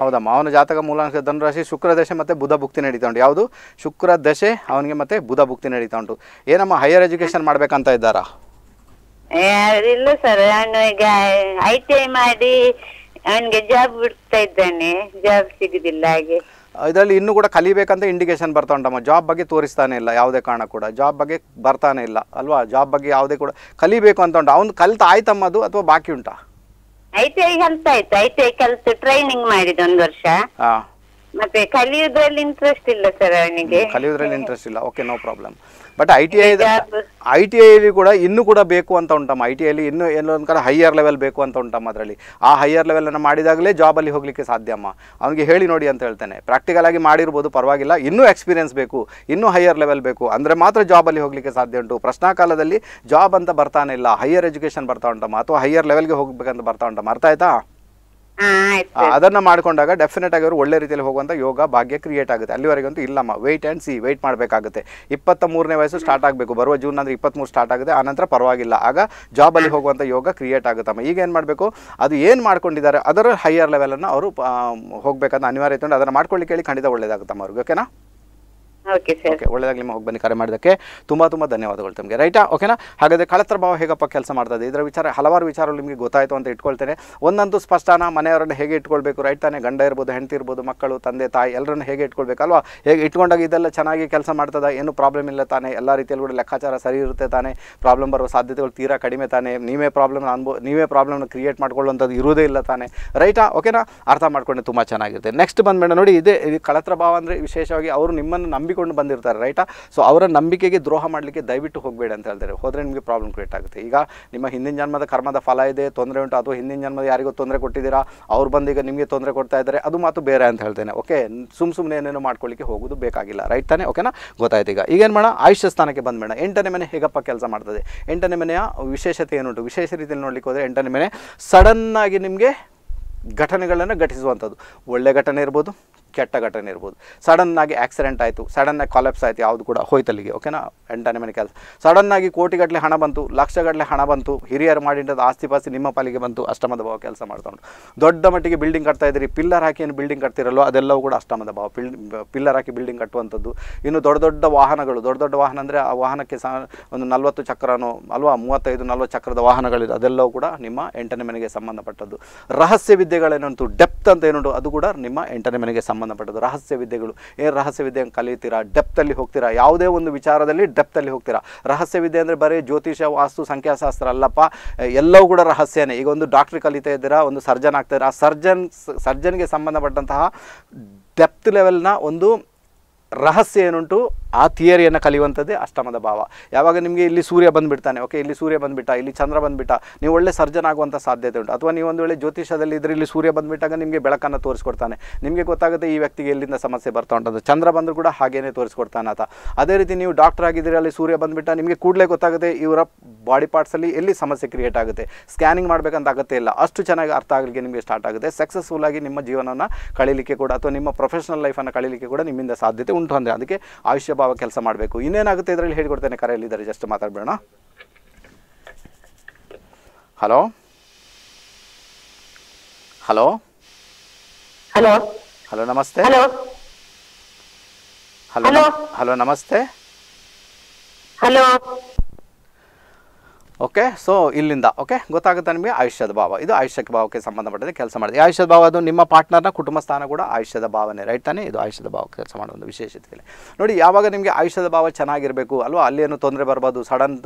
ಹೌದಮ್ಮ ಅವನ ಜಾತಕ ಮೂಲಕ ಧನುರಾಶಿ ಶುಕ್ರ ದಶೆ ಮತ್ತೆ ಬುಧ ಭುಕ್ತಿ ನಡೀತಾ ಉಂಟು ಯಾವುದು ಶುಕ್ರ ದಶೆ ಅವನಿಗೆ ಮತ್ತೆ ಬುಧ ಭುಕ್ತಿ ನಡೀತಾ ಉಂಟು ಏನಮ್ಮ ಹೈಯರ್ ಎಜುಕೇಶನ್ ಮಾಡ್ಬೇಕಂತ ಇದ್ದಾರಾ ಇಲ್ಲ ಸರ್ ಮಾಡಿ ಜಾಬ್ ಜಾಬ್ ಇದರಲ್ಲಿ ಇನ್ನು ಕೂಡ ಕಲಿಬೇಕಂತ ಇಂಡಿಕೇಶನ್ ಬರ್ತಾ ಉಂಟಮ್ಮ ಜಾಬ್ ಬಗ್ಗೆ ತೋರಿಸ್ತಾನೆ ಇಲ್ಲ ಯಾವುದೇ ಕಾರಣ ಕೂಡ ಜಾಬ್ ಬಗ್ಗೆ ಬರ್ತಾನೆ ಇಲ್ಲ ಅಲ್ವಾ ಜಾಬ್ ಬಗ್ಗೆ ಯಾವುದೇ ಕೂಡ ಕಲಿಬೇಕು ಅಂತ ಉಂಟು ಅವ್ನು ಆಯ್ತಮ್ಮ ಅದು ಅಥವಾ ಬಾಕಿ ಉಂಟಾ ಐತಿ ಟಿ ಆಯ್ತು ಐತಿ ಐ ಕಲ್ತು ಟ್ರೈನಿಂಗ್ ಮಾಡಿದ ಒಂದು ವರ್ಷ ಮತ್ತೆ ಕಲಿಯುದ್ರಲ್ಲಿ ಇಂಟ್ರೆಸ್ಟ್ ಇಲ್ಲ ಸರ್ ಅವನಿಗೆ ಕಲಿಯೋದ್ರಲ್ಲಿ ಇಂಟ್ರೆಸ್ಟ್ ಇಲ್ಲ okay no problem but I T I I T ಐಲಿ ಕೂಡ ಇನ್ನೂ ಕೂಡ ಬೇಕು ಅಂತ ಉಂಟಮ್ಮ ಐ ಟಿ ಐಲಿ ಇನ್ನೂ ಎಲ್ಲೊಂದು ಕಡೆ ಹೈಯರ್ ಲೆವೆಲ್ ಬೇಕು ಅಂತ ಉಂಟಮ್ಮ ಅದರಲ್ಲಿ ಆ ಹೈಯರ್ ಲೆವೆಲನ್ನು ಮಾಡಿದಾಗಲೇ ಜಾಬಲ್ಲಿ ಹೋಗಲಿಕ್ಕೆ ಸಾಧ್ಯಮ್ಮ ಅವನಿಗೆ ಹೇಳಿ ನೋಡಿ ಅಂತ ಹೇಳ್ತೇನೆ ಪ್ರಾಕ್ಟಿಕಲ್ ಆಗಿ ಮಾಡಿರ್ಬೋದು ಪರವಾಗಿಲ್ಲ ಇನ್ನೂ ಎಕ್ಸ್ಪೀರಿಯನ್ಸ್ ಬೇಕು ಇನ್ನೂ ಹೈಯರ್ ಲೆವೆಲ್ ಬೇಕು ಅಂದರೆ ಮಾತ್ರ ಜಾಬಲ್ಲಿ ಹೋಗಲಿಕ್ಕೆ ಸಾಧ್ಯ ಉಂಟು ಪ್ರಶ್ನಾಕಾಲದಲ್ಲಿ ಜಾಬ್ ಅಂತ ಬರ್ತಾನೆ ಇಲ್ಲ ಹೈಯರ್ ಎಜುಕೇಷನ್ ಬರ್ತಾ ಉಂಟಮ್ಮ ಅಥವಾ ಹೈಯರ್ ಲೆವೆಲ್ಗೆ ಹೋಗಬೇಕಂತ ಬರ್ತಾ ಉಂಟಮ್ಮ ಅರ್ಥ ಆಯ್ತಾ ಅದನ್ನ ಮಾಡ್ಕೊಂಡಾಗ ಡೆಫಿನೆಟ್ ಆಗಿ ಅವರು ಒಳ್ಳೆ ರೀತಿಯಲ್ಲಿ ಹೋಗುವಂತ ಯೋಗ ಭಾಗ್ಯ ಕ್ರಿಯೇಟ್ ಆಗುತ್ತೆ ಅಲ್ಲಿವರೆಗಂತೂ ಇಲ್ಲಮ್ಮ ವೆಯ್ಟ್ ಆ್ಯಂಡ್ ಸಿ ವೇಟ್ ಮಾಡಬೇಕಾಗುತ್ತೆ ಇಪ್ಪತ್ತ ಮೂರನೇ ವಯಸ್ಸು ಸ್ಟಾರ್ಟ್ ಆಗಬೇಕು ಬರುವ ಜೂನ್ ಅಂದರೆ ಇಪ್ಪತ್ತ್ಮೂರು ಸ್ಟಾರ್ಟ್ ಆಗುತ್ತೆ ಆನಂತರ ಪರವಾಗಿಲ್ಲ ಆಗ ಜಾಬಲ್ಲಿ ಹೋಗುವಂಥ ಯೋಗ ಕ್ರಿಯೇಟ್ ಆಗುತ್ತಮ್ಮ ಈಗ ಏನು ಮಾಡಬೇಕು ಅದು ಏನು ಮಾಡ್ಕೊಂಡಿದ್ದಾರೆ ಅದರ ಹೈಯರ್ ಲೆವೆಲನ್ನು ಅವರು ಹೋಗಬೇಕಂತ ಅನಿವಾರ್ಯ ಇತ್ತು ಅದನ್ನು ಮಾಡ್ಕೊಳ್ಳಿಕ್ಕೆ ಹೇಳಿ ಖಂಡಿತ ಒಳ್ಳೆಯದಾಗುತ್ತಮ್ಮ ಅವ್ರಿಗೆ ಓಕೆನಾ ಒಳ್ಳೇದಾಗಲಿ ಹೋಗಿ ಬನ್ನಿ ಕರೆ ಮಾಡೋದಕ್ಕೆ ತುಂಬಾ ತುಂಬಾ ಧನ್ಯವಾದಗಳು ತಮಗೆ ರೈಟಾ ಓಕೆನಾ ಹಾಗಾದ್ರೆ ಕಳತ್ರ ಭಾವ ಹೇಗಪ್ಪ ಕೆಲಸ ಮಾಡ್ತದೆ ಇದರ ವಿಚಾರ ಹಲವಾರು ವಿಚಾರಗಳು ನಿಮಗೆ ಗೊತ್ತಾಯ್ತು ಅಂತ ಇಟ್ಕೊಳ್ತೇನೆ ಒಂದಂತೂ ಸ್ಪಷ್ಟಾನ ಮನೆಯವರನ್ನು ಹೇಗೆ ಇಟ್ಕೊಳ್ಬೇಕು ರೈಟ್ ತಾನೇ ಗಂಡ ಇರ್ಬೋದು ಹೆಂಡತಿ ಇರ್ಬೋದು ಮಕ್ಕಳು ತಂದೆ ತಾಯಿ ಎಲ್ಲರನ್ನು ಹೇಗೆ ಇಟ್ಕೊಳ್ಬೇಕಲ್ವಾ ಹೇಗೆ ಇಟ್ಕೊಂಡಾಗ ಇದೆಲ್ಲ ಚೆನ್ನಾಗಿ ಕೆಲಸ ಮಾಡ್ತದ ಏನು ಪ್ರಾಬ್ಲಮ್ ಇಲ್ಲ ತಾನೆ ಎಲ್ಲ ರೀತಿಯಲ್ಲಿ ಕೂಡ ಲೆಕ್ಕಾಚಾರ ಸರಿ ಇರುತ್ತೆ ತಾನೆ ಪ್ರಾಬ್ಲಮ್ ಬರುವ ಸಾಧ್ಯತೆಗಳು ತೀರಾ ಕಡಿಮೆ ತಾನೇ ನೀವೇ ಪ್ರಾಬ್ಲಮ್ ಅನ್ಬೋ ನೀವೇ ಪ್ರಾಬ್ಲಮ್ನ ಕ್ರಿಯೇಟ್ ಮಾಡ್ಕೊಳ್ಳುವಂಥದ್ದು ಇರೋದೇ ಇಲ್ಲ ತಾನೆ ರೈಟಾ ಓಕೆನಾ ಅರ್ಥ ಮಾಡ್ಕೊಂಡು ತುಂಬ ಚೆನ್ನಾಗಿರುತ್ತೆ ನೆಕ್ಸ್ಟ್ ಬಂದ್ಬೇಡ ನೋಡಿ ಇದೇ ಇದು ಕಳತ್ರ ಭಾವ ಅಂದರೆ ವಿಶೇಷವಾಗಿ ಅವರು ನಿಮ್ಮನ್ನು ನಂಬಿ ನಂಬಿಕೊಂಡು ಬಂದಿರ್ತಾರೆ ರೈಟಾ ಸೊ ಅವರ ನಂಬಿಕೆಗೆ ದ್ರೋಹ ಮಾಡಲಿಕ್ಕೆ ದಯವಿಟ್ಟು ಹೋಗಬೇಡ ಅಂತ ಹೇಳ್ತಾರೆ ಹೋದರೆ ನಿಮಗೆ ಪ್ರಾಬ್ಲಮ್ ಕ್ರಿಯೇಟ್ ಆಗುತ್ತೆ ಈಗ ನಿಮ್ಮ ಹಿಂದಿನ ಜನ್ಮದ ಕರ್ಮದ ಫಲ ಇದೆ ತೊಂದರೆ ಉಂಟು ಅಥವಾ ಹಿಂದಿನ ಜನ್ಮದ ಯಾರಿಗೂ ತೊಂದರೆ ಕೊಟ್ಟಿದ್ದೀರಾ ಅವ್ರು ಬಂದೀಗ ನಿಮಗೆ ತೊಂದರೆ ಕೊಡ್ತಾ ಇದ್ದಾರೆ ಅದು ಮಾತು ಬೇರೆ ಅಂತ ಹೇಳ್ತೇನೆ ಓಕೆ ಸುಮ್ ಸುಮ್ಮನೆ ಏನೇನೋ ಮಾಡ್ಕೊಳ್ಳಿಕ್ಕೆ ಹೋಗೋದು ಬೇಕಾಗಿಲ್ಲ ರೈಟ್ ತಾನೆ ಓಕೆನಾ ಗೊತ್ತಾಯ್ತು ಈಗ ಈಗೇನು ಮಾಡೋಣ ಆಯುಷ್ಯ ಸ್ಥಾನಕ್ಕೆ ಬಂದ ಬಂದ್ಬೇಡ ಎಂಟನೇ ಮನೆ ಹೇಗಪ್ಪ ಕೆಲಸ ಮಾಡ್ತದೆ ಎಂಟನೇ ಮನೆಯ ವಿಶೇಷತೆ ಏನುಂಟು ವಿಶೇಷ ರೀತಿಯಲ್ಲಿ ನೋಡಲಿಕ್ಕೆ ಹೋದರೆ ಎಂಟನೇ ಮನೆ ಸಡನ್ನಾಗಿ ನಿಮಗೆ ಘಟನೆಗಳನ್ನು ಘಟಿಸುವಂಥದ್ದು ಒಳ್ಳೆ ಘಟನೆ ಇರ್ಬೋದು ಕೆಟ್ಟ ಘಟನೆ ಇರ್ಬೋದು ಸಡನ್ನಾಗಿ ಆಕ್ಸಿಡೆಂಟ್ ಆಯಿತು ಸಡನ್ನಾಗಿ ಕಾಲಪ್ಸ್ ಆಯಿತು ಯಾವುದು ಕೂಡ ಹೋಯ್ತಲ್ಲಿಗೆ ಓಕೆನಾ ಎಂಟನೇ ಮನೆ ಕೆಲಸ ಸಡನ್ನಾಗಿ ಕೋಟಿಗಟ್ಟಲೆ ಹಣ ಬಂತು ಲಕ್ಷಗಟ್ಟಲೆ ಹಣ ಬಂತು ಹಿರಿಯರು ಮಾಡಿಂಟದ ಆಸ್ತಿ ಪಾಸ್ತಿ ನಿಮ್ಮ ಪಾಲಿಗೆ ಬಂತು ಅಷ್ಟಮದ ಭಾವ ಕೆಲಸ ಮಾಡ್ತಾವೆ ದೊಡ್ಡ ಮಟ್ಟಿಗೆ ಬಿಲ್ಡಿಂಗ್ ಕಟ್ತಾ ಇದ್ದೀರಿ ಪಿಲ್ಲರ್ ಹಾಕಿ ಏನು ಬಿಲ್ಡಿಂಗ್ ಕಟ್ತಿರಲ್ಲೋ ಅದೆಲ್ಲವೂ ಕೂಡ ಅಷ್ಟಮದ ಭಾವ ಪಿಲ್ ಪಿಲ್ಲರ್ ಹಾಕಿ ಬಿಲ್ಡಿಂಗ್ ಕಟ್ಟುವಂಥದ್ದು ಇನ್ನು ದೊಡ್ಡ ದೊಡ್ಡ ವಾಹನಗಳು ದೊಡ್ಡ ದೊಡ್ಡ ವಾಹನ ಅಂದರೆ ಆ ವಾಹನಕ್ಕೆ ಸಹ ಒಂದು ನಲ್ವತ್ತು ಚಕ್ರನೋ ಅಲ್ವಾ ಮೂವತ್ತೈದು ನಲ್ವತ್ತು ಚಕ್ರದ ವಾಹನಗಳಿದೆ ಅದೆಲ್ಲವೂ ಕೂಡ ನಿಮ್ಮ ಎಂಟನೇ ಮನೆಗೆ ಸಂಬಂಧಪಟ್ಟದ್ದು ರಹಸ್ಯ ವಿದ್ಯೆಗಳೇನಂತೂ ಡೆಪ್ತ್ ಅಂತ ಏನುಂಟು ಅದು ಕೂಡ ನಿಮ್ಮ ಎಂಟನೇ ಮನೆಗೆ ಸಂಬಂಧ ಸಂಬಂಧಪಟ್ಟದ್ದು ರಹಸ್ಯ ವಿದ್ಯೆಗಳು ಏನು ರಹಸ್ಯ ವಿದ್ಯೆ ಕಲಿತೀರಾ ಡೆಪ್ತಲ್ಲಿ ಹೋಗ್ತೀರಾ ಯಾವುದೇ ಒಂದು ವಿಚಾರದಲ್ಲಿ ಡೆಪ್ತಲ್ಲಿ ಹೋಗ್ತೀರಾ ರಹಸ್ಯ ವಿದ್ಯೆ ಅಂದರೆ ಬರೀ ಜ್ಯೋತಿಷ ವಾಸ್ತು ಸಂಖ್ಯಾಶಾಸ್ತ್ರ ಅಲ್ಲಪ್ಪ ಎಲ್ಲವೂ ಕೂಡ ರಹಸ್ಯನೇ ಈಗ ಒಂದು ಡಾಕ್ಟ್ರ್ ಕಲಿತಾ ಇದ್ದೀರಾ ಒಂದು ಸರ್ಜನ್ ಆಗ್ತಾ ಇದ್ದೀರಾ ಆ ಸರ್ಜನ್ ಸರ್ಜನ್ಗೆ ಸಂಬಂಧಪಟ್ಟಂತಹ ಡೆಪ್ತ್ ಲೆವೆಲ್ನ ಒಂದು ರಹಸ್ಯ ಏನುಂಟು ಆ ಥಿಯರಿಯನ್ನು ಕಲಿಯುವಂಥದ್ದೇ ಅಷ್ಟಮದ ಭಾವ ಯಾವಾಗ ನಿಮಗೆ ಇಲ್ಲಿ ಸೂರ್ಯ ಬಂದುಬಿಡ್ತಾನೆ ಓಕೆ ಇಲ್ಲಿ ಸೂರ್ಯ ಬಂದುಬಿಟ್ಟ ಇಲ್ಲಿ ಚಂದ್ರ ಬಂದುಬಿಟ್ಟ ನೀವು ಒಳ್ಳೆ ಸರ್ಜನ್ ಆಗುವಂಥ ಸಾಧ್ಯತೆ ಉಂಟು ಅಥವಾ ನೀವು ಒಂದು ವೇಳೆ ಜ್ಯೋತಿಷದಲ್ಲಿ ಇದ್ರೆ ಇಲ್ಲಿ ಸೂರ್ಯ ಬಂದುಬಿಟ್ಟಾಗ ನಿಮಗೆ ಬೆಳಕನ್ನು ತೋರಿಸ್ಕೊಡ್ತಾನೆ ನಿಮಗೆ ಗೊತ್ತಾಗುತ್ತೆ ಈ ವ್ಯಕ್ತಿಗೆ ಎಲ್ಲಿಂದ ಸಮಸ್ಯೆ ಬರ್ತಾ ಉಂಟಂದು ಚಂದ್ರ ಬಂದರೂ ಕೂಡ ಹಾಗೇನೇ ತೋರಿಸ್ಕೊಡ್ತಾನೆ ಆತ ಅದೇ ರೀತಿ ನೀವು ಡಾಕ್ಟರ್ ಆಗಿದ್ದೀರಿ ಅಲ್ಲಿ ಸೂರ್ಯ ಬಂದುಬಿಟ್ಟ ನಿಮಗೆ ಕೂಡಲೇ ಗೊತ್ತಾಗುತ್ತೆ ಇವರ ಬಾಡಿ ಪಾರ್ಟ್ಸಲ್ಲಿ ಎಲ್ಲಿ ಸಮಸ್ಯೆ ಕ್ರಿಯೇಟ್ ಆಗುತ್ತೆ ಸ್ಕ್ಯಾನಿಂಗ್ ಮಾಡಬೇಕಂತ ಆಗುತ್ತೆ ಇಲ್ಲ ಅಷ್ಟು ಚೆನ್ನಾಗಿ ಅರ್ಥ ಆಗಲಿಕ್ಕೆ ನಿಮಗೆ ಸ್ಟಾರ್ಟ್ ಆಗುತ್ತೆ ಸಕ್ಸಸ್ಫುಲ್ ಆಗಿ ನಿಮ್ಮ ಜೀವನವನ್ನು ಕಳೀಲಿಕ್ಕೆ ಕೂಡ ಅಥವಾ ನಿಮ್ಮ ಪ್ರೊಫೆಷನಲ್ ಲೈಫನ್ನು ಕಳೀಲಿಕ್ಕೆ ಕೂಡ ನಿಮ್ಮಿಂದ ಸಾಧ್ಯತೆ ಉಂಟು ಅಂದರೆ ಅದಕ್ಕೆ ಆಯುಷ್ಯ ಭಾವ ಕೆಲಸ ಮಾಡಬೇಕು ಇನ್ನೇನಾಗುತ್ತೆ ಇದರಲ್ಲಿ ಹೇಳಿಕೊಡ್ತೇನೆ ಕರೆಯಲ್ಲಿದ್ದಾರೆ ಜಸ್ಟ್ ಮಾತಾಡ್ಬೇಡ ಹಲೋ ಹಲೋ ಹಲೋ ಹಲೋ ನಮಸ್ತೆ ಹಲೋ ಹಲೋ ಹಲೋ ನಮಸ್ತೆ ಹಲೋ ಓಕೆ ಸೊ ಇಲ್ಲಿಂದ ಓಕೆ ಗೊತ್ತಾಗುತ್ತೆ ನಿಮಗೆ ಆಯುಷ್ಯದ ಭಾವ ಇದು ಆಯುಷ್ಯಕ್ಕೆ ಭಾವಕ್ಕೆ ಸಂಬಂಧಪಟ್ಟಿದೆ ಕೆಲಸ ಮಾಡಿದೆ ಆಯುಷ್ಯದ ಭಾವ ಅದು ನಿಮ್ಮ ಪಾರ್ಟ್ನರ್ನ ಕುಟುಂಬ ಸ್ಥಾನ ಕೂಡ ಆಯುಷ್ಯದ ಭಾವನೆ ರೈಟ್ ತಾನೇ ಇದು ಆಯುಷ್ಯದ ಭಾವ ಕೆಲಸ ಮಾಡೋ ಒಂದು ವಿಶೇಷತೆ ನೋಡಿ ಯಾವಾಗ ನಿಮಗೆ ಆಯುಷ್ಯದ ಭಾವ ಚೆನ್ನಾಗಿರಬೇಕು ಅಲ್ವಾ ಅಲ್ಲೇನು ತೊಂದರೆ ಬರ್ಬೋದು ಸಡನ್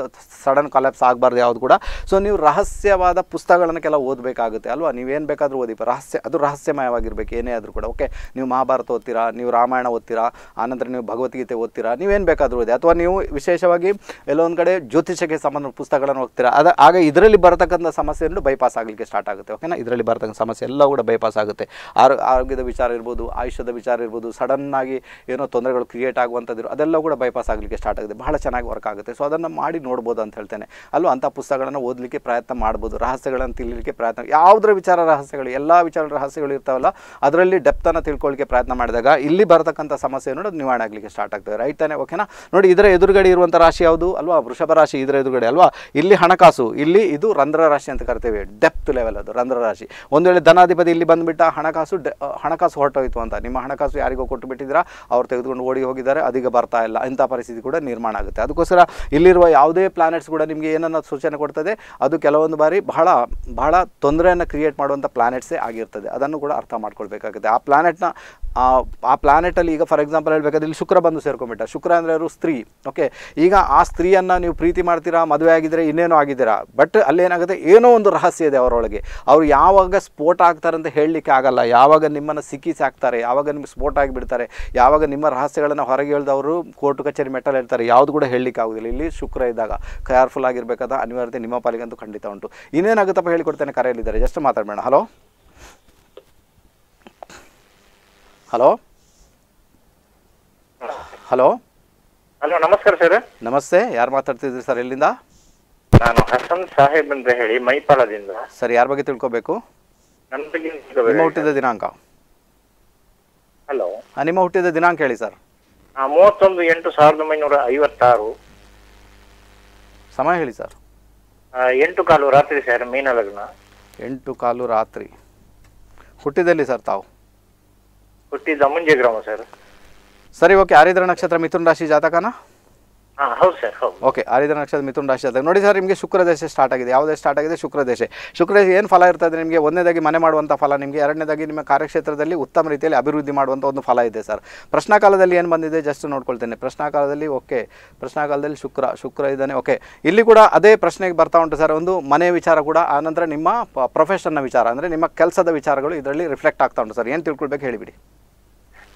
ಸಡನ್ ಕಲಾಪ್ಸ್ ಆಗಬಾರ್ದು ಯಾವುದು ಕೂಡ ಸೊ ನೀವು ರಹಸ್ಯವಾದ ಪುಸ್ತಕಗಳನ್ನು ಕೆಲವು ಓದಬೇಕಾಗುತ್ತೆ ಅಲ್ವಾ ನೀವೇನು ಬೇಕಾದರೂ ಓದಿ ರಹಸ್ಯ ಅದು ರಹಸ್ಯಮಯವಾಗಿರಬೇಕು ಏನೇ ಆದರೂ ಕೂಡ ಓಕೆ ನೀವು ಮಹಾಭಾರತ ಓದ್ತೀರಾ ನೀವು ರಾಮಾಯಣ ಓದ್ತೀರಾ ಆನಂತರ ನೀವು ಭಗವದ್ಗೀತೆ ಓದ್ತೀರಾ ನೀವೇನು ಬೇಕಾದರೂ ಓದಿ ಅಥವಾ ನೀವು ವಿಶೇಷವಾಗಿ ಎಲ್ಲೊಂದು ಕಡೆ ಜ್ಯೋತಿಷಕ್ಕೆ ಸಂಬಂಧ ಪುಸ್ತಕಗಳನ್ನು ಹೋಗ್ತೀರಾ ಅದ ಆಗ ಇದರಲ್ಲಿ ಬರತಕ್ಕಂಥ ಸಮಸ್ಯೆಯನ್ನು ಬೈಪಾಸ್ ಆಗಲಿಕ್ಕೆ ಸ್ಟಾರ್ಟ್ ಆಗುತ್ತೆ ಓಕೆನಾ ಇದರಲ್ಲಿ ಬರತಕ್ಕಂಥ ಸಮಸ್ಯೆ ಎಲ್ಲ ಕೂಡ ಬೈಪಾಸ್ ಆಗುತ್ತೆ ಆರೋ ಆರೋಗ್ಯದ ವಿಚಾರ ಇರ್ಬೋದು ಆಯುಷ್ಯದ ವಿಚಾರ ಇರ್ಬೋದು ಸಡನ್ನಾಗಿ ಏನೋ ತೊಂದರೆಗಳು ಕ್ರಿಯೇಟ್ ಆಗುವಂಥದ್ದು ಅದೆಲ್ಲ ಕೂಡ ಬೈಪಾಸ್ ಆಗಲಿಕ್ಕೆ ಸ್ಟಾರ್ಟ್ ಆಗುತ್ತೆ ಬಹಳ ಚೆನ್ನಾಗಿ ವರ್ಕ್ ಆಗುತ್ತೆ ಸೊ ಅದನ್ನು ಮಾಡಿ ನೋಡ್ಬೋದು ಅಂತ ಹೇಳ್ತೇನೆ ಅಲ್ಲೂ ಅಂಥ ಪುಸ್ತಕಗಳನ್ನು ಓದಲಿಕ್ಕೆ ಪ್ರಯತ್ನ ಮಾಡ್ಬೋದು ರಹಸ್ಯಗಳನ್ನು ತಿಳಿಲಿಕ್ಕೆ ಪ್ರಯತ್ನ ಯಾವುದರ ವಿಚಾರ ರಹಸ್ಯಗಳು ಎಲ್ಲ ವಿಚಾರ ರಹಸ್ಯಗಳು ಇರ್ತಾವಲ್ಲ ಅದರಲ್ಲಿ ಡೆಪ್ತನ್ನು ತಿಳ್ಕೊಳ್ಳಿಕ್ಕೆ ಪ್ರಯತ್ನ ಮಾಡಿದಾಗ ಇಲ್ಲಿ ಬರತಕ್ಕಂಥ ಸಮಸ್ಯೆ ಅದು ನಿವಾರಣೆ ಆಗಲಿಕ್ಕೆ ಸ್ಟಾರ್ಟ್ ಆಗ್ತದೆ ರೈಟ್ ತಾನೆ ಓಕೆನಾ ನೋಡಿ ಇದರ ಎದುರುಗಡೆ ಇರುವಂಥ ರಾಶಿ ಯಾವುದು ಅಲ್ವಾ ವೃಷಭ ರಾಶಿ ಇದರ ಎದುರುಗಡೆ ಅಲ್ವಾ ಇಲ್ಲಿ ಇಲ್ಲಿ ಹಣಕಾಸು ಇಲ್ಲಿ ಇದು ರಂಧ್ರ ರಾಶಿ ಅಂತ ಕರಿತೇವೆ ಡೆಪ್ತ್ ಲೆವೆಲ್ ಅದು ರಂಧ್ರ ರಾಶಿ ಒಂದು ವೇಳೆ ಧನಾಧಿಪತಿ ಇಲ್ಲಿ ಬಂದುಬಿಟ್ಟ ಹಣಕಾಸು ಹಣಕಾಸು ಹೊರಟೋಯಿತು ಅಂತ ನಿಮ್ಮ ಹಣಕಾಸು ಯಾರಿಗೋ ಕೊಟ್ಟು ಬಿಟ್ಟಿದ್ದೀರಾ ಅವ್ರು ತೆಗೆದುಕೊಂಡು ಓಡಿ ಹೋಗಿದ್ದಾರೆ ಅದೀಗ ಬರ್ತಾ ಇಲ್ಲ ಇಂಥ ಪರಿಸ್ಥಿತಿ ಕೂಡ ನಿರ್ಮಾಣ ಆಗುತ್ತೆ ಅದಕ್ಕೋಸ್ಕರ ಇಲ್ಲಿರುವ ಯಾವುದೇ ಪ್ಲಾನೆಟ್ಸ್ ಕೂಡ ನಿಮಗೆ ಏನನ್ನ ಸೂಚನೆ ಕೊಡ್ತದೆ ಅದು ಕೆಲವೊಂದು ಬಾರಿ ಬಹಳ ಬಹಳ ತೊಂದರೆಯನ್ನು ಕ್ರಿಯೇಟ್ ಮಾಡುವಂಥ ಪ್ಲಾನೆಟ್ಸೇ ಆಗಿರ್ತದೆ ಅದನ್ನು ಕೂಡ ಅರ್ಥ ಮಾಡ್ಕೊಳ್ಬೇಕಾಗುತ್ತೆ ಆ ಪ್ಲಾನೆಟ್ನ ಆ ಪ್ಲಾನೆಟಲ್ಲಿ ಈಗ ಫಾರ್ ಎಕ್ಸಾಂಪಲ್ ಹೇಳಬೇಕಾದ್ರೆ ಇಲ್ಲಿ ಶುಕ್ರ ಬಂದು ಸೇರ್ಕೊಂಡ್ಬಿಟ್ಟ ಶುಕ್ರ ಅಂದರೆ ಅವರು ಸ್ತ್ರೀ ಓಕೆ ಈಗ ಆ ಸ್ತ್ರೀಯನ್ನು ನೀವು ಪ್ರೀತಿ ಮಾಡ್ತೀರಾ ಮದುವೆ ಆಗಿದ್ದರೆ ಇನ್ನೇ ಏನೋ ಆಗಿದ್ದೀರಾ ಬಟ್ ಅಲ್ಲೇನಾಗುತ್ತೆ ಏನೋ ಒಂದು ರಹಸ್ಯ ಇದೆ ಅವರೊಳಗೆ ಅವ್ರು ಯಾವಾಗ ಸ್ಫೋಟ ಆಗ್ತಾರೆ ಅಂತ ಹೇಳಲಿಕ್ಕೆ ಆಗಲ್ಲ ಯಾವಾಗ ನಿಮ್ಮನ್ನು ಸಿಕ್ಕಿಸಿ ಹಾಕ್ತಾರೆ ಯಾವಾಗ ನಿಮ್ಗೆ ಸ್ಫೋಟ ಆಗಿಬಿಡ್ತಾರೆ ಯಾವಾಗ ನಿಮ್ಮ ರಹಸ್ಯಗಳನ್ನು ಹೊರಗೆ ಹೇಳಿದವರು ಕೋರ್ಟ್ ಕಚೇರಿ ಮೆಟಲ್ ಇರ್ತಾರೆ ಯಾವುದು ಕೂಡ ಹೇಳಲಿಕ್ಕೆ ಆಗೋದಿಲ್ಲ ಇಲ್ಲಿ ಶುಕ್ರ ಇದ್ದಾಗ ಕೇರ್ಫುಲ್ ಆಗಿರಬೇಕಾದ ಅನಿವಾರ್ಯತೆ ನಿಮ್ಮ ಅಂತ ಖಂಡಿತ ಉಂಟು ಇನ್ನೇನಾಗುತ್ತಪ್ಪ ಹೇಳಿಕೊಡ್ತೇನೆ ಕರೆಯಲ್ಲಿದ್ದಾರೆ ಜಸ್ಟ್ ಮಾತಾಡಬೇಡ ಹಲೋ ಹಲೋ ಹಲೋ ಹಲೋ ನಮಸ್ಕಾರ ಸರ್ ನಮಸ್ತೆ ಯಾರು ಮಾತಾಡ್ತಿದ್ರಿ ಸರ್ ಎಲ್ಲಿಂದ ನಾನು ಹಸನ್ ಸಾಹೇಬ್ ಅಂತ ಹೇಳಿ ಮೈಪಾಲದಿಂದ ಸರ್ ಯಾರ ಬಗ್ಗೆ ತಿಳ್ಕೋಬೇಕು ನಿಮ್ಮ ಹುಟ್ಟಿದ ದಿನಾಂಕ ಹಲೋ ನಿಮ್ಮ ಹುಟ್ಟಿದ ದಿನಾಂಕ ಹೇಳಿ ಸರ್ ಮೂವತ್ತೊಂದು ಎಂಟು ಸಾವಿರದ ಒಂಬೈನೂರ ಐವತ್ತಾರು ಸಮಯ ಹೇಳಿ ಸರ್ ಎಂಟು ಕಾಲು ರಾತ್ರಿ ಸರ್ ಮೀನ ಲಗ್ನ ಎಂಟು ಕಾಲು ರಾತ್ರಿ ಹುಟ್ಟಿದಲ್ಲಿ ಸರ್ ತಾವು ಹುಟ್ಟಿದ ಮುಂಜೆ ಗ್ರಾಮ ಸರ್ ಸರಿ ಓಕೆ ಆರಿದ್ರ ನಕ್ಷತ್ರ ಮಿಥುನ್ ರಾಶಿ ಜಾತಕನಾ ಹೌದು ಹೌದು ಓಕೆ ಆರಿದ ನಕ್ಷತ್ರ ಮಿಥುನ ರಾಶಿ ಆದಾಗ ನೋಡಿ ಸರ್ ನಿಮಗೆ ಶುಕ್ರ ದೇಶ ಸ್ಟಾರ್ಟ್ ಆಗಿದೆ ಯಾವುದೇ ಸ್ಟಾರ್ಟ್ ಆಗಿದೆ ಶುಕ್ರ ದೇಶ ಶುಕ್ರ ಏನು ಫಲ ಇರ್ತದೆ ನಿಮಗೆ ಒಂದನೇದಾಗಿ ಮನೆ ಮಾಡುವಂಥ ಫಲ ನಿಮಗೆ ಎರಡನೇದಾಗಿ ನಿಮ್ಮ ಕಾರ್ಯಕ್ಷೇತ್ರದಲ್ಲಿ ಉತ್ತಮ ರೀತಿಯಲ್ಲಿ ಅಭಿವೃದ್ಧಿ ಮಾಡುವಂಥ ಒಂದು ಫಲ ಇದೆ ಸರ್ ಪ್ರಶ್ನಾಕಾಲದಲ್ಲಿ ಏನು ಬಂದಿದೆ ಜಸ್ಟ್ ನೋಡ್ಕೊಳ್ತೇನೆ ಪ್ರಶ್ನಾಕಾಲದಲ್ಲಿ ಓಕೆ ಪ್ರಶ್ನಾಕಾಲದಲ್ಲಿ ಶುಕ್ರ ಶುಕ್ರ ಇದ್ದಾನೆ ಓಕೆ ಇಲ್ಲಿ ಕೂಡ ಅದೇ ಪ್ರಶ್ನೆಗೆ ಬರ್ತಾ ಉಂಟು ಸರ್ ಒಂದು ಮನೆ ವಿಚಾರ ಕೂಡ ಆನಂತರ ನಿಮ್ಮ ಪ್ರೊಫೆಷನ್ನ ವಿಚಾರ ಅಂದರೆ ನಿಮ್ಮ ಕೆಲಸದ ವಿಚಾರಗಳು ಇದರಲ್ಲಿ ರಿಫ್ಲೆಕ್ಟ್ ಆಗ್ತಾ ಉಂಟು ಸರ್ ಏನು ತಿಳ್ಕೊಳ್ಬೇಕು ಹೇಳಿಬಿಡಿ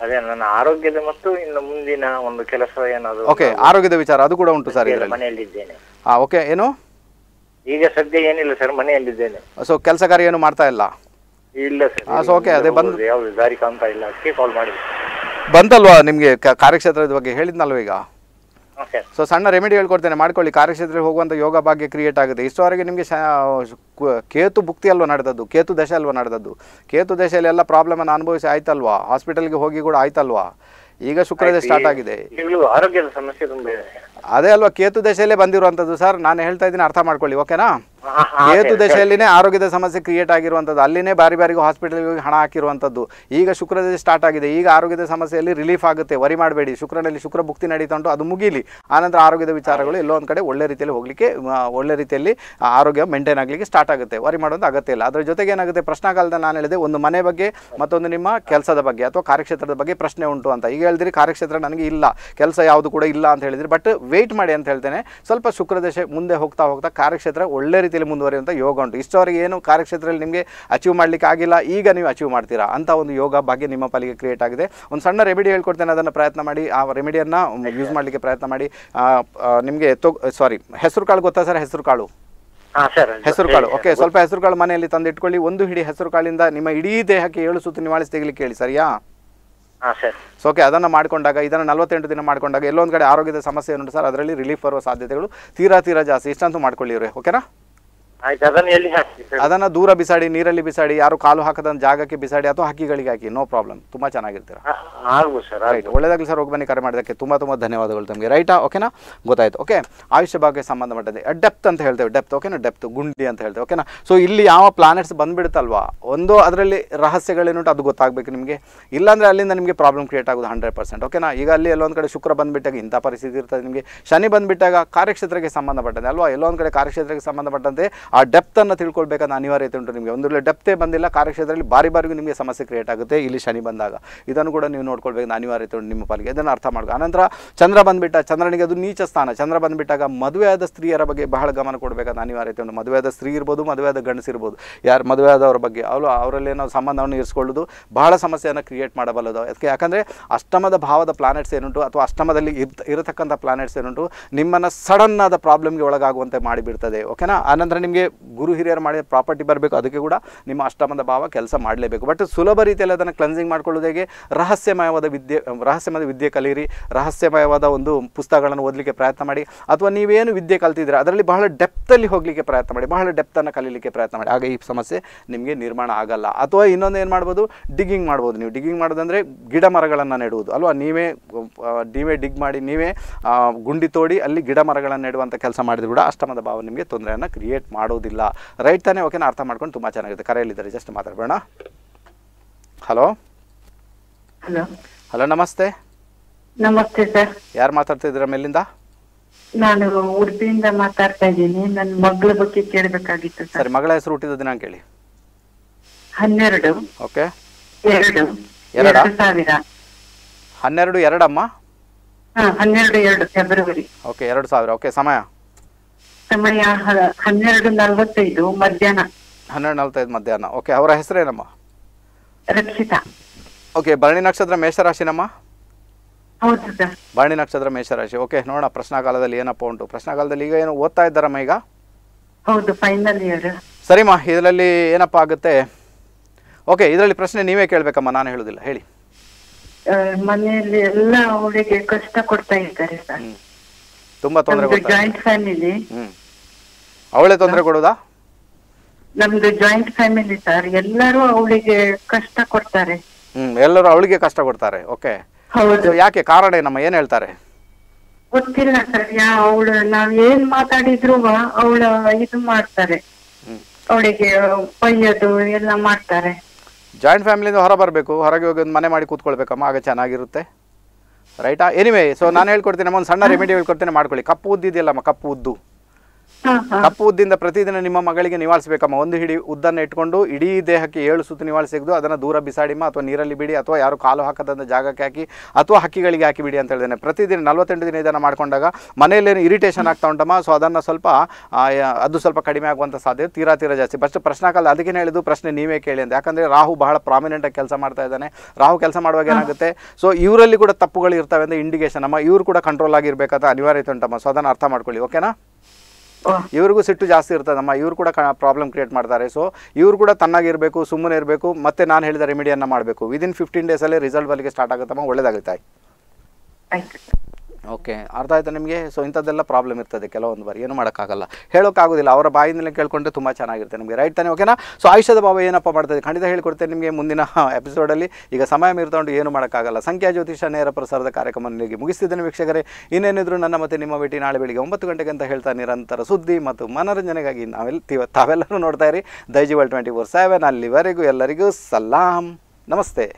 ಅದೇ ನನ್ನ ಆರೋಗ್ಯದ ಮತ್ತು ಇನ್ನು ಮುಂದಿನ ಒಂದು ಕೆಲಸ ಏನಾದ್ರು ಓಕೆ ಆರೋಗ್ಯದ ವಿಚಾರ ಅದು ಕೂಡ ಉಂಟು ಸರ್ ಮನೆಯಲ್ಲಿದ್ದೇನೆ ಹಾ ಓಕೆ ಏನು ಈಗ ಸದ್ಯ ಏನಿಲ್ಲ ಸರ್ ಮನೆಯಲ್ಲಿದ್ದೇನೆ ಸೊ ಕೆಲಸ ಕಾರ್ಯ ಏನು ಮಾಡ್ತಾ ಇಲ್ಲ ಇಲ್ಲ ಸರ್ ಸೊ ಓಕೆ ಅದೇ ಬಂದು ಯಾವ ದಾರಿ ಕಾಣ್ತಾ ಇಲ್ಲ ಅದಕ್ಕೆ ಕಾಲ್ ಮಾಡಿದ್ದೆ ಬಂತಲ್ವಾ ನಿಮಗೆ ಕಾರ್ಯಕ್ಷೇತ್ರದ ಬಗ್ಗೆ ಹೇಳಿದ್ನಲ್ವ ಈಗ ಸೊ ಸಣ್ಣ ರೆಮಿಡಿ ಹೇಳ್ಕೊಡ್ತೇನೆ ಮಾಡ್ಕೊಳ್ಳಿ ಕಾರ್ಯಕ್ಷೇತ್ರಕ್ಕೆ ಹೋಗುವಂಥ ಯೋಗ ಭಾಗ್ಯ ಕ್ರಿಯೇಟ್ ಆಗುತ್ತೆ ಇಷ್ಟುವರೆಗೆ ನಿಮಗೆ ಕೇತು ಭುಕ್ತಿ ಅಲ್ವಾ ನಡೆದದ್ದು ಕೇತು ದಶೆ ಅಲ್ವಾ ನಡೆದದ್ದು ಕೇತು ದಶೆಯಲ್ಲಿ ಎಲ್ಲ ಅನ್ನು ಅನುಭವಿಸಿ ಆಯ್ತಲ್ವಾ ಹಾಸ್ಪಿಟಲ್ಗೆ ಹೋಗಿ ಕೂಡ ಆಯ್ತಲ್ವಾ ಈಗ ಶುಕ್ರದೇ ಸ್ಟಾರ್ಟ್ ಆಗಿದೆ ಆರೋಗ್ಯದ ಸಮಸ್ಯೆ ಅದೇ ಅಲ್ವಾ ಕೇತು ದಶೆಯಲ್ಲೇ ಬಂದಿರುವಂಥದ್ದು ಸರ್ ನಾನು ಹೇಳ್ತಾ ಇದ್ದೀನಿ ಅರ್ಥ ಮಾಡ್ಕೊಳ್ಳಿ ಓಕೆನಾ ಏತು ದೇಶದಲ್ಲಿನೇ ಆರೋಗ್ಯದ ಸಮಸ್ಯೆ ಕ್ರಿಯೇಟ್ ಆಗಿರುವಂಥದ್ದು ಅಲ್ಲಿನೇ ಬಾರಿ ಬಾರಿಗೂ ಹಾಸ್ಪಿಟಲ್ ಹಣ ಹಾಕಿರುವಂತದ್ದು ಈಗ ಶುಕ್ರದಲ್ಲಿ ಸ್ಟಾರ್ಟ್ ಆಗಿದೆ ಈಗ ಆರೋಗ್ಯದ ಸಮಸ್ಯೆಯಲ್ಲಿ ರಿಲೀಫ್ ಆಗುತ್ತೆ ವರಿ ಮಾಡಬೇಡಿ ಶುಕ್ರನಲ್ಲಿ ಶುಕ್ರ ಭುಕ್ತಿ ನಡೀತಾ ಉಂಟು ಅದು ಮುಗಿಲಿ ಆನಂತರ ಆರೋಗ್ಯದ ವಿಚಾರಗಳು ಎಲ್ಲೋ ಒಂದ್ ಕಡೆ ಒಳ್ಳೆ ರೀತಿಯಲ್ಲಿ ಹೋಗಲಿಕ್ಕೆ ಒಳ್ಳೆ ರೀತಿಯಲ್ಲಿ ಆರೋಗ್ಯ ಮೇಂಟೈನ್ ಆಗಲಿಕ್ಕೆ ಸ್ಟಾರ್ಟ್ ಆಗುತ್ತೆ ವರಿ ಮಾಡೋದು ಅಗತ್ಯ ಇಲ್ಲ ಅದರ ಜೊತೆಗೆ ಏನಾಗುತ್ತೆ ಪ್ರಶ್ನಾಕಾಲದ ನಾನು ಹೇಳಿದೆ ಒಂದು ಮನೆ ಬಗ್ಗೆ ಮತ್ತೊಂದು ನಿಮ್ಮ ಕೆಲಸದ ಬಗ್ಗೆ ಅಥವಾ ಕಾರ್ಯಕ್ಷೇತ್ರದ ಬಗ್ಗೆ ಪ್ರಶ್ನೆ ಉಂಟು ಅಂತ ಈಗ ಹೇಳಿದ್ರಿ ಕಾರ್ಯಕ್ಷೇತ್ರ ನನಗೆ ಇಲ್ಲ ಕೆಲಸ ಯಾವುದು ಕೂಡ ಇಲ್ಲ ಅಂತ ಹೇಳಿದ್ರೆ ಬಟ್ ವೆಯ್ಟ್ ಮಾಡಿ ಅಂತ ಹೇಳ್ತೇನೆ ಸ್ವಲ್ಪ ಶುಕ್ರದಶೆ ಮುಂದೆ ಹೋಗ್ತಾ ಹೋಗ್ತಾ ಕಾರ್ಯಕ್ಷೇತ್ರ ಒಳ್ಳೆ ರೀತಿಯಲ್ಲಿ ಮುಂದುವರಿಯುವಂಥ ಯೋಗ ಉಂಟು ಇಷ್ಟವರೆಗೆ ಏನು ಕಾರ್ಯಕ್ಷೇತ್ರದಲ್ಲಿ ನಿಮಗೆ ಅಚೀವ್ ಮಾಡಲಿಕ್ಕೆ ಆಗಿಲ್ಲ ಈಗ ನೀವು ಅಚೀವ್ ಮಾಡ್ತೀರಾ ಅಂತ ಒಂದು ಯೋಗ ಭಾಗ್ಯ ನಿಮ್ಮ ಪಾಲಿಗೆ ಕ್ರಿಯೇಟ್ ಆಗಿದೆ ಒಂದು ಸಣ್ಣ ರೆಮಿಡಿ ಹೇಳ್ಕೊಡ್ತೇನೆ ಅದನ್ನು ಪ್ರಯತ್ನ ಮಾಡಿ ಆ ರೆಮಿಡಿಯನ್ನು ಯೂಸ್ ಮಾಡಲಿಕ್ಕೆ ಪ್ರಯತ್ನ ಮಾಡಿ ನಿಮಗೆ ಸಾರಿ ಹೆಸರು ಕಾಳು ಗೊತ್ತಾ ಸರ್ ಹೆಸರು ಕಾಳು ಹೆಸರು ಕಾಳು ಓಕೆ ಸ್ವಲ್ಪ ಹೆಸರು ಕಾಳು ಮನೆಯಲ್ಲಿ ತಂದು ಇಟ್ಕೊಳ್ಳಿ ಒಂದು ಹಿಡಿ ಹೆಸರು ಕಾಳಿಂದ ನಿಮ್ಮ ಇಡೀ ದೇಹಕ್ಕೆ ಏಳು ಸುತ್ತು ನಿವಾಳಿಸಿ ತೆಗಿಲಿಕ್ಕೆ ಹೇಳಿ ಸರಿಯಾ ಸೊ ಓಕೆ ಅದನ್ನು ಮಾಡಿಕೊಂಡಾಗ ಇದನ್ನು ನಲವತ್ತೆಂಟು ದಿನ ಮಾಡಿಕೊಂಡಾಗ ಎಲ್ಲೊಂದು ಕಡೆ ಆರೋಗ್ಯದ ಸಮಸ್ಯೆ ಏನುಂಟು ಸರ್ ಅದರಲ್ಲಿ ರಿಲೀಫ್ ಬರುವ ಸಾಧ್ಯತೆಗಳು ತೀರಾ ತೀರಾ ಜಾಸ್ತಿ ಇಷ್ಟಂತೂ ಮಾಡ್ಕೊಳ್ಳಿ ಓಕೆನಾ ಅದನ್ನ ಹಾಕಿ ಅದನ್ನ ದೂರ ಬಿಸಾಡಿ ನೀರಲ್ಲಿ ಬಿಸಾಡಿ ಯಾರು ಕಾಲು ಹಾಕದ ಜಾಗಕ್ಕೆ ಬಿಸಾಡಿ ಅಥವಾ ಹಕ್ಕಿಗಳಿಗೆ ಹಾಕಿ ನೋ ಪ್ರಾಬ್ಲಮ್ ತುಂಬಾ ಚೆನ್ನಾಗಿರ್ತೀರಾ ಸರ್ ರೈಟ್ ಒಳ್ಳೇದಾಗಲಿ ಸರ್ ಹೋಗಿ ಬನ್ನಿ ಕರೆ ಮಾಡಿದಕ್ಕೆ ತುಂಬಾ ತುಂಬಾ ಧನ್ಯವಾದಗಳು ತಮಗೆ ರೈಟಾ ಓಕೆನಾ ಗೊತ್ತಾಯ್ತು ಓಕೆ ಆಯುಷ್ಯ ಬಗ್ಗೆ ಸಂಬಂಧಪಟ್ಟದೆ ಡೆಪ್ತ್ ಅಂತ ಹೇಳ್ತೇವೆ ಡೆಪ್ತ್ ಓಕೆನಾ ಡೆಪ್ತ್ ಗುಂಡಿ ಅಂತ ಹೇಳ್ತೇವೆ ಓಕೆನಾ ಸೊ ಇಲ್ಲಿ ಯಾವ ಪ್ಲಾನೆಟ್ಸ್ ಬಂದ್ಬಿಡುತ್ತಲ್ವಾ ಒಂದು ಅದರಲ್ಲಿ ರಹಸ್ಯಗಳೇನುಂಟು ಅದು ಗೊತ್ತಾಗಬೇಕು ನಿಮಗೆ ಇಲ್ಲಾಂದ್ರೆ ಅಲ್ಲಿಂದ ನಿಮಗೆ ಪ್ರಾಬ್ಲಮ್ ಕ್ರಿಯೇಟ್ ಆಗೋದು ಹಂಡ್ರೆಡ್ ಪರ್ಸೆಂಟ್ ಓಕೆನಾ ಈಗ ಅಲ್ಲಿ ಎಲ್ಲೊಂದ್ ಕಡೆ ಶುಕ್ರ ಬಂದ್ಬಿಟ್ಟಾಗ ಇಂಥ ಪರಿಸ್ಥಿತಿ ಇರ್ತದೆ ನಿಮಗೆ ಶನಿ ಬಂದ್ಬಿಟ್ಟಾಗ ಕಾರ್ಯಕ್ಷೇತ್ರಕ್ಕೆ ಸಂಬಂಧಪಟ್ಟಂತೆ ಅಲ್ವಾ ಎಲ್ಲೊಂದು ಕಡೆ ಕಾರ್ಯಕ್ಷೇತ್ರಕ್ಕೆ ಸಂಬಂಧಪಟ್ಟಂತೆ ಆ ಡೆಪ್ತನ್ನು ತಿಳ್ಕೊಳ್ಬೇಕಾದ ಅನಿವಾರ್ಯತೆ ಉಂಟು ನಿಮಗೆ ಒಂದು ವೇಳೆ ಡೆಪ್ತೇ ಬಂದಿಲ್ಲ ಕಾರ್ಯಕ್ಷೇತ್ರದಲ್ಲಿ ಬಾರಿ ಬಾರಿಗೂ ನಿಮಗೆ ಸಮಸ್ಯೆ ಕ್ರಿಯೇಟ್ ಆಗುತ್ತೆ ಇಲ್ಲಿ ಶನಿ ಬಂದಾಗ ಇದನ್ನು ಕೂಡ ನೀವು ನೋಡ್ಕೊಳ್ಬೇಕು ಅನಿವಾರ್ಯತೆ ಉಂಟು ನಿಮ್ಮ ಪಾಲಿಗೆ ಇದನ್ನು ಅರ್ಥ ಮಾಡ್ಕೊ ಆನಂತರ ಚಂದ್ರ ಬಂದುಬಿಟ್ಟ ಚಂದ್ರನಿಗೆ ಅದು ನೀಚ ಸ್ಥಾನ ಚಂದ್ರ ಬಂದುಬಿಟ್ಟಾಗ ಮದುವೆಯಾದ ಸ್ತ್ರೀಯರ ಬಗ್ಗೆ ಬಹಳ ಗಮನ ಕೊಡಬೇಕಾದ ಅನಿವಾರ್ಯತೆ ಉಂಟು ಮದುವೆಯಾದ ಸ್ತ್ರೀ ಇರ್ಬೋದು ಮದುವೆಯಾದ ಗಂಡಸಿರ್ಬೋದು ಯಾರು ಮದುವೆಯಾದವ್ರ ಬಗ್ಗೆ ಅವಳು ಅವರಲ್ಲಿ ನಾವು ಸಂಬಂಧವನ್ನು ಇರಿಸ್ಕೊಳ್ಳೋದು ಬಹಳ ಸಮಸ್ಯೆಯನ್ನು ಕ್ರಿಯೇಟ್ ಮಾಡಬಲ್ಲದು ಅದಕ್ಕೆ ಯಾಕಂದರೆ ಅಷ್ಟಮದ ಭಾವದ ಪ್ಲಾನೆಟ್ಸ್ ಏನುಂಟು ಅಥವಾ ಅಷ್ಟಮದಲ್ಲಿ ಇರತಕ್ಕಂಥ ಪ್ಲಾನೆಟ್ಸ್ ಏನುಂಟು ನಿಮ್ಮನ್ನು ಸಡನ್ನಾದ ಪ್ರಾಬ್ಲಮ್ಗೆ ಒಳಗಾಗುವಂತೆ ಮಾಡಿಬಿಡ್ತದೆ ಓಕೆನಾ ಆನಂತರ ನಿಮಗೆ ಗುರು ಹಿರಿಯರು ಮಾಡಿದ ಪ್ರಾಪರ್ಟಿ ಬರಬೇಕು ಅದಕ್ಕೆ ಕೂಡ ನಿಮ್ಮ ಅಷ್ಟಮದ ಭಾವ ಕೆಲಸ ಮಾಡಲೇಬೇಕು ಬಟ್ ಸುಲಭ ರೀತಿಯಲ್ಲಿ ಅದನ್ನು ಕ್ಲೆನ್ಸಿಂಗ್ ಮಾಡ್ಕೊಳ್ಳೋದು ಹೇಗೆ ರಹಸ್ಯಮಯವಾದ ವಿದ್ಯೆ ರಹಸ್ಯಮಯದ ವಿದ್ಯೆ ಕಲಿಯಿರಿ ರಹಸ್ಯಮಯವಾದ ಒಂದು ಪುಸ್ತಕಗಳನ್ನು ಓದಲಿಕ್ಕೆ ಪ್ರಯತ್ನ ಮಾಡಿ ಅಥವಾ ನೀವೇನು ವಿದ್ಯೆ ಕಲ್ತಿದ್ರೆ ಅದರಲ್ಲಿ ಬಹಳ ಡೆಪ್ತಲ್ಲಿ ಹೋಗಲಿಕ್ಕೆ ಪ್ರಯತ್ನ ಮಾಡಿ ಬಹಳ ಡೆಪ್ತನ್ನು ಕಲೀಲಿಕ್ಕೆ ಪ್ರಯತ್ನ ಮಾಡಿ ಆಗ ಈ ಸಮಸ್ಯೆ ನಿಮಗೆ ನಿರ್ಮಾಣ ಆಗಲ್ಲ ಅಥವಾ ಇನ್ನೊಂದು ಏನು ಮಾಡ್ಬೋದು ಡಿಗ್ಗಿಂಗ್ ಮಾಡ್ಬೋದು ನೀವು ಡಿಗ್ಗಿಂಗ್ ಮಾಡೋದಂದರೆ ಗಿಡ ಮರಗಳನ್ನು ನೆಡುವುದು ಅಲ್ವಾ ನೀವೇ ನೀವೇ ಡಿಗ್ ಮಾಡಿ ನೀವೇ ಗುಂಡಿ ತೋಡಿ ಅಲ್ಲಿ ಗಿಡ ಮರಗಳನ್ನು ನೆಡುವಂಥ ಕೆಲಸ ಮಾಡಿದ್ರು ಕೂಡ ಅಷ್ಟಮದ ಭಾವ ನಿಮಗೆ ತೊಂದರೆಯನ್ನು ಕ್ರಿಯೇಟ್ ಮಾಡಿ ಮಾಡೋದಿಲ್ಲ ರೈಟ್ ತಾನೇ ಓಕೆನ ಅರ್ಥ ಮಾಡ್ಕೊಂಡು ತುಂಬ ಚೆನ್ನಾಗಿರುತ್ತೆ ಕರೆಯಲ್ಲಿದ್ದಾರೆ ಜಸ್ಟ್ ಮಾತಾಡ್ಬೋಣ ಹಲೋ ಹಲೋ ಹಲೋ ನಮಸ್ತೆ ನಮಸ್ತೆ ಸರ್ ಯಾರು ಮಾತಾಡ್ತಿದ್ದೀರಾ ಮೇಲಿಂದ ನಾನು ಉಡುಪಿಯಿಂದ ಮಾತಾಡ್ತಾ ಇದ್ದೀನಿ ನನ್ನ ಮಗಳ ಬಗ್ಗೆ ಕೇಳಬೇಕಾಗಿತ್ತು ಸರಿ ಮಗಳ ಹೆಸರು ಹುಟ್ಟಿದ ದಿನಾಂಕ ಹೇಳಿ ಹನ್ನೆರಡು ಓಕೆ ಎರಡು ಎರಡು ಸಾವಿರ ಹನ್ನೆರಡು ಎರಡಮ್ಮ ಹನ್ನೆರಡು ಎರಡು ಫೆಬ್ರವರಿ ಓಕೆ ಎರಡು ಸಾವಿರ ಓಕೆ ಸಮಯ ಸಮಯ ಹನ್ನೆರಡು ನಲವತ್ತೈದು ಮಧ್ಯಾಹ್ನ ಹನ್ನೆರಡು ನಲವತ್ತೈದು ಮಧ್ಯಾಹ್ನ ಓಕೆ ಅವರ ಹೆಸರೇನಮ್ಮ ರಕ್ಷಿತಾ ಓಕೆ ಭರಣಿ ನಕ್ಷತ್ರ ಮೇಷರಾಶಿನಮ್ಮ ಹೌದು ಸರ್ ನಕ್ಷತ್ರ ಮೇಷರಾಶಿ ಓಕೆ ನೋಡೋಣ ಪ್ರಶ್ನಾಕಾಲದಲ್ಲಿ ಏನಪ್ಪ ಉಂಟು ಕಾಲದಲ್ಲಿ ಈಗ ಏನು ಓದ್ತಾ ಇದ್ದಾರಮ್ಮ ಈಗ ಹೌದು ಫೈನಲ್ ಇಯರ್ ಸರಿಮ್ಮ ಇದರಲ್ಲಿ ಏನಪ್ಪ ಆಗುತ್ತೆ ಓಕೆ ಇದರಲ್ಲಿ ಪ್ರಶ್ನೆ ನೀವೇ ಕೇಳಬೇಕಮ್ಮ ನಾನು ಹೇಳುದಿಲ್ಲ ಹೇಳಿ ಮನೆಯಲ್ಲಿ ಎಲ್ಲ ಅವಳಿಗೆ ಕಷ್ಟ ಕೊಡ್ತಾ ಇದ್ದಾರೆ ಸರ್ ತುಂಬಾ ತೊಂದರೆ ಜಾಯಿಂಟ್ ಫ್ಯಾಮಿಲಿ ಅವಳೇ ತೊಂದರೆ ಕೊಡೋದಾ ನಮ್ದು ಜಾಯಿಂಟ್ ಫ್ಯಾಮಿಲಿ ಸರ್ ಎಲ್ಲರೂ ಅವಳಿಗೆ ಕಷ್ಟ ಕೊಡ್ತಾರೆ ಹ್ಮ್ ಎಲ್ಲರೂ ಅವಳಿಗೆ ಕಷ್ಟ ಕೊಡ್ತಾರೆ ಓಕೆ ಹೌದು ಯಾಕೆ ಕಾರಣ ನಮ್ಮ ಏನ್ ಹೇಳ್ತಾರೆ ಗೊತ್ತಿಲ್ಲ ಸರ್ ಯಾ ಅವಳು ನಾವ್ ಏನ್ ಮಾತಾಡಿದ್ರು ಅವಳ ಇದು ಮಾಡ್ತಾರೆ ಅವಳಿಗೆ ಬೈಯೋದು ಎಲ್ಲ ಮಾಡ್ತಾರೆ ಜಾಯಿಂಟ್ ಫ್ಯಾಮಿಲಿಯಿಂದ ಹೊರ ಬರಬೇಕು ಹೊರಗೆ ಹೋಗಿ ಒಂದು ಮನೆ ಮಾಡಿ ಕೂತ್ಕೊಳ್ಬೇಕಮ್ಮ ಆಗ ಚೆನ್ನಾಗಿರುತ್ತೆ ರೈಟಾ ಎನಿವೆ ಸೊ ನಾನು ಹೇಳ್ಕೊಡ್ತೀನಿ ನಮ್ಮ ಒಂದು ಸಣ್ಣ ರೆಮಿಡಿ ಹೇಳ್ಕೊಡ್ತೇನೆ ಮಾಡ್ಕೊಳ್ಳಿ ಕಪ್ಪು ಉದ್ದಿದೆಯಲ್ಲಮ್ಮ ಕಪ್ಪು ಉದ್ದು ಕಪ್ಪು ಉದ್ದಿಂದ ಪ್ರತಿದಿನ ನಿಮ್ಮ ಮಗಳಿಗೆ ನಿವಾಳಿಸಬೇಕಮ್ಮ ಒಂದು ಹಿಡಿ ಉದ್ದನ್ನು ಇಟ್ಕೊಂಡು ಇಡೀ ದೇಹಕ್ಕೆ ಏಳು ಸುತ್ತು ನಿವಾಳಿ ಅದನ್ನು ದೂರ ಬಿಸಾಡಿಮ್ಮ ಅಥವಾ ನೀರಲ್ಲಿ ಬಿಡಿ ಅಥವಾ ಯಾರು ಕಾಲು ಹಾಕದಂಥ ಜಾಗಕ್ಕೆ ಹಾಕಿ ಅಥವಾ ಹಕ್ಕಿಗಳಿಗೆ ಹಾಕಿಬಿಡಿ ಅಂತ ಹೇಳಿದ್ದೇನೆ ಪ್ರತಿದಿನ ನಲವತ್ತೆಂಟು ದಿನ ಇದನ್ನು ಮಾಡ್ಕೊಂಡಾಗ ಮನೆಯಲ್ಲೇನು ಇರಿಟೇಷನ್ ಆಗ್ತಾ ಉಂಟಮ್ಮ ಸೊ ಅದನ್ನು ಸ್ವಲ್ಪ ಅದು ಸ್ವಲ್ಪ ಕಡಿಮೆ ಆಗುವಂಥ ಸಾಧ್ಯತೆ ತೀರಾ ತೀರಾ ಜಾಸ್ತಿ ಫಸ್ಟ್ ಪ್ರಶ್ನಾಕಾಲ ಅದಕ್ಕೆ ಹೇಳಿದ್ದು ಪ್ರಶ್ನೆ ನೀವೇ ಕೇಳಿ ಅಂತ ಯಾಕಂದ್ರೆ ರಾಹು ಬಹಳ ಪ್ರಾಮಿನೆಂಟಾಗಿ ಕೆಲಸ ಮಾಡ್ತಾ ಇದ್ದಾನೆ ರಾಹು ಕೆಲಸ ಮಾಡುವಾಗ ಏನಾಗುತ್ತೆ ಸೊ ಇವರಲ್ಲಿ ಕೂಡ ತಪ್ಪುಗಳು ಇರ್ತವೆ ಅಂದ್ರೆ ಇಂಡಿಕೇಶನ್ ಅಮ್ಮ ಇವರು ಕೂಡ ಕಂಟ್ರೋಲ್ ಆಗಿರಬೇಕಾದ ಅನಿವಾರ್ಯತೆ ಉಂಟಮ್ಮ ಸೊ ಅದನ್ನು ಅರ್ಥ ಮಾಡ್ಕೊಳ್ಳಿ ಓಕೆನಾ ಇವ್ರಿಗೂ ಸಿಟ್ಟು ಜಾಸ್ತಿ ಇರ್ತದಮ್ಮ ಇವ್ರು ಕೂಡ ಪ್ರಾಬ್ಲಮ್ ಕ್ರಿಯೇಟ್ ಮಾಡ್ತಾರೆ ಸೊ ಇವ್ರು ಕೂಡ ತನ್ನಾಗಿರಬೇಕು ಸುಮ್ಮನೆ ಇರಬೇಕು ಮತ್ತೆ ನಾನು ಹೇಳಿದ ರೆಮಿಡಿಯನ್ನು ಮಾಡಬೇಕು ವಿದಿನ್ ಫಿಫ್ಟೀನ್ ಡೇಸಲ್ಲಿ ರಿಸಲ್ಟ್ ಬಲ್ಲಿಗೆ ಸ್ಟಾರ್ಟ್ ಆಗುತ್ತಮ್ಮ ಒಳ್ಳೇದಾಗುತ್ತೆ ಓಕೆ ಅರ್ಥ ಆಯ್ತಾ ನಿಮಗೆ ಸೊ ಇಂಥದ್ದೆಲ್ಲ ಪ್ರಾಬ್ಲಮ್ ಇರ್ತದೆ ಕೆಲವೊಂದು ಬಾರಿ ಏನು ಮಾಡೋಕ್ಕಾಗಲ್ಲ ಹೇಳೋಕ್ಕಾಗೋದಿಲ್ಲ ಅವರ ಬಾಯಿಂದಲೇ ಕೇಳ್ಕೊಂಡ್ರೆ ತುಂಬ ಚೆನ್ನಾಗಿರುತ್ತೆ ನಿಮಗೆ ರೈಟ್ ತಾನೆ ಓಕೆನಾ ಸೊ ಆಯುಷದ ಭಾವ ಏನಪ್ಪ ಮಾಡ್ತದೆ ಖಂಡಿತ ಹೇಳ್ಕೊಡ್ತೇನೆ ನಿಮಗೆ ಮುಂದಿನ ಎಪಿಸೋಡಲ್ಲಿ ಈಗ ಸಮಯ ಮೀರ್ತೊಂಡು ಏನು ಮಾಡೋಕ್ಕಾಗಲ್ಲ ಸಂಖ್ಯಾ ಜ್ಯೋತಿಷ ನೇರ ಪ್ರಸಾರದ ಕಾರ್ಯಕ್ರಮ ನಿಮಗೆ ಮುಗಿಸ್ತಿದ್ದೇನೆ ವೀಕ್ಷಕರೇ ಇನ್ನೇನಿದ್ರು ನನ್ನ ಮತ್ತೆ ನಿಮ್ಮ ಭೇಟಿ ನಾಳೆ ಬೆಳಿಗ್ಗೆ ಒಂಬತ್ತು ಗಂಟೆಗೆ ಅಂತ ಹೇಳ್ತಾ ನಿರಂತರ ಸುದ್ದಿ ಮತ್ತು ಮನೋರಂಜನೆಗಾಗಿ ನಾವೆಲ್ಲ ತಾವೆಲ್ಲರೂ ನೋಡ್ತಾ ಇರಿ ದೈಜಿವಲ್ ಟ್ವೆಂಟಿ ಫೋರ್ ಸೆವೆನ್ ಅಲ್ಲಿವರೆಗೂ ಎಲ್ಲರಿಗೂ ಸಲಾಂ ನಮಸ್ತೆ